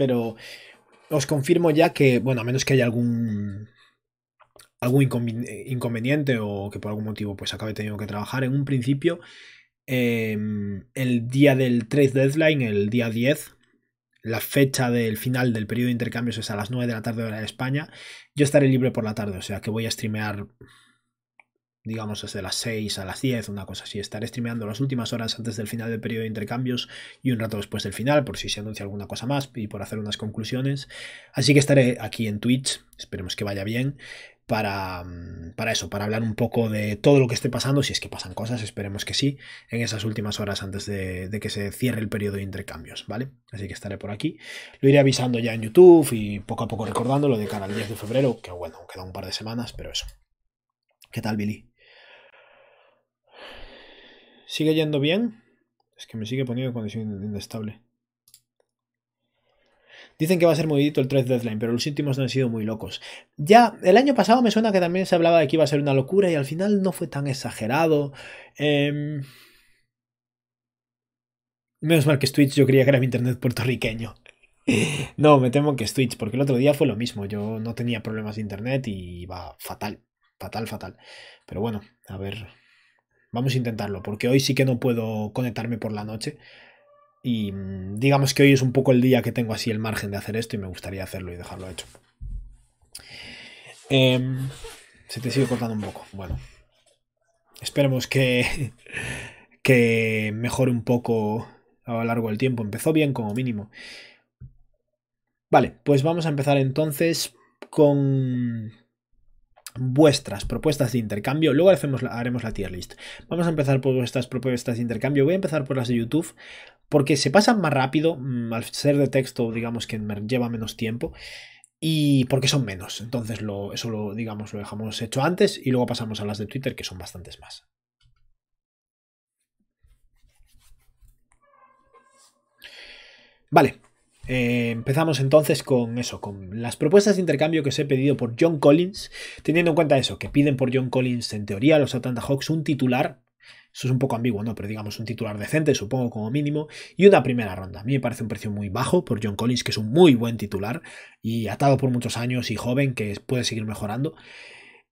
pero os confirmo ya que, bueno, a menos que haya algún algún inconveniente o que por algún motivo pues acabe teniendo que trabajar, en un principio em, el día del trade deadline, el día 10, la fecha del final del periodo de intercambios es a las 9 de la tarde hora de España, yo estaré libre por la tarde, o sea que voy a streamear digamos desde las 6 a las 10, una cosa así. Estaré streameando las últimas horas antes del final del periodo de intercambios y un rato después del final, por si se anuncia alguna cosa más y por hacer unas conclusiones. Así que estaré aquí en Twitch, esperemos que vaya bien. Para, mm, eso, para hablar un poco de todo lo que esté pasando, si es que pasan cosas, esperemos que sí, en esas últimas horas antes de, que se cierre el periodo de intercambios, ¿vale? Así que estaré por aquí. Lo iré avisando ya en YouTube y poco a poco recordándolo de cara al 10 de febrero, que bueno, queda un par de semanas, pero eso. ¿Qué tal, Billy? ¿Sigue yendo bien? Es que me sigue poniendo en condición inestable. Dicen que va a ser movidito el 3 deadline, pero los últimos no han sido muy locos. Ya, el año pasado me suena que también se hablaba de que iba a ser una locura y al final no fue tan exagerado. Em, menos mal que es Twitch, yo creía que era mi internet puertorriqueño. No, me temo que es Twitch, porque el otro día fue lo mismo. Yo no tenía problemas de internet y va fatal, fatal, fatal. Pero bueno, a ver, Vamos a intentarlo, porque hoy sí que no puedo conectarme por la noche. Y mm, digamos que hoy es un poco el día que tengo así el margen de hacer esto y me gustaría hacerlo y dejarlo hecho. Em, se te sigue cortando un poco. Bueno. Esperemos que, que mejore un poco a lo largo del tiempo. Empezó bien como mínimo. Vale, pues vamos a empezar entonces con vuestras propuestas de intercambio. Luego haremos la tier list. Vamos a empezar por vuestras propuestas de intercambio. Voy a empezar por las de YouTube porque se pasan más rápido. Mm, al ser de texto, digamos que lleva menos tiempo y porque son menos. Entonces eso lo, digamos, lo dejamos hecho antes y luego pasamos a las de Twitter que son bastantes más. Vale, eh, empezamos entonces con eso, con las propuestas de intercambio que os he pedido por John Collins, teniendo en cuenta eso, que piden por John Collins en teoría los Atlanta Hawks un titular eso es un poco ambiguo, ¿no? Pero digamos un titular decente, supongo, como mínimo. Y una primera ronda. A mí me parece un precio muy bajo por John Collins, que es un muy buen titular y atado por muchos años y joven, que puede seguir mejorando.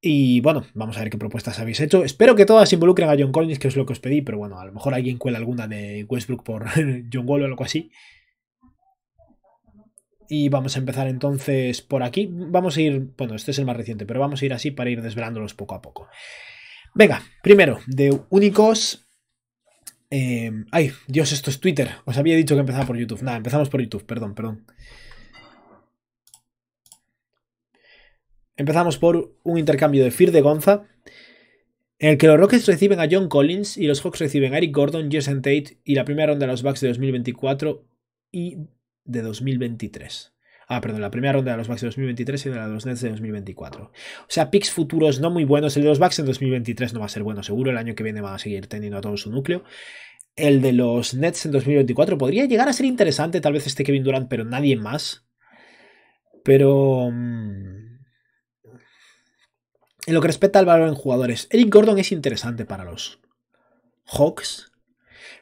Y bueno, vamos a ver qué propuestas habéis hecho. Espero que todas involucren a John Collins, que es lo que os pedí, pero bueno, a lo mejor alguien cuela alguna de Westbrook por John Wall o algo así. Y vamos a empezar entonces por aquí. Vamos a ir, bueno, este es el más reciente, pero vamos a ir así para ir desvelándolos poco a poco. Venga, primero, de únicos... Eh, ay, Dios, esto es Twitter. Os había dicho que empezaba por YouTube. Nada, empezamos por YouTube, perdón, perdón. Empezamos por un intercambio de Fir de Gonza, en el que los Rockets reciben a John Collins y los Hawks reciben a Eric Gordon, Jason Tate y la primera ronda de los Bucks de 2024 y de 2023. Ah, perdón, la primera ronda de los Bucks de 2023 y de la de los Nets de 2024. O sea, picks futuros no muy buenos. El de los Bucks en 2023 no va a ser bueno, seguro. El año que viene va a seguir teniendo a todo su núcleo. El de los Nets en 2024 podría llegar a ser interesante, tal vez este Kevin Durant, pero nadie más. Pero. Mm, en lo que respecta al valor en jugadores, Eric Gordon es interesante para los Hawks,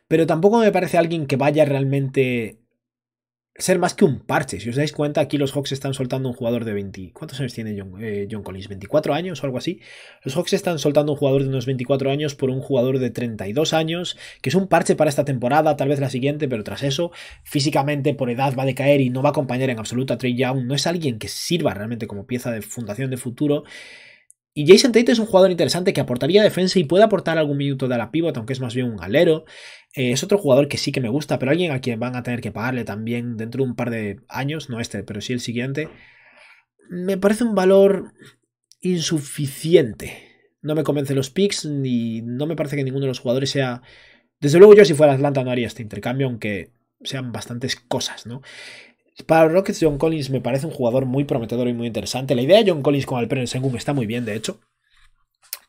pero tampoco me parece alguien que vaya realmente ser más que un parche. Si os dais cuenta, aquí los Hawks están soltando un jugador de 20. ¿Cuántos años tiene John, eh, Collins? ¿24 años o algo así? Los Hawks están soltando un jugador de unos 24 años por un jugador de 32 años, que es un parche para esta temporada, tal vez la siguiente, pero tras eso, físicamente por edad va a decaer y no va a acompañar en absoluto a Trey Young. No es alguien que sirva realmente como pieza de fundación de futuro. Y Jason Tate es un jugador interesante que aportaría defensa y puede aportar algún minuto de la pivot, aunque es más bien un galero. Eh, es otro jugador que sí que me gusta, pero alguien a quien van a tener que pagarle también dentro de un par de años, no este, pero sí el siguiente. Me parece un valor insuficiente. No me convence los picks ni no me parece que ninguno de los jugadores sea... Desde luego yo si fuera Atlanta no haría este intercambio, aunque sean bastantes cosas, ¿no? Para Rockets, John Collins me parece un jugador muy prometedor y muy interesante. La idea de John Collins con Alperen Sengun está muy bien, de hecho.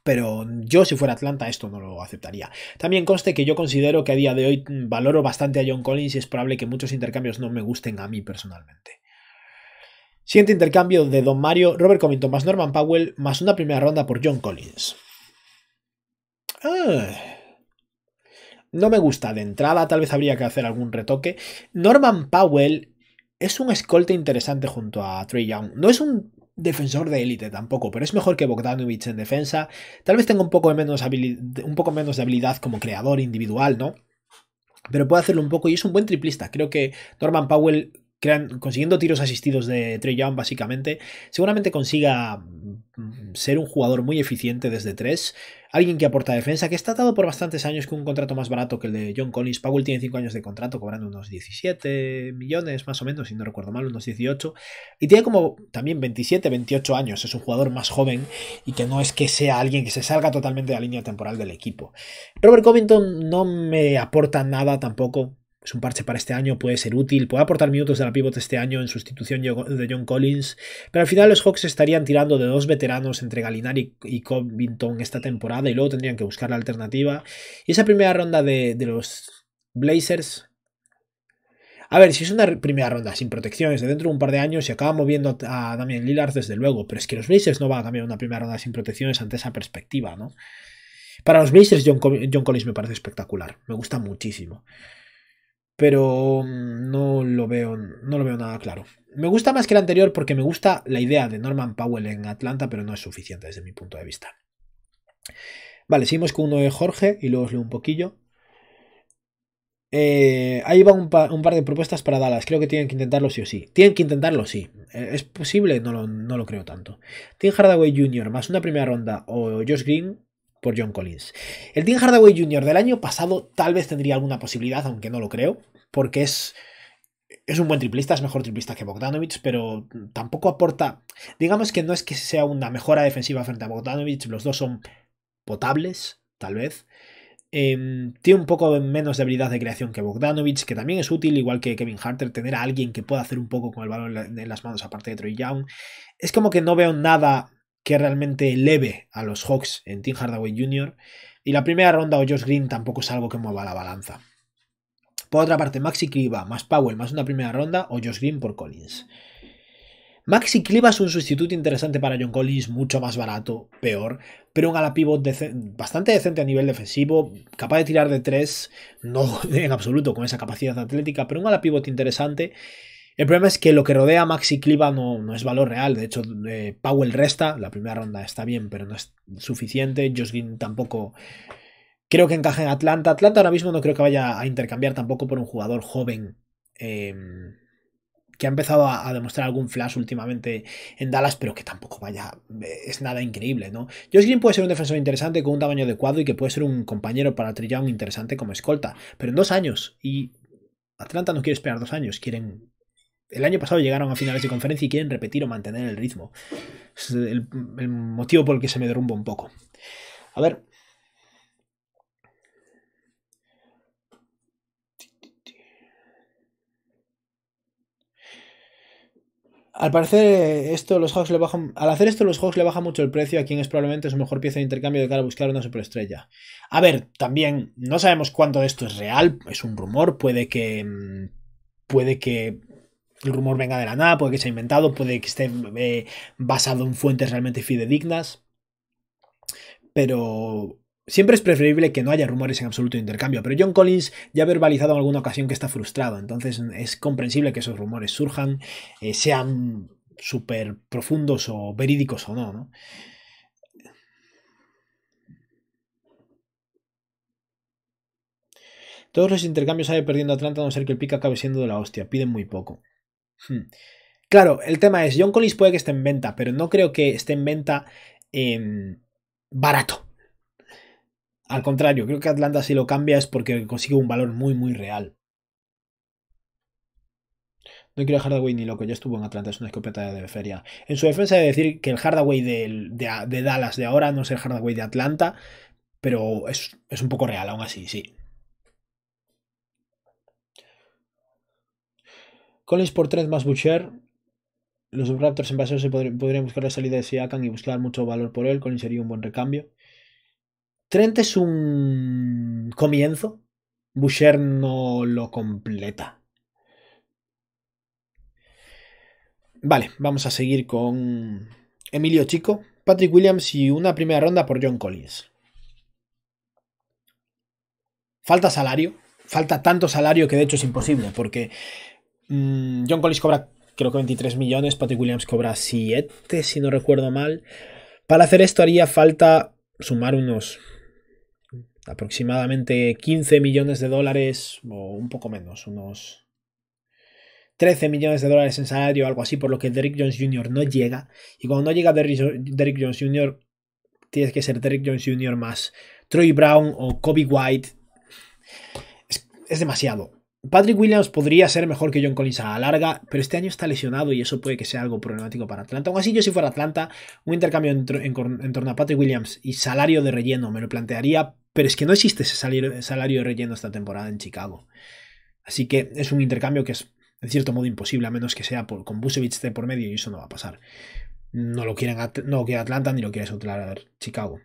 Pero yo, si fuera Atlanta, esto no lo aceptaría. También conste que yo considero que a día de hoy mm, valoro bastante a John Collins y es probable que muchos intercambios no me gusten a mí personalmente. Siguiente intercambio de Don Mario, Robert Covington más Norman Powell más una primera ronda por John Collins. Ah. no me gusta de entrada, tal vez habría que hacer algún retoque. Norman Powell es un escolte interesante junto a Trey Young. No es un defensor de élite tampoco, pero es mejor que Bogdanovich en defensa. Tal vez tenga un poco, menos un poco menos de habilidad como creador individual, ¿no? Pero puede hacerlo un poco y es un buen triplista. Creo que Norman Powell consiguiendo tiros asistidos de Trey Young, básicamente, seguramente consiga mm, ser un jugador muy eficiente desde tres. Alguien que aporta defensa, que está atado por bastantes años con un contrato más barato que el de John Collins. Powell tiene 5 años de contrato, cobrando unos 17 millones más o menos, si no recuerdo mal, unos 18. Y tiene como también 27, 28 años. Es un jugador más joven y que no es que sea alguien que se salga totalmente de la línea temporal del equipo. Robert Covington no me aporta nada tampoco es un parche para este año, puede ser útil, puede aportar minutos de la pivot este año en sustitución de John Collins, pero al final los Hawks estarían tirando de dos veteranos entre Galinari y Covington esta temporada y luego tendrían que buscar la alternativa. Y esa primera ronda de, los Blazers a ver, si es una primera ronda sin protecciones de dentro de un par de años se acaba moviendo a Damian Lillard, desde luego. Pero es que los Blazers no van a cambiar una primera ronda sin protecciones ante esa perspectiva, ¿no? Para los Blazers, John Collins me parece espectacular. Me gusta muchísimo pero mm, no lo veo, no lo veo nada claro. Me gusta más que el anterior porque me gusta la idea de Norman Powell en Atlanta, pero no es suficiente desde mi punto de vista. Vale, seguimos con uno de Jorge y luego os leo un poquillo. Eh, ahí va un, par de propuestas para Dallas. Creo que tienen que intentarlo sí o sí. Tienen que intentarlo sí. Eh, ¿Es posible? No no lo creo tanto. Tim Hardaway Jr. más una primera ronda o Josh Green por John Collins. El Dean Hardaway Jr. del año pasado tal vez tendría alguna posibilidad, aunque no lo creo, porque es, es un buen triplista, es mejor triplista que Bogdanovich, pero tampoco aporta, digamos que no es que sea una mejora defensiva frente a Bogdanovich, los dos son potables, tal vez. Em, tiene un poco menos de habilidad de creación que Bogdanovich, que también es útil, igual que Kevin Harter, tener a alguien que pueda hacer un poco con el balón en las manos, aparte de Troy Young. Es como que no veo nada que realmente eleve a los Hawks en Tim Hardaway Jr. Y la primera ronda o Josh Green tampoco es algo que mueva la balanza. Por otra parte, Maxi Cliva más Powell más una primera ronda o Josh Green por Collins. Maxi Cliva es un sustituto interesante para John Collins, mucho más barato, peor, pero un ala pivot bastante decente a nivel defensivo, capaz de tirar de tres, no en absoluto con esa capacidad atlética, pero un ala pivot interesante el problema es que lo que rodea a Maxi Cliva no, no es valor real. De hecho, eh, Powell resta. La primera ronda está bien, pero no es suficiente. Josh tampoco creo que encaje en Atlanta. Atlanta ahora mismo no creo que vaya a intercambiar tampoco por un jugador joven em, que ha empezado a, demostrar algún flash últimamente en Dallas, pero que tampoco vaya, eh, es nada increíble, ¿no? Josh puede ser un defensor interesante con un tamaño adecuado y que puede ser un compañero para Trillón interesante como escolta, pero en dos años y Atlanta no quiere esperar dos años, quieren el año pasado llegaron a finales de conferencia y quieren repetir o mantener el ritmo. Es el, motivo por el que se me derrumba un poco. A ver. Al parecer, eh, esto los Hawks le bajan. Al hacer esto, los Hawks le baja mucho el precio a quien es probablemente su mejor pieza de intercambio de cara a buscar una superestrella. A ver, también no sabemos cuánto de esto es real, es un rumor, puede que. Mm, puede que el rumor venga de la nada, puede que sea inventado, puede que esté eh, basado en fuentes realmente fidedignas. Pero siempre es preferible que no haya rumores en absoluto de intercambio. Pero John Collins ya ha verbalizado en alguna ocasión que está frustrado. Entonces es comprensible que esos rumores surjan, eh, sean súper profundos o verídicos o no, Todos los intercambios sale perdiendo Atlanta a no ser que el pica acabe siendo de la hostia. Piden muy poco. Hmm. Claro, el tema es, John Collins puede que esté en venta, pero no creo que esté en venta em, barato. Al contrario, creo que Atlanta si lo cambia es porque consigue un valor muy, muy real. No quiero el Hardaway ni loco, ya estuvo en Atlanta, es una escopeta de feria. En su defensa de decir que el Hardaway de, Dallas de ahora no es el Hardaway de Atlanta, pero es, es un poco real aún así, sí. Collins por Trent más Boucher. Los Raptors en base se podrían, buscar la salida de Siakam y buscar mucho valor por él. Collins sería un buen recambio. Trent es un comienzo. Boucher no lo completa. Vale, vamos a seguir con Emilio Chico, Patrick Williams y una primera ronda por John Collins. Falta salario, falta tanto salario que de hecho es imposible, porque Mm, John Collins cobra creo que 23 millones, Patrick Williams cobra 7, si no recuerdo mal. Para hacer esto haría falta sumar unos aproximadamente 15 millones de dólares o un poco menos, unos 13 millones de dólares en salario, o algo así, por lo que Derrick Jones Jr. no llega. Y cuando no llega Derrick Jones Jr., tienes que ser Derrick Jones Jr. más Troy Brown o Kobe White. es demasiado. Patrick Williams podría ser mejor que John Collins a la larga, pero este año está lesionado y eso puede que sea algo problemático para Atlanta. Aún así, yo si fuera Atlanta, un intercambio en, torno a Patrick Williams y salario de relleno me lo plantearía, pero es que no existe ese salario, de relleno esta temporada en Chicago. Así que es un intercambio que es de cierto modo imposible, a menos que sea por, con Busevich de por medio y eso no va a pasar. No lo, no quiere Atlanta ni lo quiere a Chicago.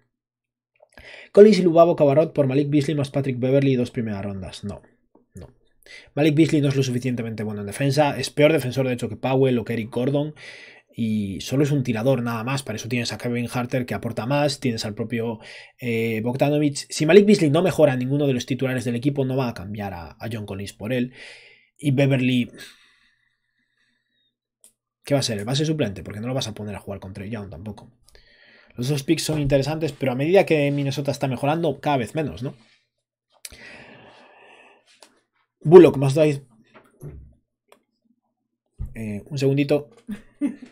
Collins y Lubavo Cabarot, por Malik Beasley más Patrick Beverly dos primeras rondas. No, Malik Beasley no es lo suficientemente bueno en defensa, es peor defensor de hecho que Powell o que Eric Gordon y solo es un tirador nada más, para eso tienes a Kevin Harter que aporta más, tienes al propio eh, Bogdanovich. Si Malik Beasley no mejora a ninguno de los titulares del equipo, no va a cambiar a, John Collins por él. Y Beverly, ¿qué va a ser? ¿El base suplente? Porque no lo vas a poner a jugar contra John tampoco. Los dos picks son interesantes, pero a medida que Minnesota está mejorando, cada vez menos, ¿no? Bullock, más dais. Eh, un segundito.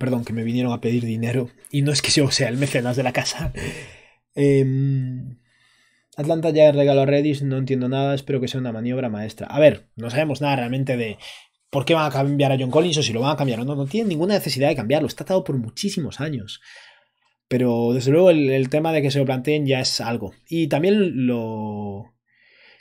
perdón, que me vinieron a pedir dinero. Y no es que yo sea el mecenas de la casa. Em, Atlanta ya regaló a Redis, no entiendo nada, espero que sea una maniobra maestra. A ver, no sabemos nada realmente de por qué van a cambiar a John Collins o si lo van a cambiar o no. No tienen ninguna necesidad de cambiarlo, está atado por muchísimos años. Pero desde luego el, tema de que se lo planteen ya es algo. Y también lo.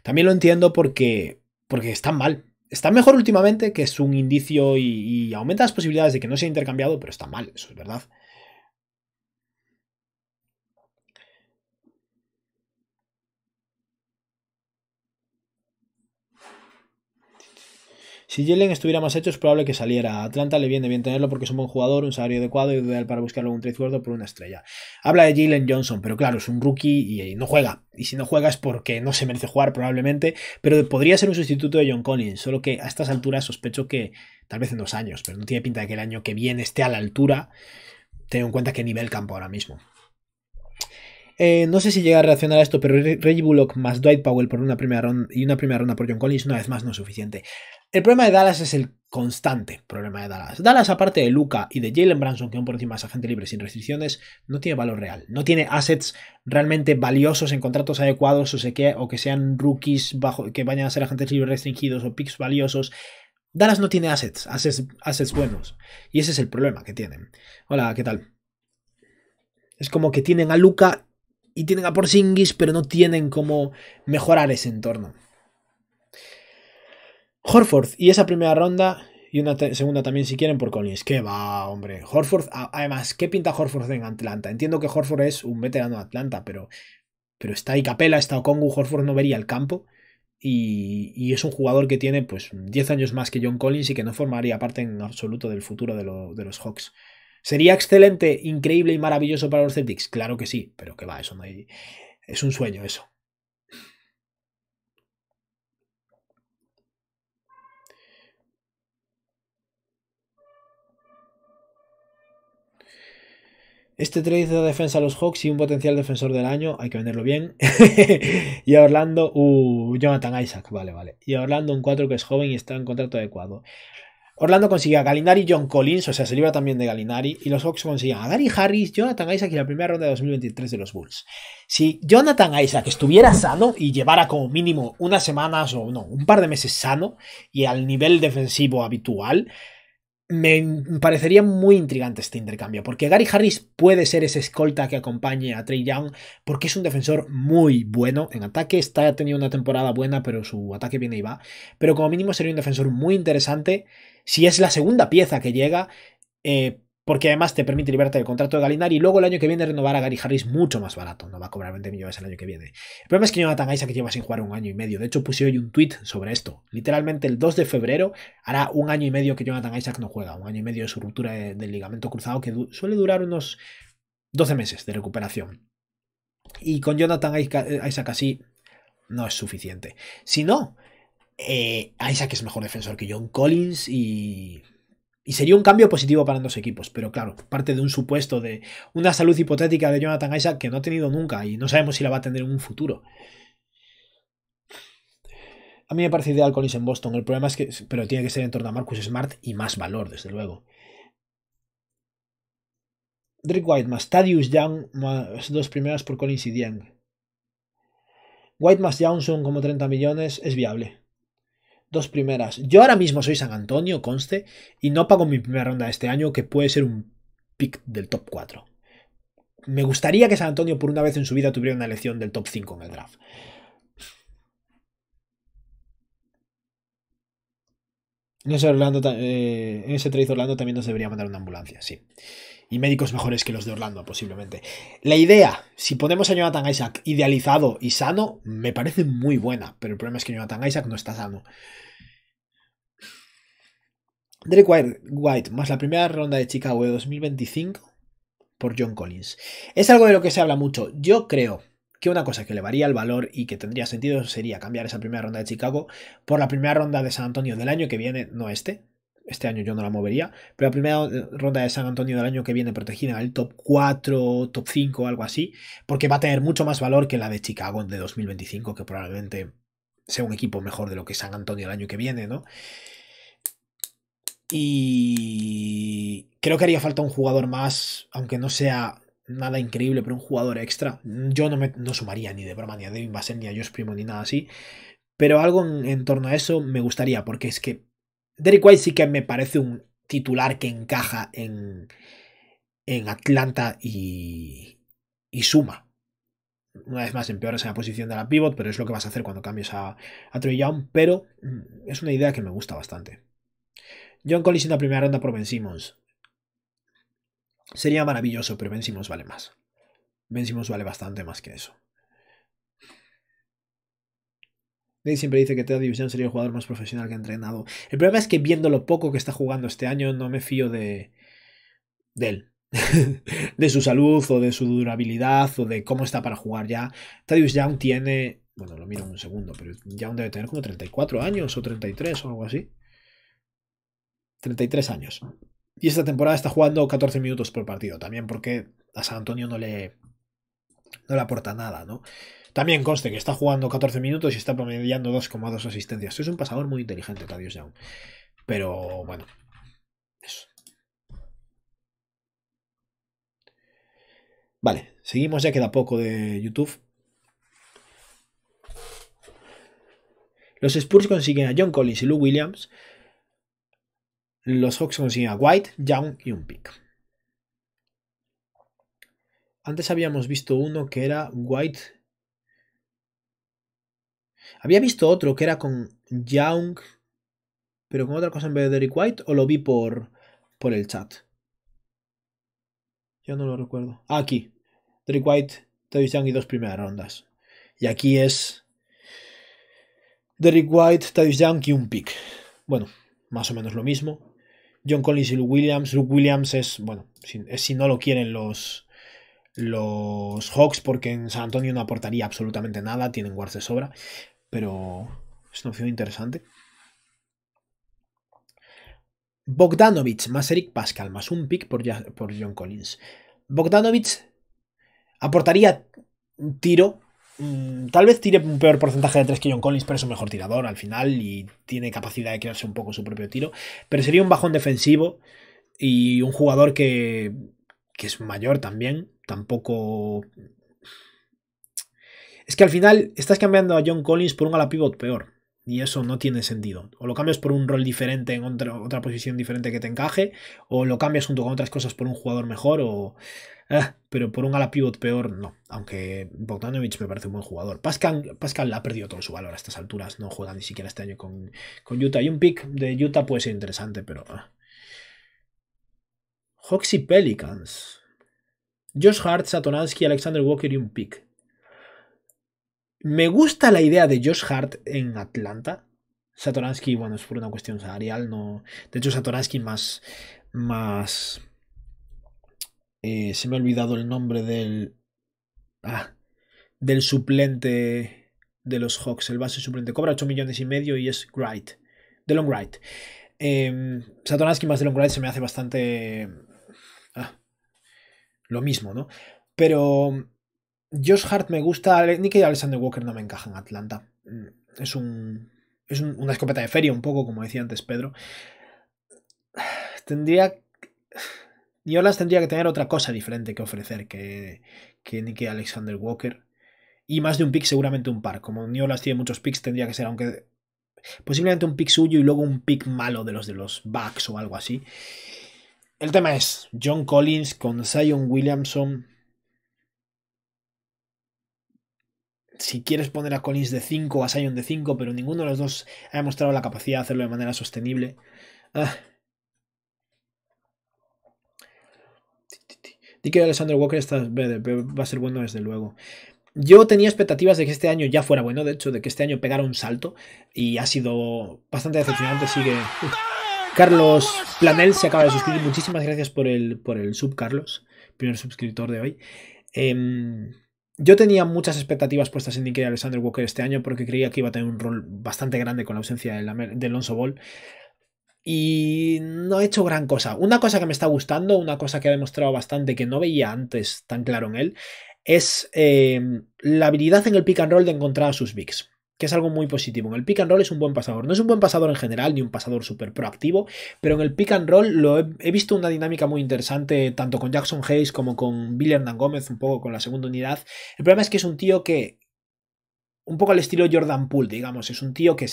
También lo entiendo porque. Porque están mal está mejor últimamente, que es un indicio y, aumenta las posibilidades de que no sea intercambiado, pero está mal, eso es verdad. Si Jalen estuviera más hecho, es probable que saliera. A Atlanta le viene bien tenerlo porque es un buen jugador, un salario adecuado y ideal para buscarlo un 3 por una estrella. Habla de Jalen Johnson, pero claro, es un rookie y no juega. Y si no juega es porque no se merece jugar probablemente, pero podría ser un sustituto de John Collins, solo que a estas alturas sospecho que tal vez en dos años, pero no tiene pinta de que el año que viene esté a la altura, teniendo en cuenta que nivel campo ahora mismo. Eh, no sé si llega a reaccionar a esto, pero Reggie Bullock más Dwight Powell por una primera ronda y una primera ronda por John Collins, una vez más no es suficiente. El problema de Dallas es el constante problema de Dallas. Dallas, aparte de Luca y de Jalen Branson, que aún por encima es agente libre sin restricciones, no tiene valor real. No tiene assets realmente valiosos en contratos adecuados o, que, o que sean rookies bajo, que vayan a ser agentes libres restringidos o picks valiosos. Dallas no tiene assets, assets, assets buenos. Y ese es el problema que tienen. Hola, ¿qué tal? Es como que tienen a Luca y tienen a Porzingis, pero no tienen cómo mejorar ese entorno. Horford y esa primera ronda y una segunda también si quieren por Collins. Que va, hombre. Horford, además, ¿qué pinta Horford en Atlanta? Entiendo que Horford es un veterano de Atlanta, pero, pero está ahí Capela, está Okongu, Horford no vería el campo. Y, es un jugador que tiene pues 10 años más que John Collins y que no formaría parte en absoluto del futuro de, los Hawks. ¿Sería excelente, increíble y maravilloso para los Celtics? Claro que sí, pero que va, eso no Es un sueño eso. Este trade de defensa a los Hawks y un potencial defensor del año, hay que venderlo bien. y a Orlando, uh, Jonathan Isaac, vale, vale. Y a Orlando un 4 que es joven y está en contrato adecuado. Orlando consigue a Galinari y John Collins, o sea, se libra también de Galinari. Y los Hawks consiguen a Gary Harris, Jonathan Isaac y la primera ronda de 2023 de los Bulls. Si Jonathan Isaac estuviera sano y llevara como mínimo unas semanas o no, un par de meses sano y al nivel defensivo habitual, me parecería muy intrigante este intercambio, porque Gary Harris puede ser ese escolta que acompañe a Trey Young, porque es un defensor muy bueno en ataque, está tenido una temporada buena, pero su ataque viene y va, pero como mínimo sería un defensor muy interesante si es la segunda pieza que llega eh, porque además te permite liberarte del contrato de Galinari y luego el año que viene renovar a Gary Harris mucho más barato, no va a cobrar 20 millones el año que viene. El problema es que Jonathan Isaac lleva sin jugar un año y medio, de hecho puse hoy un tweet sobre esto, literalmente el 2 de febrero hará un año y medio que Jonathan Isaac no juega, un año y medio de su ruptura del ligamento cruzado que suele durar unos 12 meses de recuperación. Y con Jonathan Isaac eh, así no es suficiente. Si no, eh, Isaac es mejor defensor que John Collins y y sería un cambio positivo para ambos equipos, pero claro, parte de un supuesto de una salud hipotética de Jonathan Isaac que no ha tenido nunca y no sabemos si la va a tener en un futuro. A mí me parece ideal Collins en Boston. El problema es que. Pero tiene que ser en torno a Marcus Smart y más valor, desde luego. Drake White más Thaddeus Young dos primeras por Collins y Dieng. White más Young son como 30 millones, es viable dos primeras. Yo ahora mismo soy San Antonio, conste, y no pago mi primera ronda de este año, que puede ser un pick del top 4. Me gustaría que San Antonio por una vez en su vida tuviera una elección del top 5 en el draft. En ese, Orlando, eh, ese trade Orlando también nos debería mandar una ambulancia, sí y médicos mejores que los de Orlando, posiblemente. La idea, si ponemos a Jonathan Isaac idealizado y sano, me parece muy buena, pero el problema es que Jonathan Isaac no está sano. Drake White, más la primera ronda de Chicago de 2025 por John Collins. Es algo de lo que se habla mucho. Yo creo que una cosa que le varía el valor y que tendría sentido sería cambiar esa primera ronda de Chicago por la primera ronda de San Antonio del año que viene, no este, este año yo no la movería, pero la primera eh, ronda de San Antonio del año que viene protegida el top 4, top 5, algo así, porque va a tener mucho más valor que la de Chicago de 2025, que probablemente sea un equipo mejor de lo que San Antonio el año que viene, ¿no? Y creo que haría falta un jugador más, aunque no sea nada increíble, pero un jugador extra. Yo no, me, sumaría ni de broma, ni a Devin Basel, ni a Josh Primo, ni nada así. Pero algo en torno a eso me gustaría, porque es que Derek White sí que me parece un titular que encaja en, en Atlanta y, y suma. Una vez más empeoras en la posición de la pivot, pero es lo que vas a hacer cuando cambies a, a Trey Young. Pero mm, es una idea que me gusta bastante. John Collins en la primera ronda por Ben Simmons. Sería maravilloso, pero Ben Simmons vale más. Ben Simmons vale bastante más que eso. siempre dice que Thaddeus Young sería el jugador más profesional que ha entrenado. El problema es que viendo lo poco que está jugando este año, no me fío de, de él. de su salud o de su durabilidad o de cómo está para jugar ya. Thaddeus Young tiene, bueno, lo miro en un segundo, pero Young debe tener como 34 años o 33 o algo así. 33 años. Y esta temporada está jugando 14 minutos por partido, también porque a San Antonio no le, no le aporta nada, ¿no? También conste que está jugando 14 minutos y está promediando 2,2 asistencias. Es un pasador muy inteligente, Tadios Young. Pero bueno, Vale, seguimos, ya queda poco de YouTube. Los Spurs consiguen a John Collins y Lou Williams. Los Hawks consiguen a White, Young y un pick. Antes habíamos visto uno que era White, había visto otro que era con Young, pero con otra cosa en vez de Derek White, o lo vi por, por el chat. Yo no lo recuerdo. Ah, aquí. Derek White, Thaddeus Young y dos primeras rondas. Y aquí es Derek White, Thaddeus Young y un pick. Bueno, más o menos lo mismo. John Collins y Luke Williams. Luke Williams es, bueno, es si no lo quieren los, los Hawks, porque en San Antonio no aportaría absolutamente nada, tienen guards de sobra pero es una opción interesante. Bogdanovich más Eric Pascal más un pick por, por John Collins. Bogdanovich aportaría un tiro. Mm, tal vez tire un peor porcentaje de 3 que John Collins, pero es un mejor tirador al final y tiene capacidad de crearse un poco su propio tiro. Pero sería un bajón defensivo y un jugador que, que es mayor también. Tampoco es que al final estás cambiando a John Collins por un ala pivot peor. Y eso no tiene sentido. O lo cambias por un rol diferente, en otra, posición diferente que te encaje, o lo cambias junto con otras cosas por un jugador mejor, o. Eh, pero por un ala pivot peor, no. Aunque Bogdanovich me parece un buen jugador. Pascal, Pascal ha perdido todo su valor a estas alturas. No juega ni siquiera este año con, Utah. Y un pick de Utah puede ser interesante, pero. Hawks ah. y Pelicans. Josh Hart, Satonansky, Alexander Walker y un pick. Me gusta la idea de Josh Hart en Atlanta. Satoransky, bueno, es por una cuestión salarial, no. De hecho, Satoransky más. más. Eh, se me ha olvidado el nombre del. Ah, del suplente de los Hawks. El base suplente cobra 8 millones y medio y es Wright. De Long Wright. Em, Satoransky más de Long Wright se me hace bastante. Ah, lo mismo, ¿no? Pero Josh Hart me gusta, Nicky y Alexander Walker no me encajan en Atlanta. Mm, es un. Es una escopeta de feria, un poco, como decía antes Pedro. Tendría. Niolas tendría que tener otra cosa diferente que ofrecer que, que Nicky Alexander Walker. Y más de un pick, seguramente un par. Como Niolas tiene muchos picks, tendría que ser, aunque. Posiblemente un pick suyo y luego un pick malo de los de los Bucks o algo así. El tema es John Collins con Zion Williamson si quieres poner a Collins de 5 o a Sion de 5, pero ninguno de los dos ha demostrado la capacidad de hacerlo de manera sostenible. Ah. que Alexander Walker va a ser bueno desde luego. Yo tenía expectativas de que este año ya fuera bueno, de hecho, de que este año pegara un salto y ha sido bastante decepcionante, así Carlos Planel se acaba de suscribir. Muchísimas gracias por el, por el sub, Carlos. Primer suscriptor de hoy. Em, yo tenía muchas expectativas puestas en Nicky Alexander Walker este año porque creía que iba a tener un rol bastante grande con la ausencia de Alonso Ball. Y no ha hecho gran cosa. Una cosa que me está gustando, una cosa que ha demostrado bastante que no veía antes tan claro en él, es eh, la habilidad en el pick and roll de encontrar a sus bigs que es algo muy positivo. En el pick and roll es un buen pasador. No es un buen pasador en general, ni un pasador súper proactivo, pero en el pick and roll lo he, visto una dinámica muy interesante, tanto con Jackson Hayes como con William Hernán Gómez, un poco con la segunda unidad. El problema es que es un tío que, un poco al estilo Jordan Poole, digamos. Es un tío que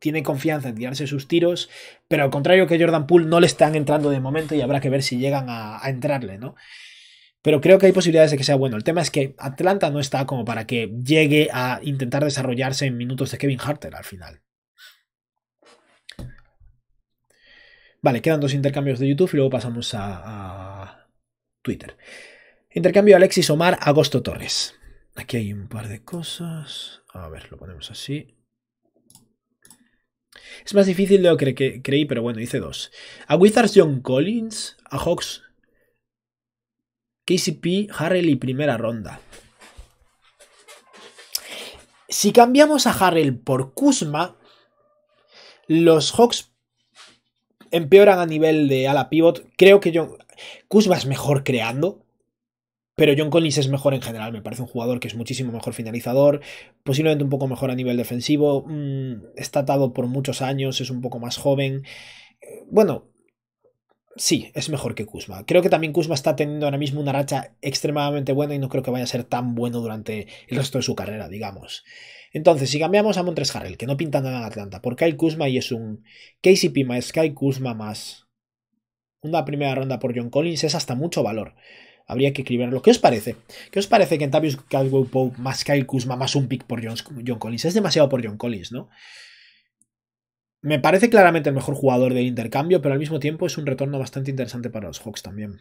tiene confianza en tirarse sus tiros, pero al contrario que Jordan Poole no le están entrando de momento y habrá que ver si llegan a entrarle, ¿no? Pero creo que hay posibilidades de que sea bueno. El tema es que Atlanta no está como para que llegue a intentar desarrollarse en minutos de Kevin Harter al final. Vale, quedan dos intercambios de YouTube y luego pasamos a, Twitter. Intercambio Alexis Omar, Agosto Torres. Aquí hay un par de cosas. A ver, lo ponemos así. Es más difícil de lo que creí, pero bueno, hice dos. A Wizards John Collins, a Hawks KCP, Harrell y primera ronda. Si cambiamos a Harrell por Kuzma, los Hawks empeoran a nivel de ala pivot. Creo que John... Kuzma es mejor creando, pero John Collins es mejor en general. Me parece un jugador que es muchísimo mejor finalizador, posiblemente un poco mejor a nivel defensivo. Mm, está atado por muchos años, es un poco más joven. Eh, bueno, sí, es mejor que Kuzma. Creo que también Kuzma está teniendo ahora mismo una racha extremadamente buena y no creo que vaya a ser tan bueno durante el resto de su carrera, digamos. Entonces, si cambiamos a Montres Harrell, que no pinta nada en Atlanta, por Kyle Kuzma y es un KCP más Kyle Kuzma más una primera ronda por John Collins, es hasta mucho valor. Habría que equilibrarlo. ¿Qué os parece? ¿Qué os parece que Tavius Caldwell Pope más Kyle Kuzma más un pick por John Collins? Es demasiado por John Collins, ¿no? Me parece claramente el mejor jugador del intercambio, pero al mismo tiempo es un retorno bastante interesante para los Hawks también.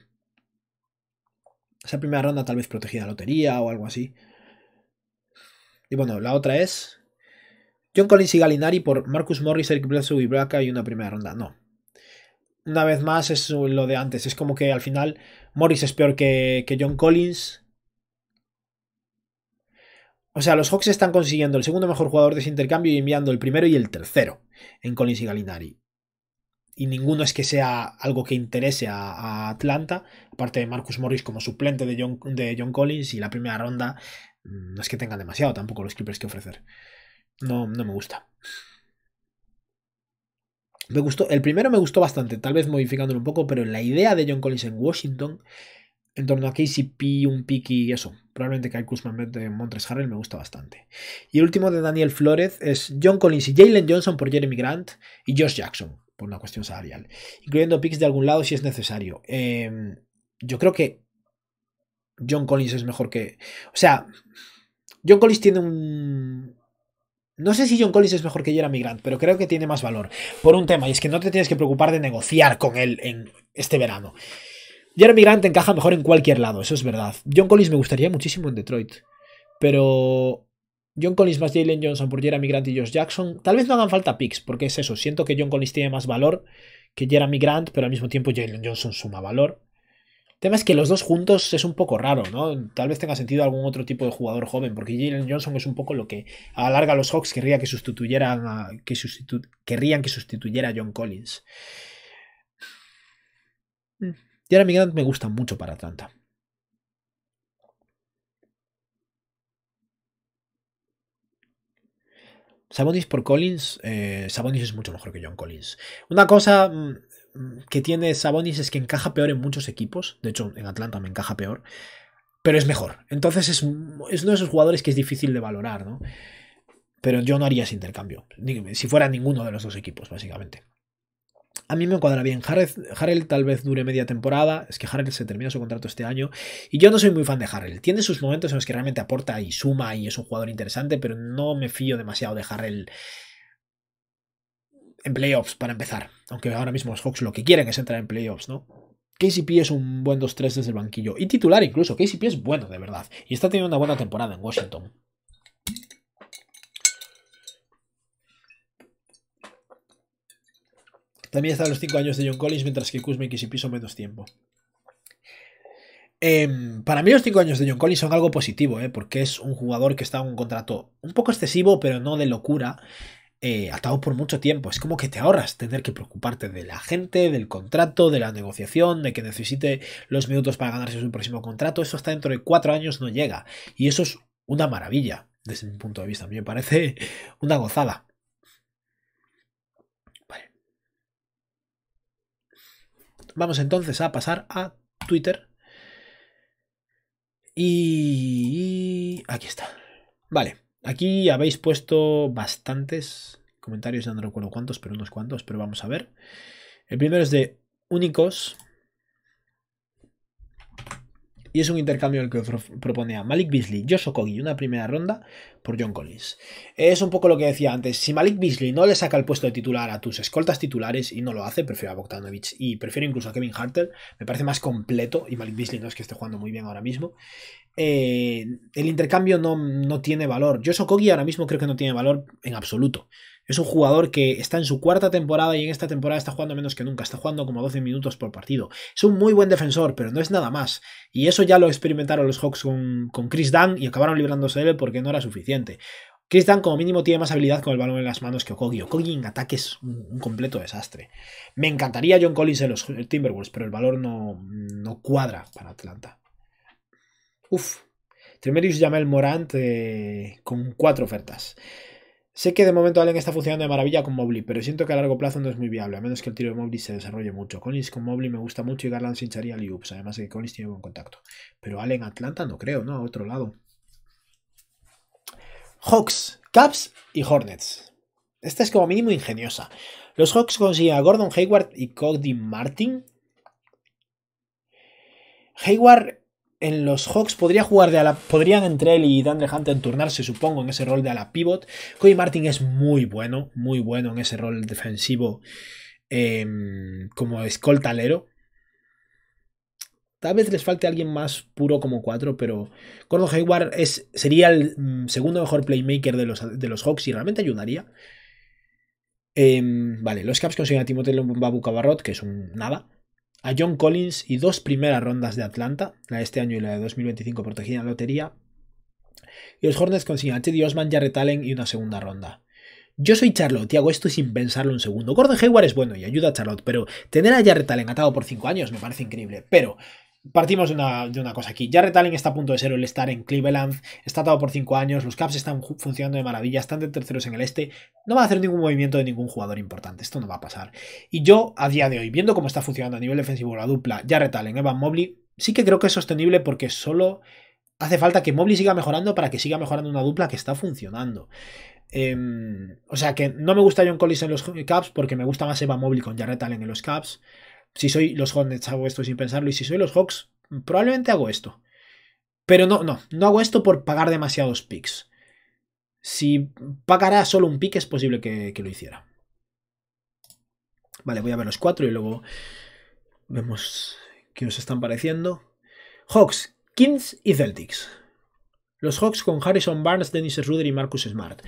Esa primera ronda tal vez protegida lotería o algo así. Y bueno, la otra es John Collins y Galinari por Marcus Morris, Eric Bledsoe y Braca y una primera ronda. No. Una vez más es lo de antes. Es como que al final Morris es peor que, que John Collins. O sea, los Hawks están consiguiendo el segundo mejor jugador de ese intercambio y enviando el primero y el tercero en Collins y Galinari. Y ninguno es que sea algo que interese a, Atlanta, aparte de Marcus Morris como suplente de John, de John, Collins y la primera ronda mm, no es que tengan demasiado tampoco los Clippers que ofrecer. No, no me gusta. Me gustó, el primero me gustó bastante, tal vez modificándolo un poco, pero la idea de John Collins en Washington en torno a KCP, un pick y eso. Probablemente Kyle Kuzma de Montres Harrell me gusta bastante. Y el último de Daniel Flores es John Collins y Jalen Johnson por Jeremy Grant y Josh Jackson por una cuestión salarial. Incluyendo picks de algún lado si es necesario. Em, yo creo que John Collins es mejor que... O sea, John Collins tiene un... No sé si John Collins es mejor que Jeremy Grant, pero creo que tiene más valor. Por un tema, y es que no te tienes que preocupar de negociar con él en este verano. Jeremy Grant encaja mejor en cualquier lado, eso es verdad. John Collins me gustaría muchísimo en Detroit. Pero John Collins más Jalen Johnson por Jeremy Grant y Josh Jackson. Tal vez no hagan falta picks, porque es eso. Siento que John Collins tiene más valor que Jeremy Grant, pero al mismo tiempo Jalen Johnson suma valor. El tema es que los dos juntos es un poco raro, ¿no? Tal vez tenga sentido algún otro tipo de jugador joven, porque Jalen Johnson es un poco lo que a la larga los Hawks querría que sustituyeran que querrían que sustituyera a John Collins. Mm ahora Migrant me gusta mucho para Atlanta. Sabonis por Collins, eh, Sabonis es mucho mejor que John Collins. Una cosa mm, mm, que tiene Sabonis es que encaja peor en muchos equipos, de hecho en Atlanta me encaja peor, pero es mejor. Entonces es, es uno de esos jugadores que es difícil de valorar, ¿no? Pero yo no haría ese intercambio, si fuera ninguno de los dos equipos, básicamente a mí me cuadra bien. Harrell tal vez dure media temporada. Es que Harrell se termina su contrato este año. Y yo no soy muy fan de Harrell. Tiene sus momentos en los que realmente aporta y suma y es un jugador interesante, pero no me fío demasiado de Harrell en playoffs para empezar. Aunque ahora mismo los Hawks lo que quieren es entrar en playoffs, ¿no? KCP es un buen 2-3 desde el banquillo. Y titular incluso. KCP es bueno, de verdad. Y está teniendo una buena temporada en Washington. También están los 5 años de John Collins, mientras que Kuzma y Piso menos tiempo. Em, para mí los 5 años de John Collins son algo positivo, eh, porque es un jugador que está en un contrato un poco excesivo, pero no de locura, eh, atado por mucho tiempo. Es como que te ahorras tener que preocuparte de la gente, del contrato, de la negociación, de que necesite los minutos para ganarse su próximo contrato. Eso hasta dentro de 4 años no llega. Y eso es una maravilla, desde mi punto de vista. A mí me parece una gozada. Vamos entonces a pasar a Twitter. Y aquí está. Vale, aquí habéis puesto bastantes comentarios, ya no recuerdo cuántos, pero unos cuantos, pero vamos a ver. El primero es de Únicos. Y es un intercambio el que propone a Malik Beasley, Josh y una primera ronda, por John Collins. Es un poco lo que decía antes, si Malik Beasley no le saca el puesto de titular a tus escoltas titulares y no lo hace, prefiero a Bogdanovich y prefiero incluso a Kevin Hartel me parece más completo y Malik Beasley no es que esté jugando muy bien ahora mismo. Eh, el intercambio no, no tiene valor. Yo Sokogi ahora mismo creo que no tiene valor en absoluto. Es un jugador que está en su cuarta temporada y en esta temporada está jugando menos que nunca. Está jugando como 12 minutos por partido. Es un muy buen defensor, pero no es nada más. Y eso ya lo experimentaron los Hawks con, Chris Dunn y acabaron librándose de él porque no era suficiente. Chris Dunn como mínimo tiene más habilidad con el balón en las manos que Okogi. Okogi en ataque es un, completo desastre. Me encantaría John Collins en los Timberwolves, pero el valor no, no cuadra para Atlanta. Uf. Tremerius Jamel Morant eh, con cuatro ofertas. Sé que de momento Allen está funcionando de maravilla con Mobley, pero siento que a largo plazo no es muy viable, a menos que el tiro de Mobley se desarrolle mucho. Conis con Mobley me gusta mucho y Garland se hincharía Liups, Ups, además de que Conis tiene buen contacto. Pero Allen Atlanta no creo, ¿no? A otro lado. Hawks, Caps y Hornets. Esta es como mínimo ingeniosa. Los Hawks consiguen a Gordon Hayward y Cody Martin. Hayward en los Hawks podría jugar de ala, podrían entre él y en Hunter turnarse, supongo, en ese rol de ala pivot. Cody Martin es muy bueno, muy bueno en ese rol defensivo em, como escoltalero. Tal vez les falte alguien más puro como 4, pero Gordon Hayward es, sería el mm, segundo mejor playmaker de los, de los Hawks y realmente ayudaría. Em, vale, los Caps consiguen a Timothy Babu Cabarrot, que es un nada a John Collins y dos primeras rondas de Atlanta, la de este año y la de 2025 protegida en la lotería. Y los Hornets consiguen a Teddy Osman, Jarrett Allen y una segunda ronda. Yo soy Charlotte y hago esto sin pensarlo un segundo. Gordon Hayward es bueno y ayuda a Charlotte, pero tener a Jarrett Allen atado por cinco años me parece increíble. Pero Partimos de una, de una cosa aquí. ya Allen está a punto de ser el estar en Cleveland. Está atado por 5 años. Los Caps están funcionando de maravilla. Están de terceros en el este. No va a hacer ningún movimiento de ningún jugador importante. Esto no va a pasar. Y yo, a día de hoy, viendo cómo está funcionando a nivel defensivo la dupla ya Allen, Evan Mobley, sí que creo que es sostenible porque solo hace falta que Mobley siga mejorando para que siga mejorando una dupla que está funcionando. Em, o sea que no me gusta John Collins en los Caps porque me gusta más Evan Mobley con Jarrett Allen en los Caps. Si soy los Hornets hago esto sin pensarlo y si soy los Hawks probablemente hago esto. Pero no, no, no hago esto por pagar demasiados picks. Si pagara solo un pick es posible que, lo hiciera. Vale, voy a ver los cuatro y luego vemos qué os están pareciendo. Hawks, Kings y Celtics. Los Hawks con Harrison Barnes, Dennis Ruder y Marcus Smart.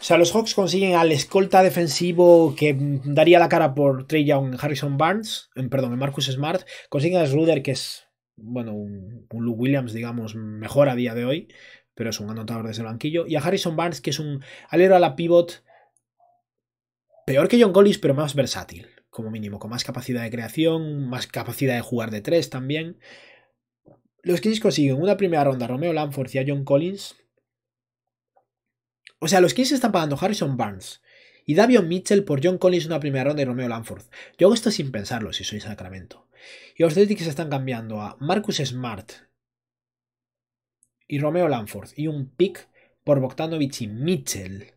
O sea, los Hawks consiguen al escolta defensivo que daría la cara por Trey Young, Harrison Barnes, en, perdón, Marcus Smart. Consiguen a Schroeder, que es, bueno, un, Luke Williams, digamos, mejor a día de hoy, pero es un anotador desde el banquillo. Y a Harrison Barnes, que es un alero a la pivot, peor que John Collins, pero más versátil, como mínimo, con más capacidad de creación, más capacidad de jugar de tres también. Los Kings consiguen una primera ronda a Romeo Lanford y a John Collins o sea, los Kings están pagando Harrison Barnes y Davion Mitchell por John Collins una primera ronda y Romeo Lanford. Yo hago esto sin pensarlo si soy Sacramento. Y los se están cambiando a Marcus Smart y Romeo Lanford y un pick por Bogdanovich y Mitchell.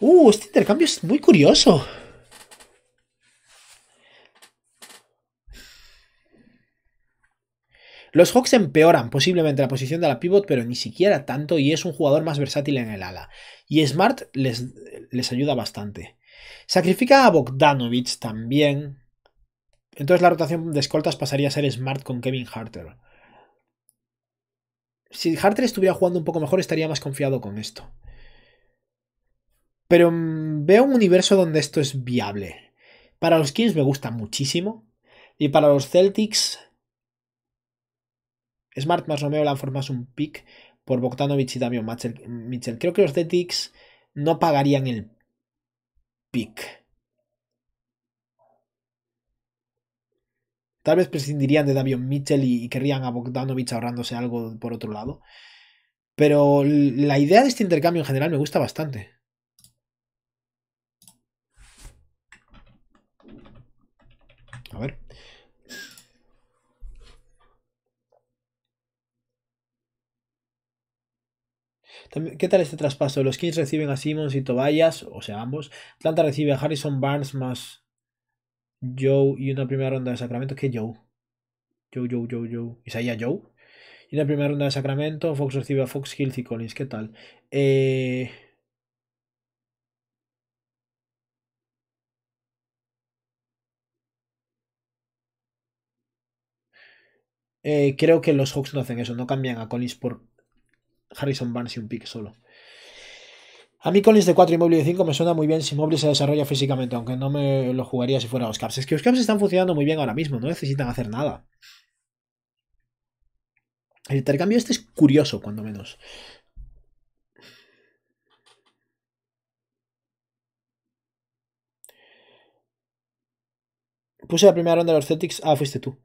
Uh, este intercambio es muy curioso. Los Hawks empeoran posiblemente la posición de la pivot, pero ni siquiera tanto y es un jugador más versátil en el ala. Y Smart les, les ayuda bastante. Sacrifica a Bogdanovich también. Entonces la rotación de escoltas pasaría a ser Smart con Kevin Harter. Si Harter estuviera jugando un poco mejor estaría más confiado con esto. Pero mm, veo un universo donde esto es viable. Para los Kings me gusta muchísimo. Y para los Celtics Smart más Romeo la formas un pick por Bogdanovich y Damian Mitchell. Creo que los Celtics no pagarían el pick. Tal vez prescindirían de Damian Mitchell y, querrían a Bogdanovich ahorrándose algo por otro lado. Pero la idea de este intercambio en general me gusta bastante. A ver. ¿Qué tal este traspaso? Los Kings reciben a Simmons y Tobias, o sea, ambos. Atlanta recibe a Harrison Barnes más Joe y una primera ronda de Sacramento. ¿Qué Joe? Joe, Joe, Joe, Joe. a Joe? Y una primera ronda de Sacramento. Fox recibe a Fox, Hills y Collins. ¿Qué tal? Eh, eh, creo que los Hawks no hacen eso, no cambian a Collins por Harrison Barnes y un pick solo. A mí Collins de 4 y Mobley de 5 me suena muy bien si Mobley se desarrolla físicamente, aunque no me lo jugaría si fuera los Es que los están funcionando muy bien ahora mismo, no necesitan hacer nada. El intercambio este es curioso, cuando menos. Puse la primera ronda de los Celtics. Ah, fuiste tú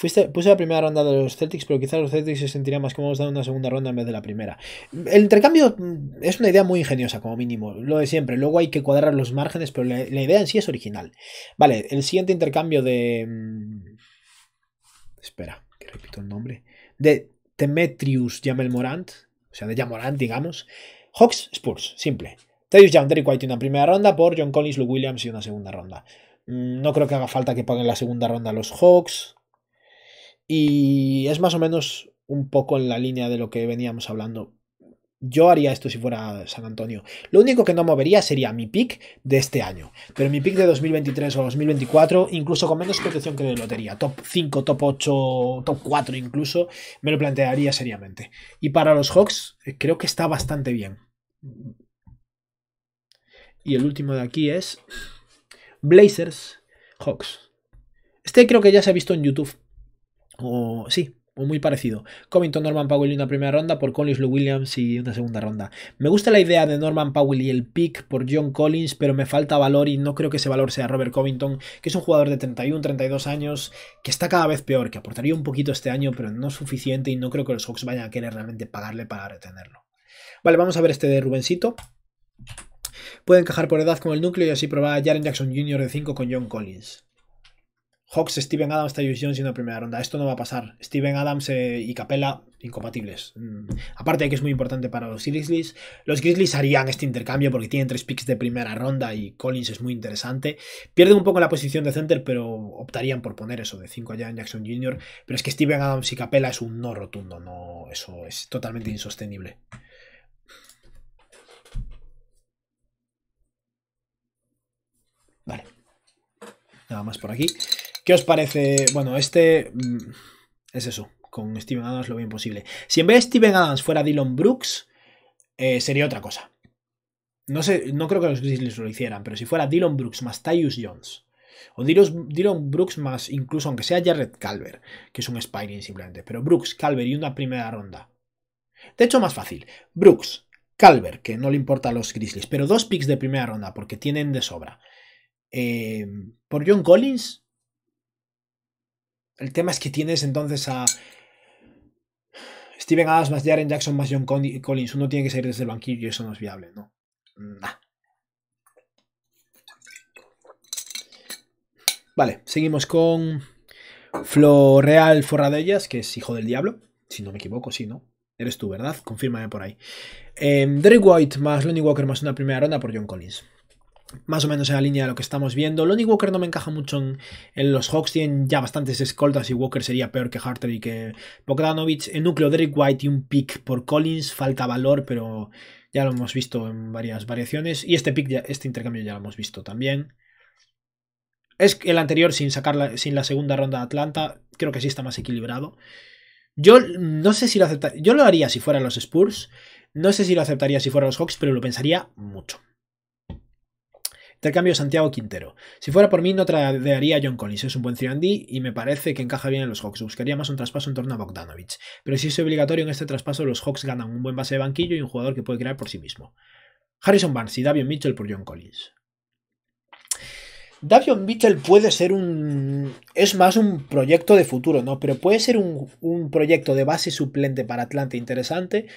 puse la primera ronda de los Celtics, pero quizás los Celtics se sentirían más cómodos dando una segunda ronda en vez de la primera. El intercambio mm, es una idea muy ingeniosa, como mínimo, lo de siempre. Luego hay que cuadrar los márgenes, pero la, idea en sí es original. Vale, el siguiente intercambio de. Mm, espera, que repito el nombre. De Demetrius Jamel Morant, o sea, de Morant, digamos. Hawks Spurs, simple. Travis Young, Derek White una primera ronda por John Collins, Luke Williams y una segunda ronda. Mm, no creo que haga falta que paguen la segunda ronda los Hawks. Y es más o menos un poco en la línea de lo que veníamos hablando. Yo haría esto si fuera San Antonio. Lo único que no movería sería mi pick de este año. Pero mi pick de 2023 o 2024, incluso con menos protección que de lotería, top 5, top 8, top 4 incluso, me lo plantearía seriamente. Y para los Hawks, eh, creo que está bastante bien. Y el último de aquí es Blazers Hawks. Este creo que ya se ha visto en YouTube o sí, o muy parecido. Covington, Norman Powell y una primera ronda por Collins, Lou Williams y una segunda ronda. Me gusta la idea de Norman Powell y el pick por John Collins, pero me falta valor y no creo que ese valor sea Robert Covington, que es un jugador de 31, 32 años, que está cada vez peor, que aportaría un poquito este año, pero no suficiente y no creo que los Hawks vayan a querer realmente pagarle para retenerlo. Vale, vamos a ver este de Rubencito. Puede encajar por edad con el núcleo y así probar a Jaren Jackson Jr. de 5 con John Collins. Hawks, Steven Adams, Tyus Jones y una primera ronda. Esto no va a pasar. Steven Adams eh, y Capella, incompatibles. Mm. Aparte de que es muy importante para los Grizzlies. Los Grizzlies harían este intercambio porque tienen tres picks de primera ronda y Collins es muy interesante. Pierden un poco la posición de center, pero optarían por poner eso de 5 allá en Jackson Jr. Pero es que Steven Adams y Capella es un no rotundo. No, eso es totalmente insostenible. Vale. Nada más por aquí. ¿Qué os parece? Bueno, este mm, es eso. Con Steven Adams lo bien posible. Si en vez de Steven Adams fuera Dylan Brooks, eh, sería otra cosa. No sé, no creo que los Grizzlies lo hicieran, pero si fuera Dylan Brooks más Tyus Jones, o Dylan Brooks más incluso, aunque sea Jared Calver, que es un Spiring simplemente, pero Brooks, Calver y una primera ronda. De hecho, más fácil. Brooks, Calver, que no le importa a los Grizzlies, pero dos picks de primera ronda, porque tienen de sobra. Eh, por John Collins, el tema es que tienes entonces a Steven Adams más Jaren Jackson más John Collins. Uno tiene que salir desde el banquillo y eso no es viable, ¿no? Vale, seguimos con Floreal Forradellas, que es hijo del diablo. Si no me equivoco, sí, ¿no? Eres tú, ¿verdad? Confírmame por ahí. Em, Derek White más Lonnie Walker más una primera ronda por John Collins más o menos en la línea de lo que estamos viendo. Lonnie Walker no me encaja mucho en, los Hawks, tienen ya bastantes escoltas y Walker sería peor que Harter y que Bogdanovich. El núcleo Derek White y un pick por Collins, falta valor, pero ya lo hemos visto en varias variaciones. Y este pick, este intercambio ya lo hemos visto también. Es el anterior sin sacar la, sin la segunda ronda de Atlanta, creo que sí está más equilibrado. Yo no sé si lo aceptaría, yo lo haría si fueran los Spurs, no sé si lo aceptaría si fueran los Hawks, pero lo pensaría mucho. Intercambio Santiago Quintero. Si fuera por mí, no tradearía a John Collins. Es un buen 3 y me parece que encaja bien en los Hawks. Buscaría más un traspaso en torno a Bogdanovich. Pero si es obligatorio en este traspaso, los Hawks ganan un buen base de banquillo y un jugador que puede crear por sí mismo. Harrison Barnes y Davion Mitchell por John Collins. Davion Mitchell puede ser un. Es más un proyecto de futuro, ¿no? Pero puede ser un, un proyecto de base suplente para Atlanta interesante.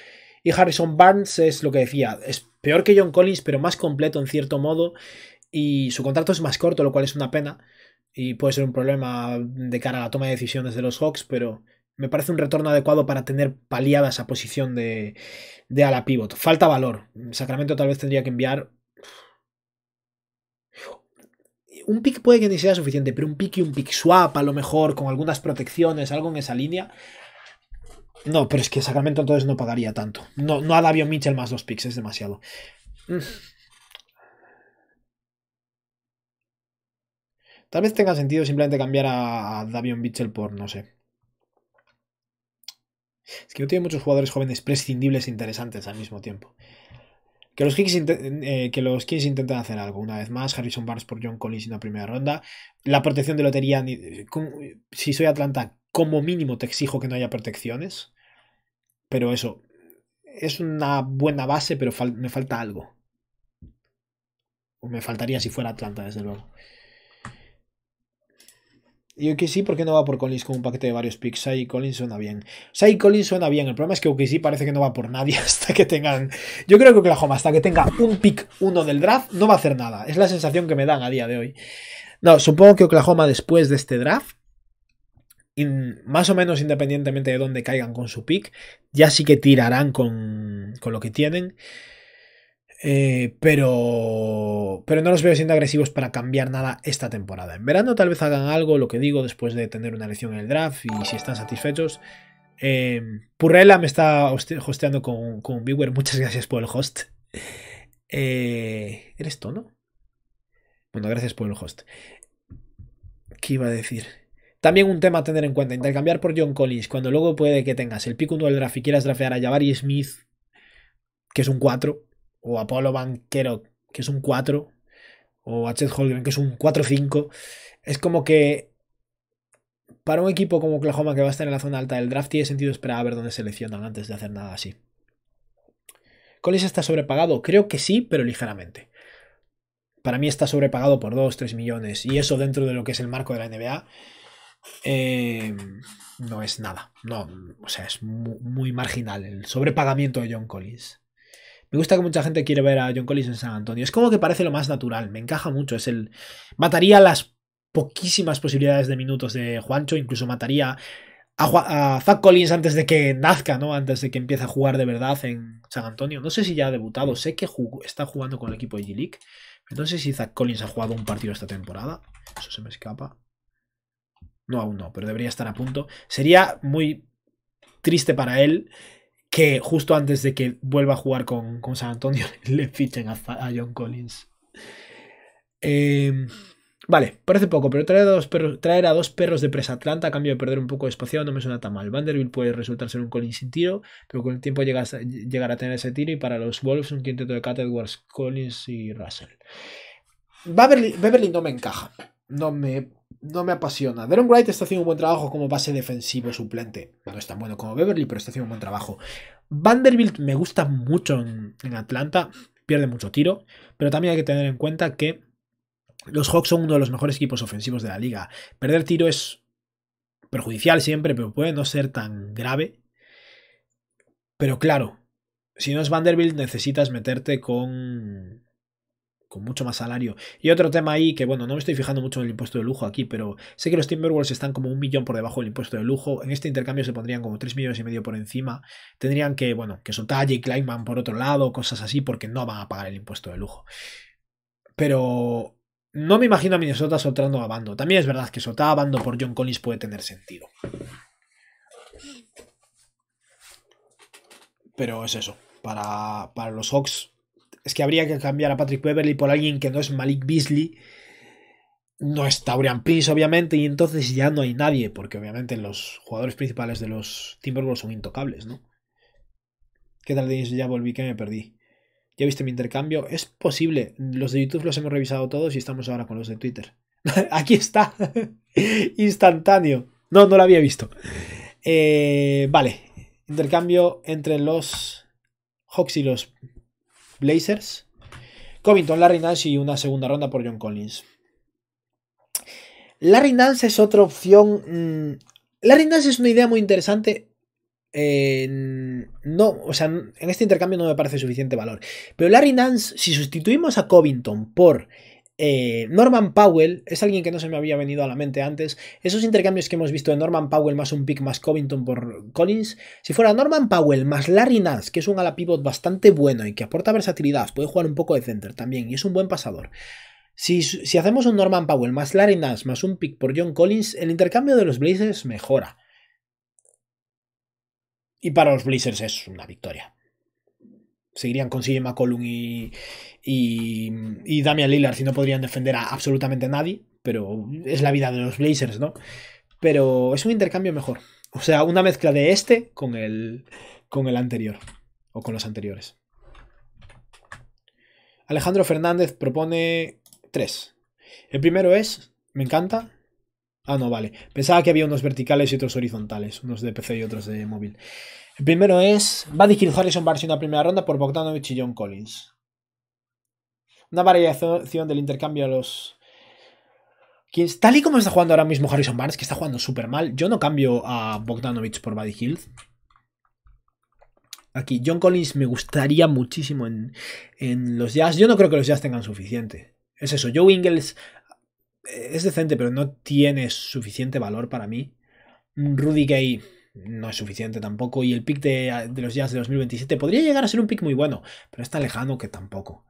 Y Harrison Barnes es lo que decía, es peor que John Collins, pero más completo en cierto modo y su contrato es más corto, lo cual es una pena y puede ser un problema de cara a la toma de decisiones de los Hawks, pero me parece un retorno adecuado para tener paliada esa posición de, de ala pivot. Falta valor. Sacramento tal vez tendría que enviar... Un pick puede que ni sea suficiente, pero un pick y un pick swap a lo mejor, con algunas protecciones, algo en esa línea. No, pero es que Sacramento entonces no pagaría tanto. No, no a Davio Mitchell más dos picks, es demasiado. Mm. Tal vez tenga sentido simplemente cambiar a, Davion Mitchell por, no sé. Es que no tiene muchos jugadores jóvenes prescindibles e interesantes al mismo tiempo. Que los, Kings intenten eh, que hacer algo una vez más. Harrison Barnes por John Collins en la primera ronda. La protección de lotería. Eh, si soy Atlanta, como mínimo te exijo que no haya protecciones. Pero eso. Es una buena base, pero me falta algo. O me faltaría si fuera Atlanta, desde luego y sí ¿por qué no va por Collins con un paquete de varios picks? Sai Collins suena bien. Sai Collins suena bien. El problema es que sí parece que no va por nadie hasta que tengan. Yo creo que Oklahoma, hasta que tenga un pick uno del draft, no va a hacer nada. Es la sensación que me dan a día de hoy. No, supongo que Oklahoma después de este draft más o menos independientemente de dónde caigan con su pick, ya sí que tirarán con, con lo que tienen. Eh, pero, pero no los veo siendo agresivos para cambiar nada esta temporada. En verano tal vez hagan algo, lo que digo, después de tener una elección en el draft y si están satisfechos. Eh, em, Purrella me está hosteando con, con viewer. Muchas gracias por el host. Eh, ¿Eres tono? Bueno, gracias por el host. ¿Qué iba a decir? También un tema a tener en cuenta, intercambiar por John Collins, cuando luego puede que tengas el pico 1 del draft y quieras drafear a Jabari Smith, que es un 4, o a Banquero, que es un 4, o a Chet Holgren, que es un 4-5, es como que para un equipo como Oklahoma que va a estar en la zona alta del draft tiene sentido esperar a ver dónde seleccionan antes de hacer nada así. ¿Collins está sobrepagado? Creo que sí, pero ligeramente. Para mí está sobrepagado por 2, 3 millones. Y eso dentro de lo que es el marco de la NBA eh, no es nada. No, o sea, es muy marginal el sobrepagamiento de John Collins. Me gusta que mucha gente quiere ver a John Collins en San Antonio. Es como que parece lo más natural, me encaja mucho. Es el. Mataría las poquísimas posibilidades de minutos de Juancho, incluso mataría a, Zach Collins antes de que nazca, ¿no? Antes de que empiece a jugar de verdad en San Antonio. No sé si ya ha debutado, sé que está jugando con el equipo de G-League. No sé si Zach Collins ha jugado un partido esta temporada. Eso se me escapa. No, aún no, pero debería estar a punto. Sería muy triste para él que justo antes de que vuelva a jugar con, San Antonio le fichen a, John Collins. Em, vale, parece poco, pero traer a, dos perros, traer a dos perros de presa Atlanta a cambio de perder un poco de espacio no me suena tan mal. Vanderbilt puede resultar ser un Collins sin tiro, pero con el tiempo a, llegará a tener ese tiro y para los Wolves un quinteto de Cat Edwards, Collins y Russell. Beverly no me encaja. No me no me apasiona. Deron Wright está haciendo un buen trabajo como base defensivo suplente. No es tan bueno como Beverly, pero está haciendo un buen trabajo. Vanderbilt me gusta mucho en Atlanta, pierde mucho tiro, pero también hay que tener en cuenta que los Hawks son uno de los mejores equipos ofensivos de la liga. Perder tiro es perjudicial siempre, pero puede no ser tan grave. Pero claro, si no es Vanderbilt necesitas meterte con con mucho más salario. Y otro tema ahí que, bueno, no me estoy fijando mucho en el impuesto de lujo aquí, pero sé que los Timberwolves están como un millón por debajo del impuesto de lujo. En este intercambio se pondrían como 3 millones y medio por encima. Tendrían que, bueno, que soltar a Jake Kleinman por otro lado, cosas así, porque no van a pagar el impuesto de lujo. Pero no me imagino a Minnesota soltando a Bando. También es verdad que soltar a Bando por John Collins puede tener sentido. Pero es eso. Para, para los Hawks es que habría que cambiar a Patrick Beverly por alguien que no es Malik Beasley. No es Taurian Prince, obviamente, y entonces ya no hay nadie, porque obviamente los jugadores principales de los Timberwolves son intocables, ¿no? ¿Qué tal, Denis? Ya volví, que me perdí. ¿Ya viste mi intercambio? Es posible. Los de YouTube los hemos revisado todos y estamos ahora con los de Twitter. Aquí está. Instantáneo. No, no lo había visto. Eh, vale. Intercambio entre los Hawks y los Blazers. Covington, Larry Nance y una segunda ronda por John Collins. Larry Nance es otra opción. Mm, Larry Nance es una idea muy interesante. Eh, no, o sea, en este intercambio no me parece suficiente valor. Pero Larry Nance, si sustituimos a Covington por eh, Norman Powell es alguien que no se me había venido a la mente antes. Esos intercambios que hemos visto de Norman Powell más un pick más Covington por Collins. Si fuera Norman Powell más Larry Nance, que es un ala pivot bastante bueno y que aporta versatilidad, puede jugar un poco de center también y es un buen pasador. Si, hacemos un Norman Powell más Larry Nance más un pick por John Collins, el intercambio de los Blazers mejora. Y para los Blazers es una victoria seguirían con CJ McCollum y, y, Damian Lillard, si no podrían defender a absolutamente nadie, pero es la vida de los Blazers, ¿no? Pero es un intercambio mejor. O sea, una mezcla de este con el, con el anterior, o con los anteriores. Alejandro Fernández propone tres. El primero es, me encanta. Ah, no, vale. Pensaba que había unos verticales y otros horizontales, unos de PC y otros de móvil. El primero es va a Harrison Barnes en primera ronda por Bogdanovich y John Collins. Una variación del intercambio a los Tal y como está jugando ahora mismo Harrison Barnes, que está jugando súper mal, yo no cambio a Bogdanovich por Buddy hills Aquí, John Collins me gustaría muchísimo en, los Jazz. Yo no creo que los Jazz tengan suficiente. Es eso, Joe Ingles eh, es decente, pero no tiene suficiente valor para mí. Rudy Gay no es suficiente tampoco. Y el pick de, de, los Jazz de 2027 podría llegar a ser un pick muy bueno, pero está lejano que tampoco.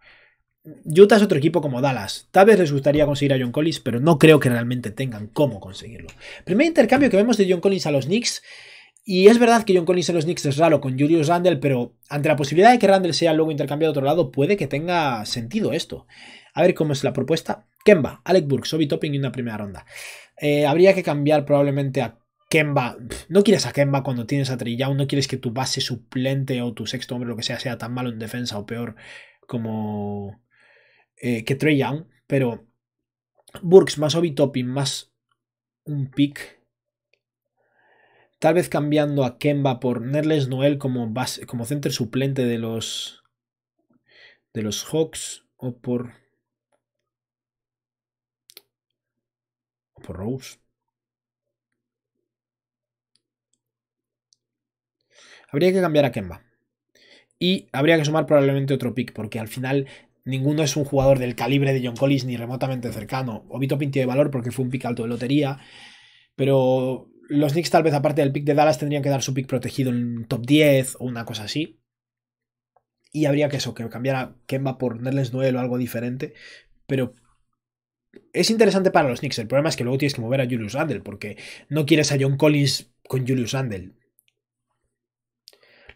Utah es otro equipo como Dallas. Tal vez les gustaría conseguir a John Collins, pero no creo que realmente tengan cómo conseguirlo. Primer intercambio que vemos de John Collins a los Knicks. Y es verdad que John Collins a los Knicks es raro con Julius Randle, pero ante la posibilidad de que Randle sea luego intercambiado a otro lado, puede que tenga sentido esto. A ver cómo es la propuesta. Kemba, Alec Burks, Obi Topping y una primera ronda. Eh, habría que cambiar probablemente a Kemba. No quieres a Kemba cuando tienes a Trey no quieres que tu base suplente o tu sexto hombre, lo que sea, sea tan malo en defensa o peor como eh, que Trey Young, pero Burks más Obi Topping más un pick. Tal vez cambiando a Kemba por Nerles Noel como, base, como center suplente de los, de los Hawks o por, o por Rose. Habría que cambiar a Kemba. Y habría que sumar probablemente otro pick, porque al final Ninguno es un jugador del calibre de John Collins ni remotamente cercano. Obito pintó de valor porque fue un pick alto de lotería. Pero los Knicks, tal vez aparte del pick de Dallas, tendrían que dar su pick protegido en top 10 o una cosa así. Y habría que eso, que cambiara Kemba por Nerlens Noel o algo diferente. Pero es interesante para los Knicks. El problema es que luego tienes que mover a Julius Randle porque no quieres a John Collins con Julius Randle.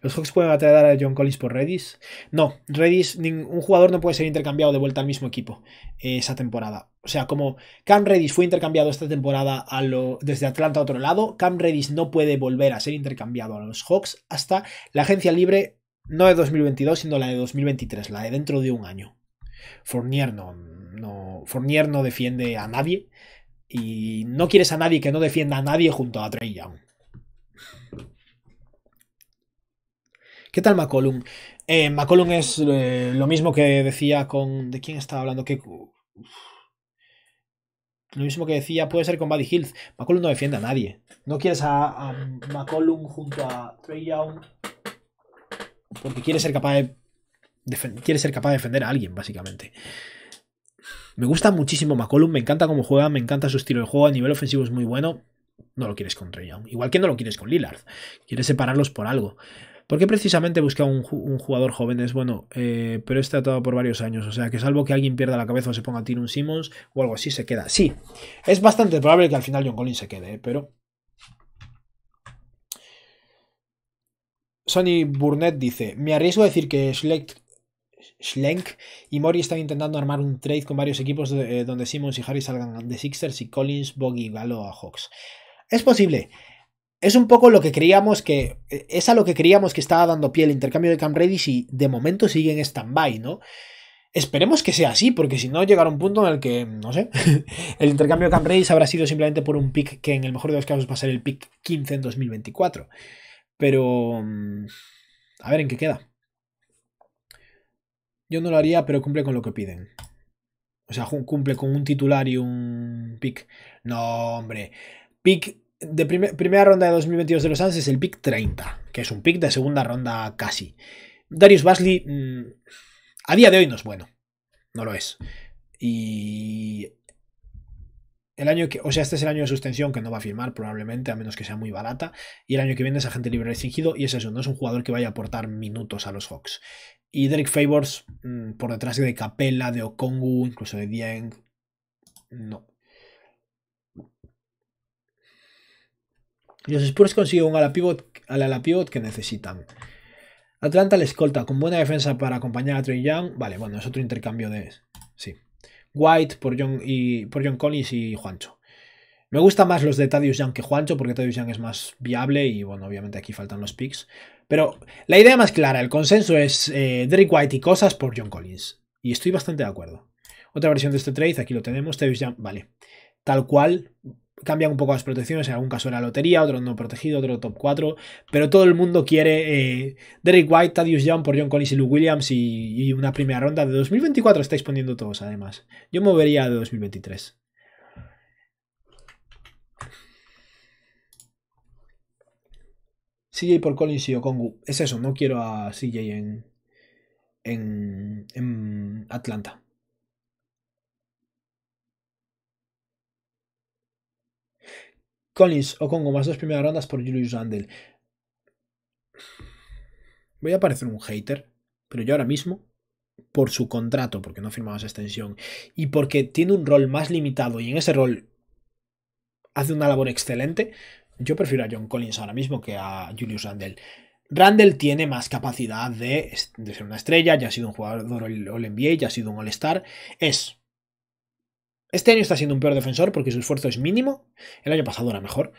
¿Los Hawks pueden atrever a John Collins por Redis? No, Redis, ningún jugador no puede ser intercambiado de vuelta al mismo equipo eh, esa temporada. O sea, como Cam Redis fue intercambiado esta temporada lo, desde Atlanta a otro lado, Cam Redis no puede volver a ser intercambiado a los Hawks hasta la agencia libre, no de 2022, sino la de 2023, la de dentro de un año. Fournier no, Fournier no defiende a nadie y no quieres a nadie que no defienda a nadie junto a Trey Young. ¿Qué tal McCollum? Eh, McCollum es eh, lo mismo que decía con... ¿De quién estaba hablando? Lo mismo que decía puede ser con Buddy Hills. McCollum no defiende a nadie. No quieres a, a McCollum junto a Trey Young porque quiere ser capaz de ser capaz de defender a alguien, básicamente. Me gusta muchísimo McCollum, me encanta cómo juega, me encanta su estilo de juego, a nivel ofensivo es muy bueno. No lo quieres con Trey Young. Igual que no lo quieres con Lillard. Quieres separarlos por algo. ¿Por qué precisamente busca un, jugador joven? Es bueno, eh, pero es este tratado por varios años. O sea, que salvo que alguien pierda la cabeza o se ponga a tirar un Simmons o algo así, se queda. Sí, es bastante probable que al final John Collins se quede, ¿eh? pero. Sonny Burnett dice: Me arriesgo a decir que Schlenk y Mori están intentando armar un trade con varios equipos eh, donde Simmons y Harry salgan de Sixers y Collins, Boggy, Galo a Hawks. Es posible es un poco lo que creíamos que. E, es a lo que creíamos que estaba dando pie el intercambio de Cam Ready y de momento sigue en stand-by, ¿no? Esperemos que sea así, porque si no llegará un punto en el que, no sé, el intercambio de Cam Reddish habrá sido simplemente por un pick que en el mejor de los casos va a ser el pick 15 en 2024. Pero. Mm, a ver en qué queda. Yo no lo haría, pero cumple con lo que piden. O sea, cumple con un titular y un pick. No, hombre. Pick de primera ronda de 2022 de los ANS es el pick 30, que es un pick de segunda ronda casi. Darius Basley mm, a día de hoy no es bueno, no lo es. Y el año que, o sea, este es el año de sustención que no va a firmar probablemente, a menos que sea muy barata. Y el año que viene es agente libre restringido y es eso, no es un jugador que vaya a aportar minutos a los Hawks. Y Derek Favors, mm, por detrás de Capella, de Okongu, incluso de Dieng, no. Los Spurs consiguen un ala pivot, pivot que necesitan. Atlanta le escolta con buena defensa para acompañar a Trey Young. Vale, bueno, es otro intercambio de. Sí. White por John, y, por John Collins y Juancho. Me gusta más los de Tadius Young que Juancho, porque Tadius Young es más viable y, bueno, obviamente aquí faltan los picks. Pero la idea más clara, el consenso es eh, White y cosas por John Collins. Y estoy bastante de acuerdo. Otra versión de este trade, aquí lo tenemos, Tadius Young, vale. Tal cual, cambian un poco las protecciones, en algún caso era lotería, otro no protegido, otro top 4, pero todo el mundo quiere eh, Derek White, Thaddeus Young por John Collins y Luke Williams y, una primera ronda de 2024 estáis poniendo todos además. Yo movería de 2023. CJ por Collins y Okongu. Es eso, no quiero a CJ en, en Atlanta. Collins o congo más dos primeras rondas por Julius Randle. Voy a parecer un hater, pero yo ahora mismo, por su contrato, porque no firmaba esa extensión, y porque tiene un rol más limitado y en ese rol hace una labor excelente, yo prefiero a John Collins ahora mismo que a Julius Randle. Randall tiene más capacidad de, de, ser una estrella, ya ha sido un jugador All-NBA, ya ha sido un All-Star. Es este año está siendo un peor defensor porque su esfuerzo es mínimo. El año pasado era mejor.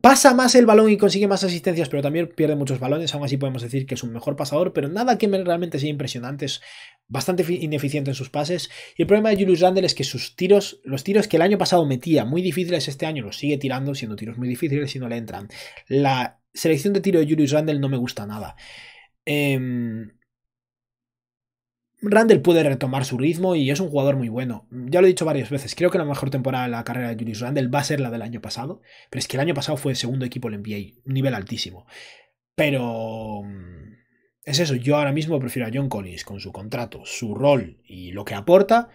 Pasa más el balón y consigue más asistencias, pero también pierde muchos balones. Aún así podemos decir que es un mejor pasador, pero nada que realmente sea impresionante. Es bastante ineficiente en sus pases. Y el problema de Julius Randle es que sus tiros, los tiros que el año pasado metía muy difíciles este año, los sigue tirando, siendo tiros muy difíciles y no le entran. La selección de tiro de Julius Randle no me gusta nada. Eh, Randall puede retomar su ritmo y es un jugador muy bueno. Ya lo he dicho varias veces, creo que la mejor temporada de la carrera de Julius Randall va a ser la del año pasado, pero es que el año pasado fue segundo equipo del NBA, nivel altísimo. Pero mm, es eso, yo ahora mismo prefiero a John Collins con su contrato, su rol y lo que aporta,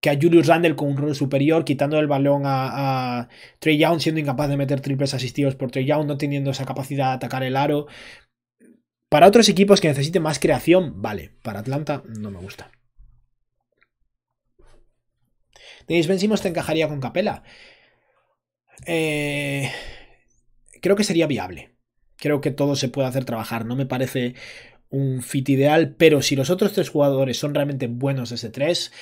que a Julius Randle con un rol superior, quitando el balón a, a Trey Young, siendo incapaz de meter triples asistidos por Trey Young, no teniendo esa capacidad de atacar el aro, para otros equipos que necesiten más creación, vale. Para Atlanta no me gusta. Denis Ben te encajaría con Capela. Eh, creo que sería viable. Creo que todo se puede hacer trabajar. No me parece un fit ideal, pero si los otros tres jugadores son realmente buenos ese tres,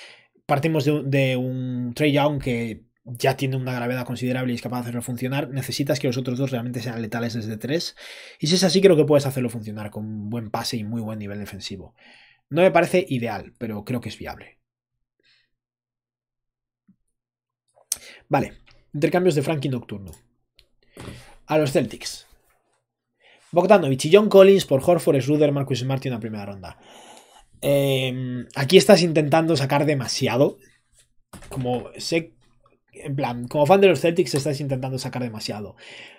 partimos de, un trade Young que ya tiene una gravedad considerable y es capaz de hacerlo funcionar, necesitas que los otros dos realmente sean letales desde tres. Y si es así, creo que puedes hacerlo funcionar con un buen pase y muy buen nivel defensivo. No me parece ideal, pero creo que es viable. Vale, intercambios de Frankie Nocturno. A los Celtics. Bogdanovich y John Collins por Horford, Schroeder, Marcus Smart en la primera ronda. Em, aquí estás intentando sacar demasiado. Como sé en plan, como fan de los Celtics estáis intentando sacar demasiado.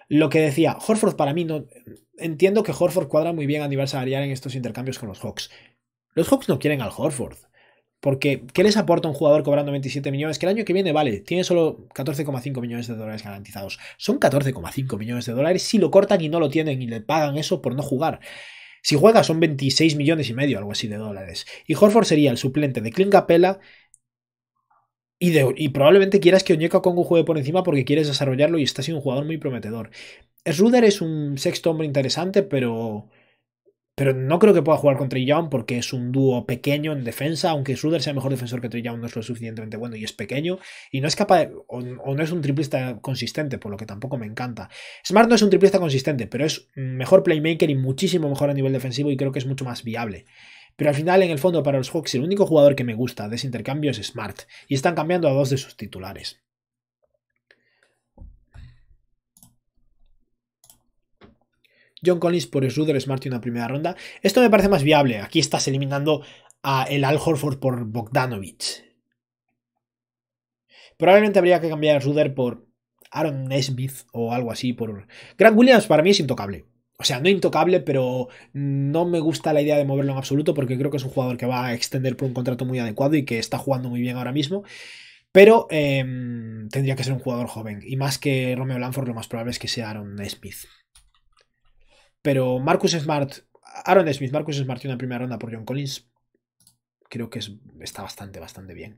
Lo que decía, Horford para mí no... Entiendo que Horford cuadra muy bien a nivel salarial en estos intercambios con los Hawks. Los Hawks no quieren al Horford. Porque, ¿qué les aporta un jugador cobrando 27 millones? Que el año que viene, vale, tiene solo 14,5 millones de dólares garantizados. Son 14,5 millones de dólares si lo cortan y no lo tienen y le pagan eso por no jugar. Si juega son 26 millones y medio, algo así de dólares. Y Horford sería el suplente de Clint Capella y, probablemente quieras que Onyeka Congo juegue por encima porque quieres desarrollarlo y está siendo un jugador muy prometedor. Ruder es un sexto hombre interesante, pero, pero no creo que pueda jugar con Trey porque es un dúo pequeño en defensa, aunque Ruder sea mejor defensor que Trey Young, no es lo suficientemente bueno y es pequeño y no es capaz, o, no es un triplista consistente, por lo que tampoco me encanta. Smart no es un triplista consistente, pero es mejor playmaker y muchísimo mejor a nivel defensivo y creo que es mucho más viable. Pero al final, en el fondo, para los Hawks, el único jugador que me gusta de ese intercambio es Smart, y están cambiando a dos de sus titulares. John Collins por Schroeder, Smart y una primera ronda. Esto me parece más viable. Aquí estás eliminando a el Al Horford por Bogdanovich. Probablemente habría que cambiar a Schroeder por Aaron Nesmith o algo así. Por... Grant Williams para mí es intocable o sea, no intocable, pero no me gusta la idea de moverlo en absoluto porque creo que es un jugador que va a extender por un contrato muy adecuado y que está jugando muy bien ahora mismo. Pero em, tendría que ser un jugador joven. Y más que Romeo Lanford, lo más probable es que sea Aaron Smith. Pero Marcus Smart, Aaron Smith, Marcus Smart y una primera ronda por John Collins creo que está bastante, bastante bien.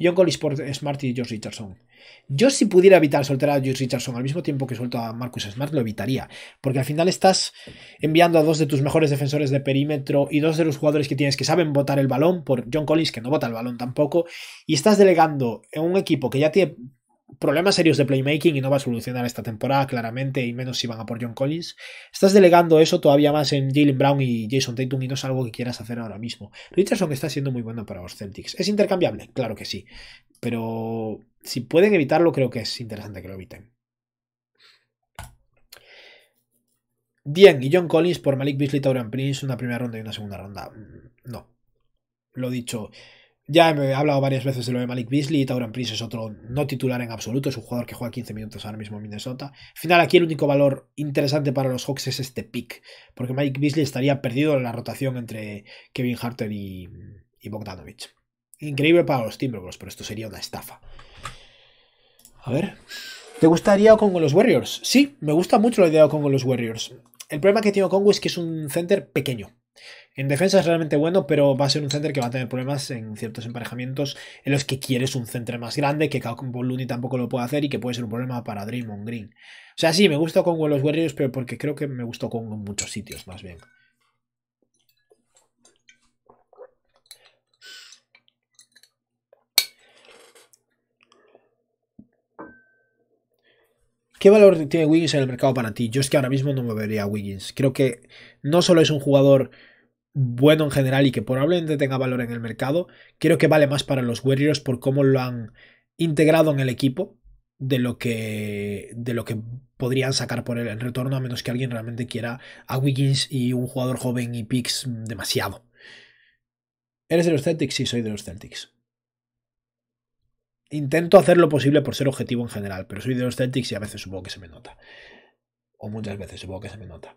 John Collins por Smart y George Richardson. Yo si pudiera evitar soltar a George Richardson al mismo tiempo que suelto a Marcus Smart, lo evitaría. Porque al final estás enviando a dos de tus mejores defensores de perímetro y dos de los jugadores que tienes que saben botar el balón por John Collins, que no bota el balón tampoco, y estás delegando en un equipo que ya tiene problemas serios de playmaking y no va a solucionar esta temporada claramente, y menos si van a por John Collins. Estás delegando eso todavía más en Jalen Brown y Jason Tatum y no es algo que quieras hacer ahora mismo. Richardson está siendo muy bueno para los Celtics. ¿Es intercambiable? Claro que sí. Pero si pueden evitarlo, creo que es interesante que lo eviten. Bien, y John Collins por Malik Beasley, Taurian Prince, una primera ronda y una segunda ronda. Mm, no. Lo dicho, ya he hablado varias veces de lo de Malik Beasley. Tauran Prince es otro no titular en absoluto. Es un jugador que juega 15 minutos ahora mismo en Minnesota. Al final, aquí el único valor interesante para los Hawks es este pick. Porque Malik Beasley estaría perdido en la rotación entre Kevin Harter y, Bogdanovich. Increíble para los Timberwolves, pero esto sería una estafa. A ver. ¿Te gustaría con los Warriors? Sí, me gusta mucho la idea de con los Warriors. El problema que tiene Congo es que es un center pequeño. En defensa es realmente bueno, pero va a ser un center que va a tener problemas en ciertos emparejamientos en los que quieres un center más grande, que of Looney tampoco lo puede hacer y que puede ser un problema para Draymond Green. O sea, sí, me gusta con en los Warriors, pero porque creo que me gustó con en muchos sitios, más bien. ¿Qué valor tiene Wiggins en el mercado para ti? Yo es que ahora mismo no me vería Wiggins. Creo que no solo es un jugador bueno en general y que probablemente tenga valor en el mercado, creo que vale más para los Warriors por cómo lo han integrado en el equipo de lo que, de lo que podrían sacar por él en retorno, a menos que alguien realmente quiera a Wiggins y un jugador joven y picks demasiado. ¿Eres de los Celtics? Sí, soy de los Celtics. Intento hacer lo posible por ser objetivo en general, pero soy de los Celtics y a veces supongo que se me nota. O muchas veces supongo que se me nota.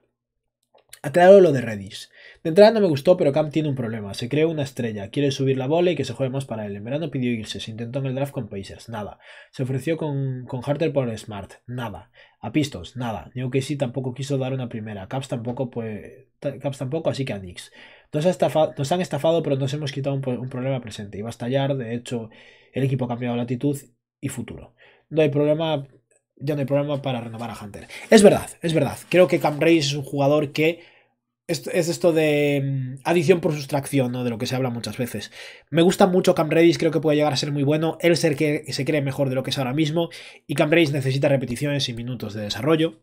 Aclaro lo de Redis. De entrada no me gustó, pero Camp tiene un problema. Se creó una estrella. Quiere subir la bola y que se juegue más para él. En verano pidió irse. Se intentó en el draft con Pacers. Nada. Se ofreció con, con Harter por Smart. Nada. A Pistos. Nada. que sí tampoco quiso dar una primera. Caps tampoco, pues, Caps tampoco, así que a Knicks. Nos, han estafado, pero nos hemos quitado un, problema presente. Iba a estallar. De hecho, el equipo ha cambiado actitud y futuro. No hay problema ya no hay problema para renovar a Hunter. Es verdad, es verdad. Creo que Cam es un jugador que es, esto de mm, adición por sustracción, ¿no? De lo que se habla muchas veces. Me gusta mucho Cam creo que puede llegar a ser muy bueno. Él ser que se cree mejor de lo que es ahora mismo. Y Cam necesita repeticiones y minutos de desarrollo.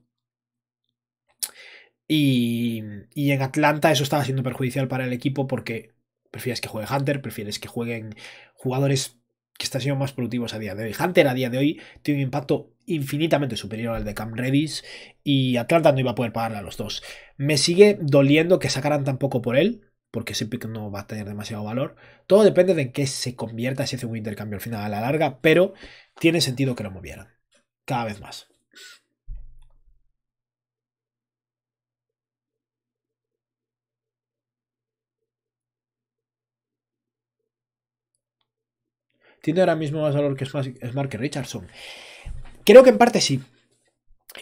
Y, y en Atlanta eso estaba siendo perjudicial para el equipo porque prefieres que juegue Hunter, prefieres que jueguen jugadores que están siendo más productivos a día de hoy. Hunter a día de hoy tiene un impacto infinitamente superior al de Cam Redis y Atlanta no iba a poder pagarle a los dos. Me sigue doliendo que sacaran tan poco por él, porque ese pick no va a tener demasiado valor. Todo depende de en qué se convierta si hace un intercambio al final a la larga, pero tiene sentido que lo movieran cada vez más. Tiene ahora mismo más valor que Smart que Richardson. Creo que en parte sí.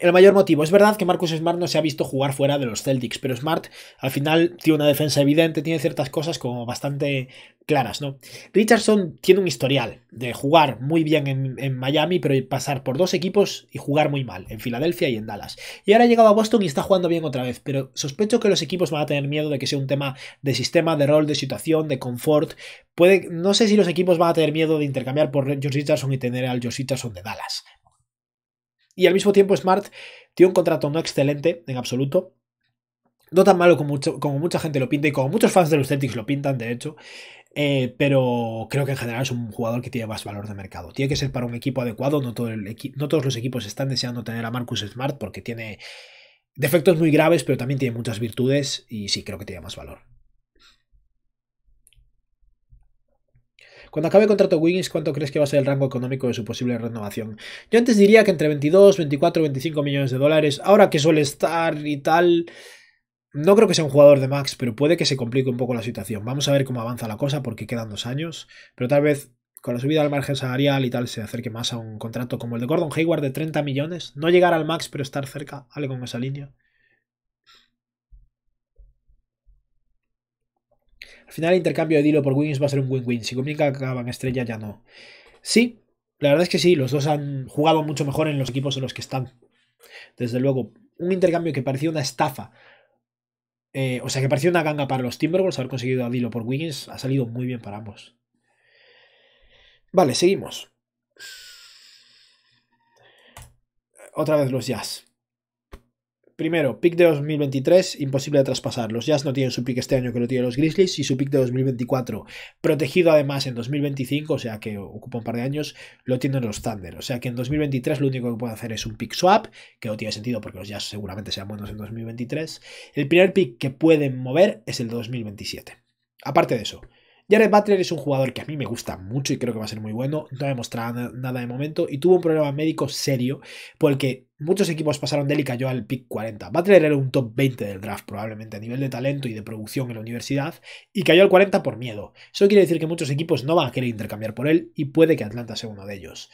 El mayor motivo. Es verdad que Marcus Smart no se ha visto jugar fuera de los Celtics, pero Smart al final tiene una defensa evidente, tiene ciertas cosas como bastante claras, ¿no? Richardson tiene un historial de jugar muy bien en, Miami, pero pasar por dos equipos y jugar muy mal, en Filadelfia y en Dallas. Y ahora ha llegado a Boston y está jugando bien otra vez, pero sospecho que los equipos van a tener miedo de que sea un tema de sistema, de rol, de situación, de confort. Puede, no sé si los equipos van a tener miedo de intercambiar por George Richardson y tener al George Richardson de Dallas. Y al mismo tiempo Smart tiene un contrato no excelente en absoluto. No tan malo como, como mucha gente lo pinta y como muchos fans de los Celtics lo pintan, de hecho. Eh, pero creo que en general es un jugador que tiene más valor de mercado. Tiene que ser para un equipo adecuado. No, no todos los equipos están deseando tener a Marcus Smart porque tiene defectos muy graves, pero también tiene muchas virtudes y sí creo que tiene más valor. Cuando acabe el contrato Wiggins, ¿cuánto crees que va a ser el rango económico de su posible renovación? Yo antes diría que entre 22, 24, 25 millones de dólares. Ahora que suele estar y tal... No creo que sea un jugador de max, pero puede que se complique un poco la situación. Vamos a ver cómo avanza la cosa porque quedan dos años, pero tal vez con la subida al margen salarial y tal se acerque más a un contrato como el de Gordon Hayward de 30 millones. No llegar al max, pero estar cerca, algo con esa línea. Al final el intercambio de Dilo por Wiggins va a ser un win-win. Si comunica acaban estrella, ya no. Sí, la verdad es que sí, los dos han jugado mucho mejor en los equipos en los que están. Desde luego, un intercambio que parecía una estafa. Eh, o sea, que parecía una ganga para los Timberwolves haber conseguido a Dilo por Wiggins. Ha salido muy bien para ambos. Vale, seguimos. Otra vez los Jazz. Primero, pick de 2023, imposible de traspasar. Los Jazz no tienen su pick este año que lo tienen los Grizzlies y su pick de 2024, protegido además en 2025, o sea que ocupa un par de años, lo tienen los Thunder. O sea que en 2023 lo único que pueden hacer es un pick swap, que no tiene sentido porque los Jazz seguramente sean buenos en 2023. El primer pick que pueden mover es el de 2027. Aparte de eso, Jared Butler es un jugador que a mí me gusta mucho y creo que va a ser muy bueno. No ha demostrado nada de momento y tuvo un problema médico serio por el que muchos equipos pasaron de él y cayó al pick 40. Butler era un top 20 del draft probablemente a nivel de talento y de producción en la universidad y cayó al 40 por miedo. Eso quiere decir que muchos equipos no van a querer intercambiar por él y puede que Atlanta sea uno de ellos.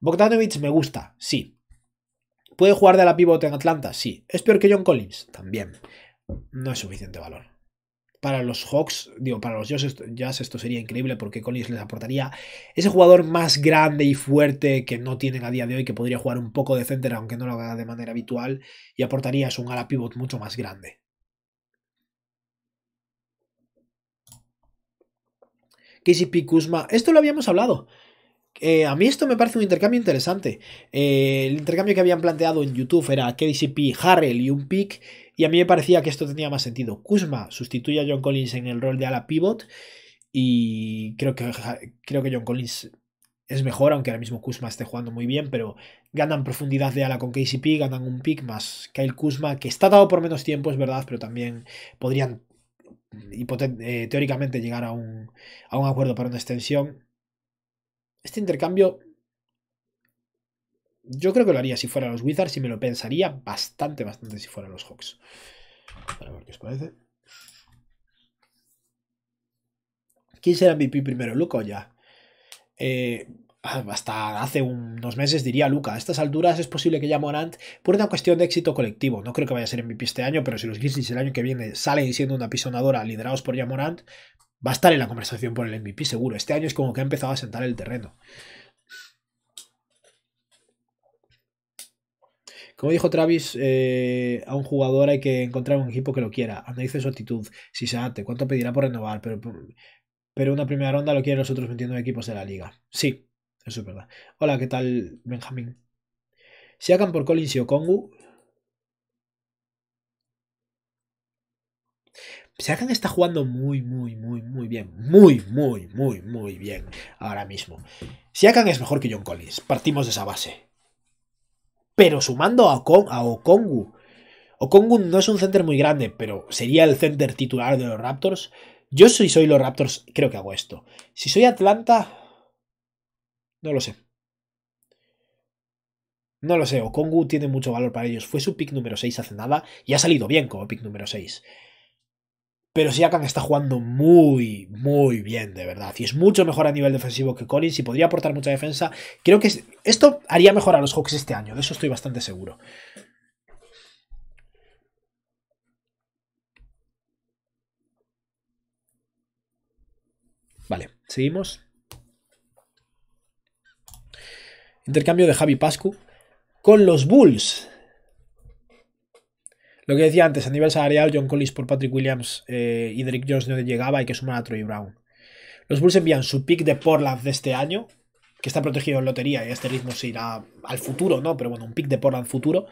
Bogdanovich me gusta, sí. ¿Puede jugar de la pivote en Atlanta? Sí. ¿Es peor que John Collins? También. No es suficiente valor para los Hawks, digo, para los Jazz esto sería increíble porque Collins les aportaría ese jugador más grande y fuerte que no tienen a día de hoy, que podría jugar un poco de center, aunque no lo haga de manera habitual, y aportaría un ala pivot mucho más grande. KCP Kuzma, esto lo habíamos hablado. Eh, a mí esto me parece un intercambio interesante. Eh, el intercambio que habían planteado en YouTube era KCP, Harrell y un pick. Y a mí me parecía que esto tenía más sentido. Kuzma sustituye a John Collins en el rol de ala pivot y creo que, creo John Collins es mejor, aunque ahora mismo Kuzma esté jugando muy bien, pero ganan profundidad de ala con KCP, ganan un pick más Kyle Kuzma, que está dado por menos tiempo, es verdad, pero también podrían eh, teóricamente llegar a un, a un acuerdo para una extensión. Este intercambio yo creo que lo haría si fuera los Wizards y me lo pensaría bastante, bastante si fueran los Hawks. A ver qué os parece. ¿Quién será MVP primero, Luca o ya? Eh, hasta hace unos meses diría Luca. A estas alturas es posible que ya Morant, por una cuestión de éxito colectivo, no creo que vaya a ser MVP este año, pero si los Grizzlies el año que viene salen siendo una pisonadora liderados por ya Morant, va a estar en la conversación por el MVP seguro. Este año es como que ha empezado a sentar el terreno. Como dijo Travis, eh, a un jugador hay que encontrar un equipo que lo quiera. Analice su actitud, si se ate, cuánto pedirá por renovar, pero, pero una primera ronda lo quieren los otros 29 equipos de la liga. Sí, eso es verdad. Hola, ¿qué tal, Benjamín? Si por Collins y Okongu, Siakan está jugando muy, muy, muy, muy bien. Muy, muy, muy, muy bien ahora mismo. Siakan es mejor que John Collins. Partimos de esa base pero sumando a, a Okongu. Okongu no es un center muy grande, pero sería el center titular de los Raptors. Yo si soy los Raptors, creo que hago esto. Si soy Atlanta, no lo sé. No lo sé, Okongu tiene mucho valor para ellos. Fue su pick número 6 hace nada y ha salido bien como pick número 6 pero Siakam está jugando muy, muy bien, de verdad. Y es mucho mejor a nivel defensivo que Collins y podría aportar mucha defensa. Creo que esto haría mejor a los Hawks este año, de eso estoy bastante seguro. Vale, seguimos. Intercambio de Javi Pascu con los Bulls. Lo que decía antes, a nivel salarial, John Collins por Patrick Williams eh, y Derrick Jones no llegaba, y que sumar a Troy Brown. Los Bulls envían su pick de Portland de este año, que está protegido en lotería y a este ritmo se irá al futuro, ¿no? Pero bueno, un pick de Portland futuro.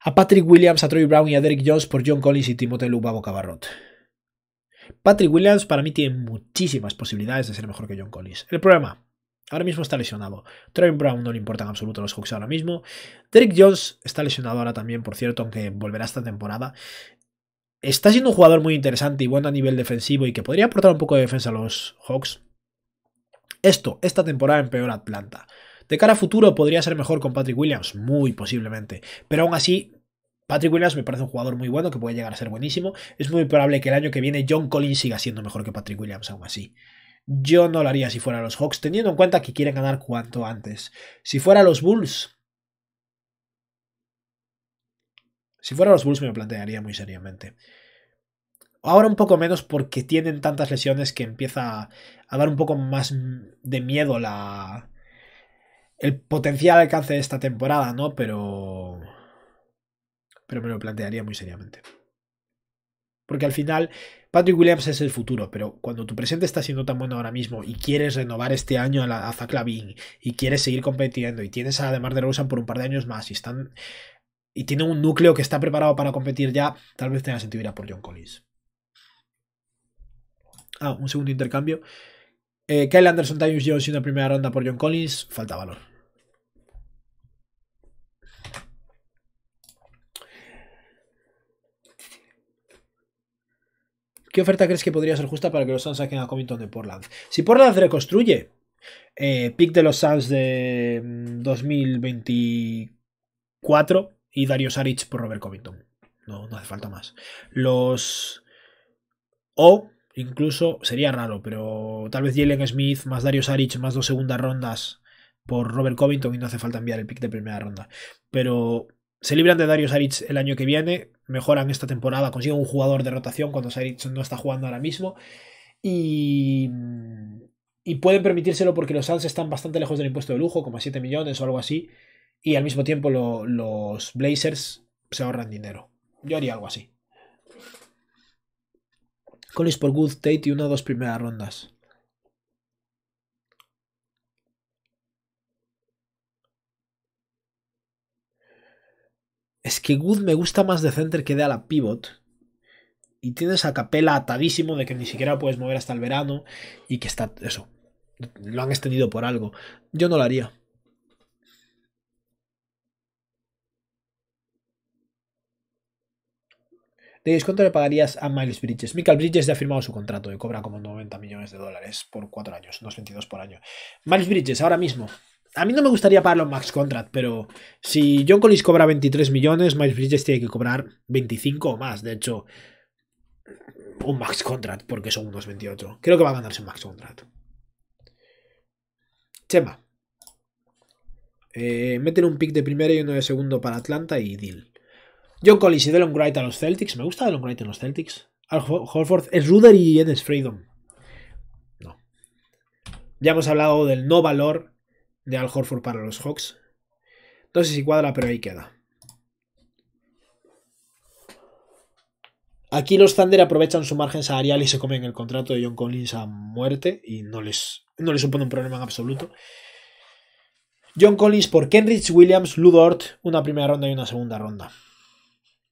A Patrick Williams, a Troy Brown y a Derrick Jones por John Collins y Timothée Lubavo Cabarrot. Patrick Williams para mí tiene muchísimas posibilidades de ser mejor que John Collins. El problema, Ahora mismo está lesionado. Trey Brown no le importa en absoluto a los Hawks ahora mismo. Derek Jones está lesionado ahora también, por cierto, aunque volverá esta temporada. Está siendo un jugador muy interesante y bueno a nivel defensivo y que podría aportar un poco de defensa a los Hawks. Esto, esta temporada empeora Atlanta. De cara a futuro podría ser mejor con Patrick Williams, muy posiblemente. Pero aún así, Patrick Williams me parece un jugador muy bueno que puede llegar a ser buenísimo. Es muy probable que el año que viene John Collins siga siendo mejor que Patrick Williams, aún así. Yo no lo haría si fuera los Hawks, teniendo en cuenta que quieren ganar cuanto antes. Si fuera los Bulls. Si fuera los Bulls me lo plantearía muy seriamente. Ahora un poco menos porque tienen tantas lesiones que empieza a dar un poco más de miedo la. el potencial alcance de esta temporada, ¿no? Pero. Pero me lo plantearía muy seriamente. Porque al final Patrick Williams es el futuro, pero cuando tu presente está siendo tan bueno ahora mismo y quieres renovar este año a, la, a y quieres seguir compitiendo y tienes a DeMar DeRozan por un par de años más y están y tienen un núcleo que está preparado para competir ya, tal vez tenga sentido ir a por John Collins. Ah, un segundo intercambio. Eh, Kyle Anderson, Times Jones y una primera ronda por John Collins, falta valor. ¿Qué oferta crees que podría ser justa para que los Suns saquen a Covington de Portland? Si Portland reconstruye, eh, pick de los Suns de 2024 mm, y Dario Saric por Robert Covington. No, no hace falta más. Los. O incluso sería raro, pero tal vez Jalen Smith más Dario Saric más dos segundas rondas por Robert Covington y no hace falta enviar el pick de primera ronda. Pero se libran de Dario Saric el año que viene, mejoran esta temporada, consiguen un jugador de rotación cuando Sairich no está jugando ahora mismo. Y, pueden permitírselo porque los Suns están bastante lejos del impuesto de lujo, como a 7 millones o algo así. Y al mismo tiempo los Blazers se ahorran dinero. Yo haría algo así. Collins por Good, Tate y una o dos primeras rondas. Es que Good me gusta más de center que de a la pivot. Y tienes esa Capela atadísimo de que ni siquiera puedes mover hasta el verano y que está eso. Lo han extendido por algo. Yo no lo haría. ¿De descuento le pagarías a Miles Bridges? Michael Bridges ya ha firmado su contrato y cobra como 90 millones de dólares por cuatro años, 22 por año. Miles Bridges, ahora mismo, a mí no me gustaría pagarlo en max contract, pero si John Collins cobra 23 millones, Miles Bridges tiene que cobrar 25 o más. De hecho, un max contract, porque son unos 28. Creo que va a ganarse un max contract. Chema. Eh, meten un pick de primera y uno de segundo para Atlanta y deal. John Collins y Delon Wright a los Celtics. Me gusta Delon Wright en los Celtics. Al Holford, es Ruder y es Freedom. No. Ya hemos hablado del no valor de Al Horford para los Hawks. No sé si cuadra, pero ahí queda. Aquí los Thunder aprovechan su margen salarial y se comen el contrato de John Collins a muerte y no les, no supone un problema en absoluto. John Collins por Kenrich Williams, Ludort, una primera ronda y una segunda ronda.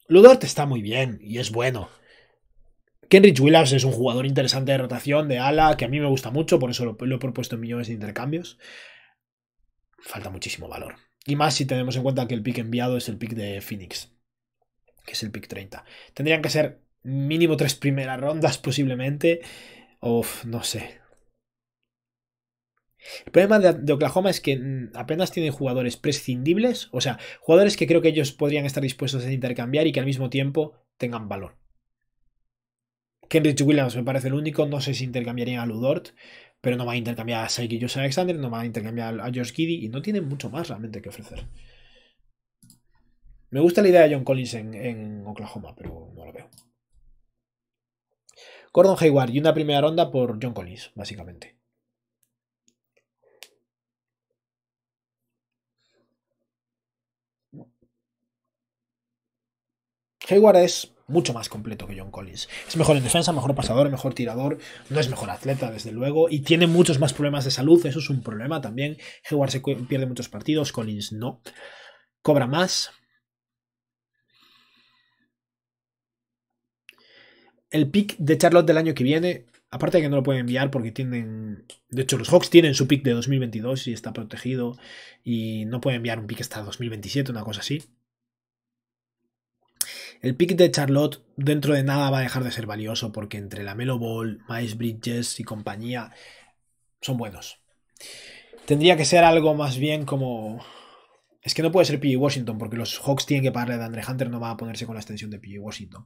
Ludort está muy bien y es bueno. Kenrich Williams es un jugador interesante de rotación, de ala, que a mí me gusta mucho, por eso lo, lo he propuesto en millones de intercambios falta muchísimo valor. Y más si tenemos en cuenta que el pick enviado es el pick de Phoenix, que es el pick 30. Tendrían que ser mínimo tres primeras rondas posiblemente. o no sé. El problema de, Oklahoma es que mm, apenas tienen jugadores prescindibles, o sea, jugadores que creo que ellos podrían estar dispuestos a intercambiar y que al mismo tiempo tengan valor. Kenrich Williams me parece el único, no sé si intercambiarían a Ludort, pero no va a intercambiar a Saiki Joseph Alexander, no va a intercambiar a George Giddy y no tiene mucho más realmente que ofrecer. Me gusta la idea de John Collins en, Oklahoma, pero no lo veo. Gordon Hayward y una primera ronda por John Collins, básicamente. Hayward es mucho más completo que John Collins. Es mejor en defensa, mejor pasador, mejor tirador, no es mejor atleta, desde luego, y tiene muchos más problemas de salud, eso es un problema también. Hayward se pierde muchos partidos, Collins no. Cobra más. El pick de Charlotte del año que viene, aparte de que no lo pueden enviar porque tienen... De hecho, los Hawks tienen su pick de 2022 y está protegido y no puede enviar un pick hasta 2027, una cosa así. El pick de Charlotte dentro de nada va a dejar de ser valioso porque entre la Melo Ball, Miles Bridges y compañía son buenos. Tendría que ser algo más bien como. Es que no puede ser P.E. Washington porque los Hawks tienen que pagarle a Andre Hunter, no va a ponerse con la extensión de P.E. Washington.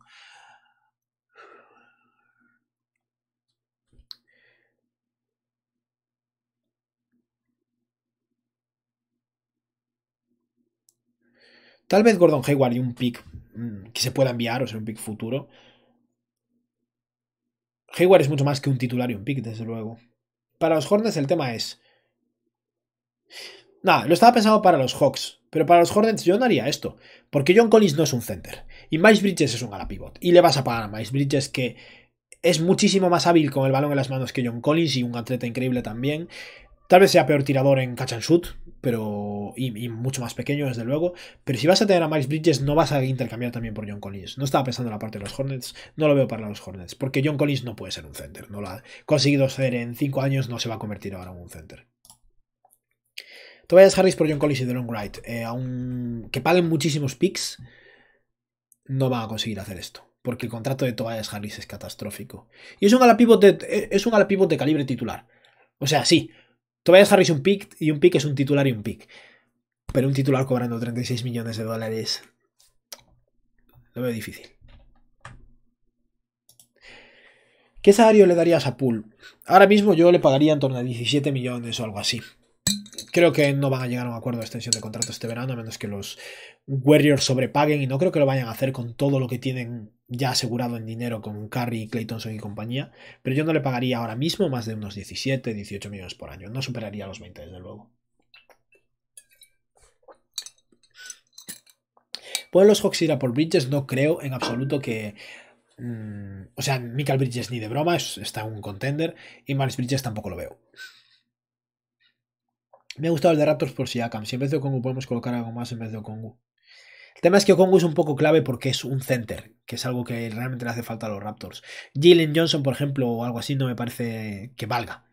Tal vez Gordon Hayward y un pick mm, que se pueda enviar, o ser un pick futuro. Hayward es mucho más que un titular y un pick, desde luego. Para los Hornets el tema es... Nada, lo estaba pensando para los Hawks, pero para los Hornets yo no haría esto, porque John Collins no es un center, y Miles Bridges es un ala pivot, y le vas a pagar a Miles Bridges que es muchísimo más hábil con el balón en las manos que John Collins y un atleta increíble también. Tal vez sea peor tirador en catch and shoot, pero y, mucho más pequeño, desde luego. Pero si vas a tener a Miles Bridges, no vas a intercambiar también por John Collins. No estaba pensando en la parte de los Hornets, no lo veo para los Hornets, porque John Collins no puede ser un center. No lo ha conseguido hacer en 5 años, no se va a convertir ahora en un center. Tobias Harris por John Collins y Long Wright. Eh, aunque paguen muchísimos picks, no van a conseguir hacer esto. Porque el contrato de Tobias Harris es catastrófico. Y es un ala eh, es un ala pivot de calibre titular. O sea, sí, Tobias Harris un pick y un pick es un titular y un pick. Pero un titular cobrando 36 millones de dólares lo veo difícil. ¿Qué salario le darías a Pool? Ahora mismo yo le pagaría en torno a 17 millones o algo así creo que no van a llegar a un acuerdo de extensión de contrato este verano, a menos que los Warriors sobrepaguen y no creo que lo vayan a hacer con todo lo que tienen ya asegurado en dinero con Curry, Claytonson y compañía, pero yo no le pagaría ahora mismo más de unos 17, 18 millones por año, no superaría los 20 desde luego. Pueden los Hawks ir a por Bridges, no creo en absoluto que mm, o sea, Michael Bridges ni de broma, está en un contender. Y Miles Bridges tampoco lo veo. Me ha gustado el de Raptors por Siakam. Si en vez de Okongu podemos colocar algo más en vez de Okongu. El tema es que Okongu es un poco clave porque es un center, que es algo que realmente le hace falta a los Raptors. Jalen Johnson, por ejemplo, o algo así, no me parece que valga.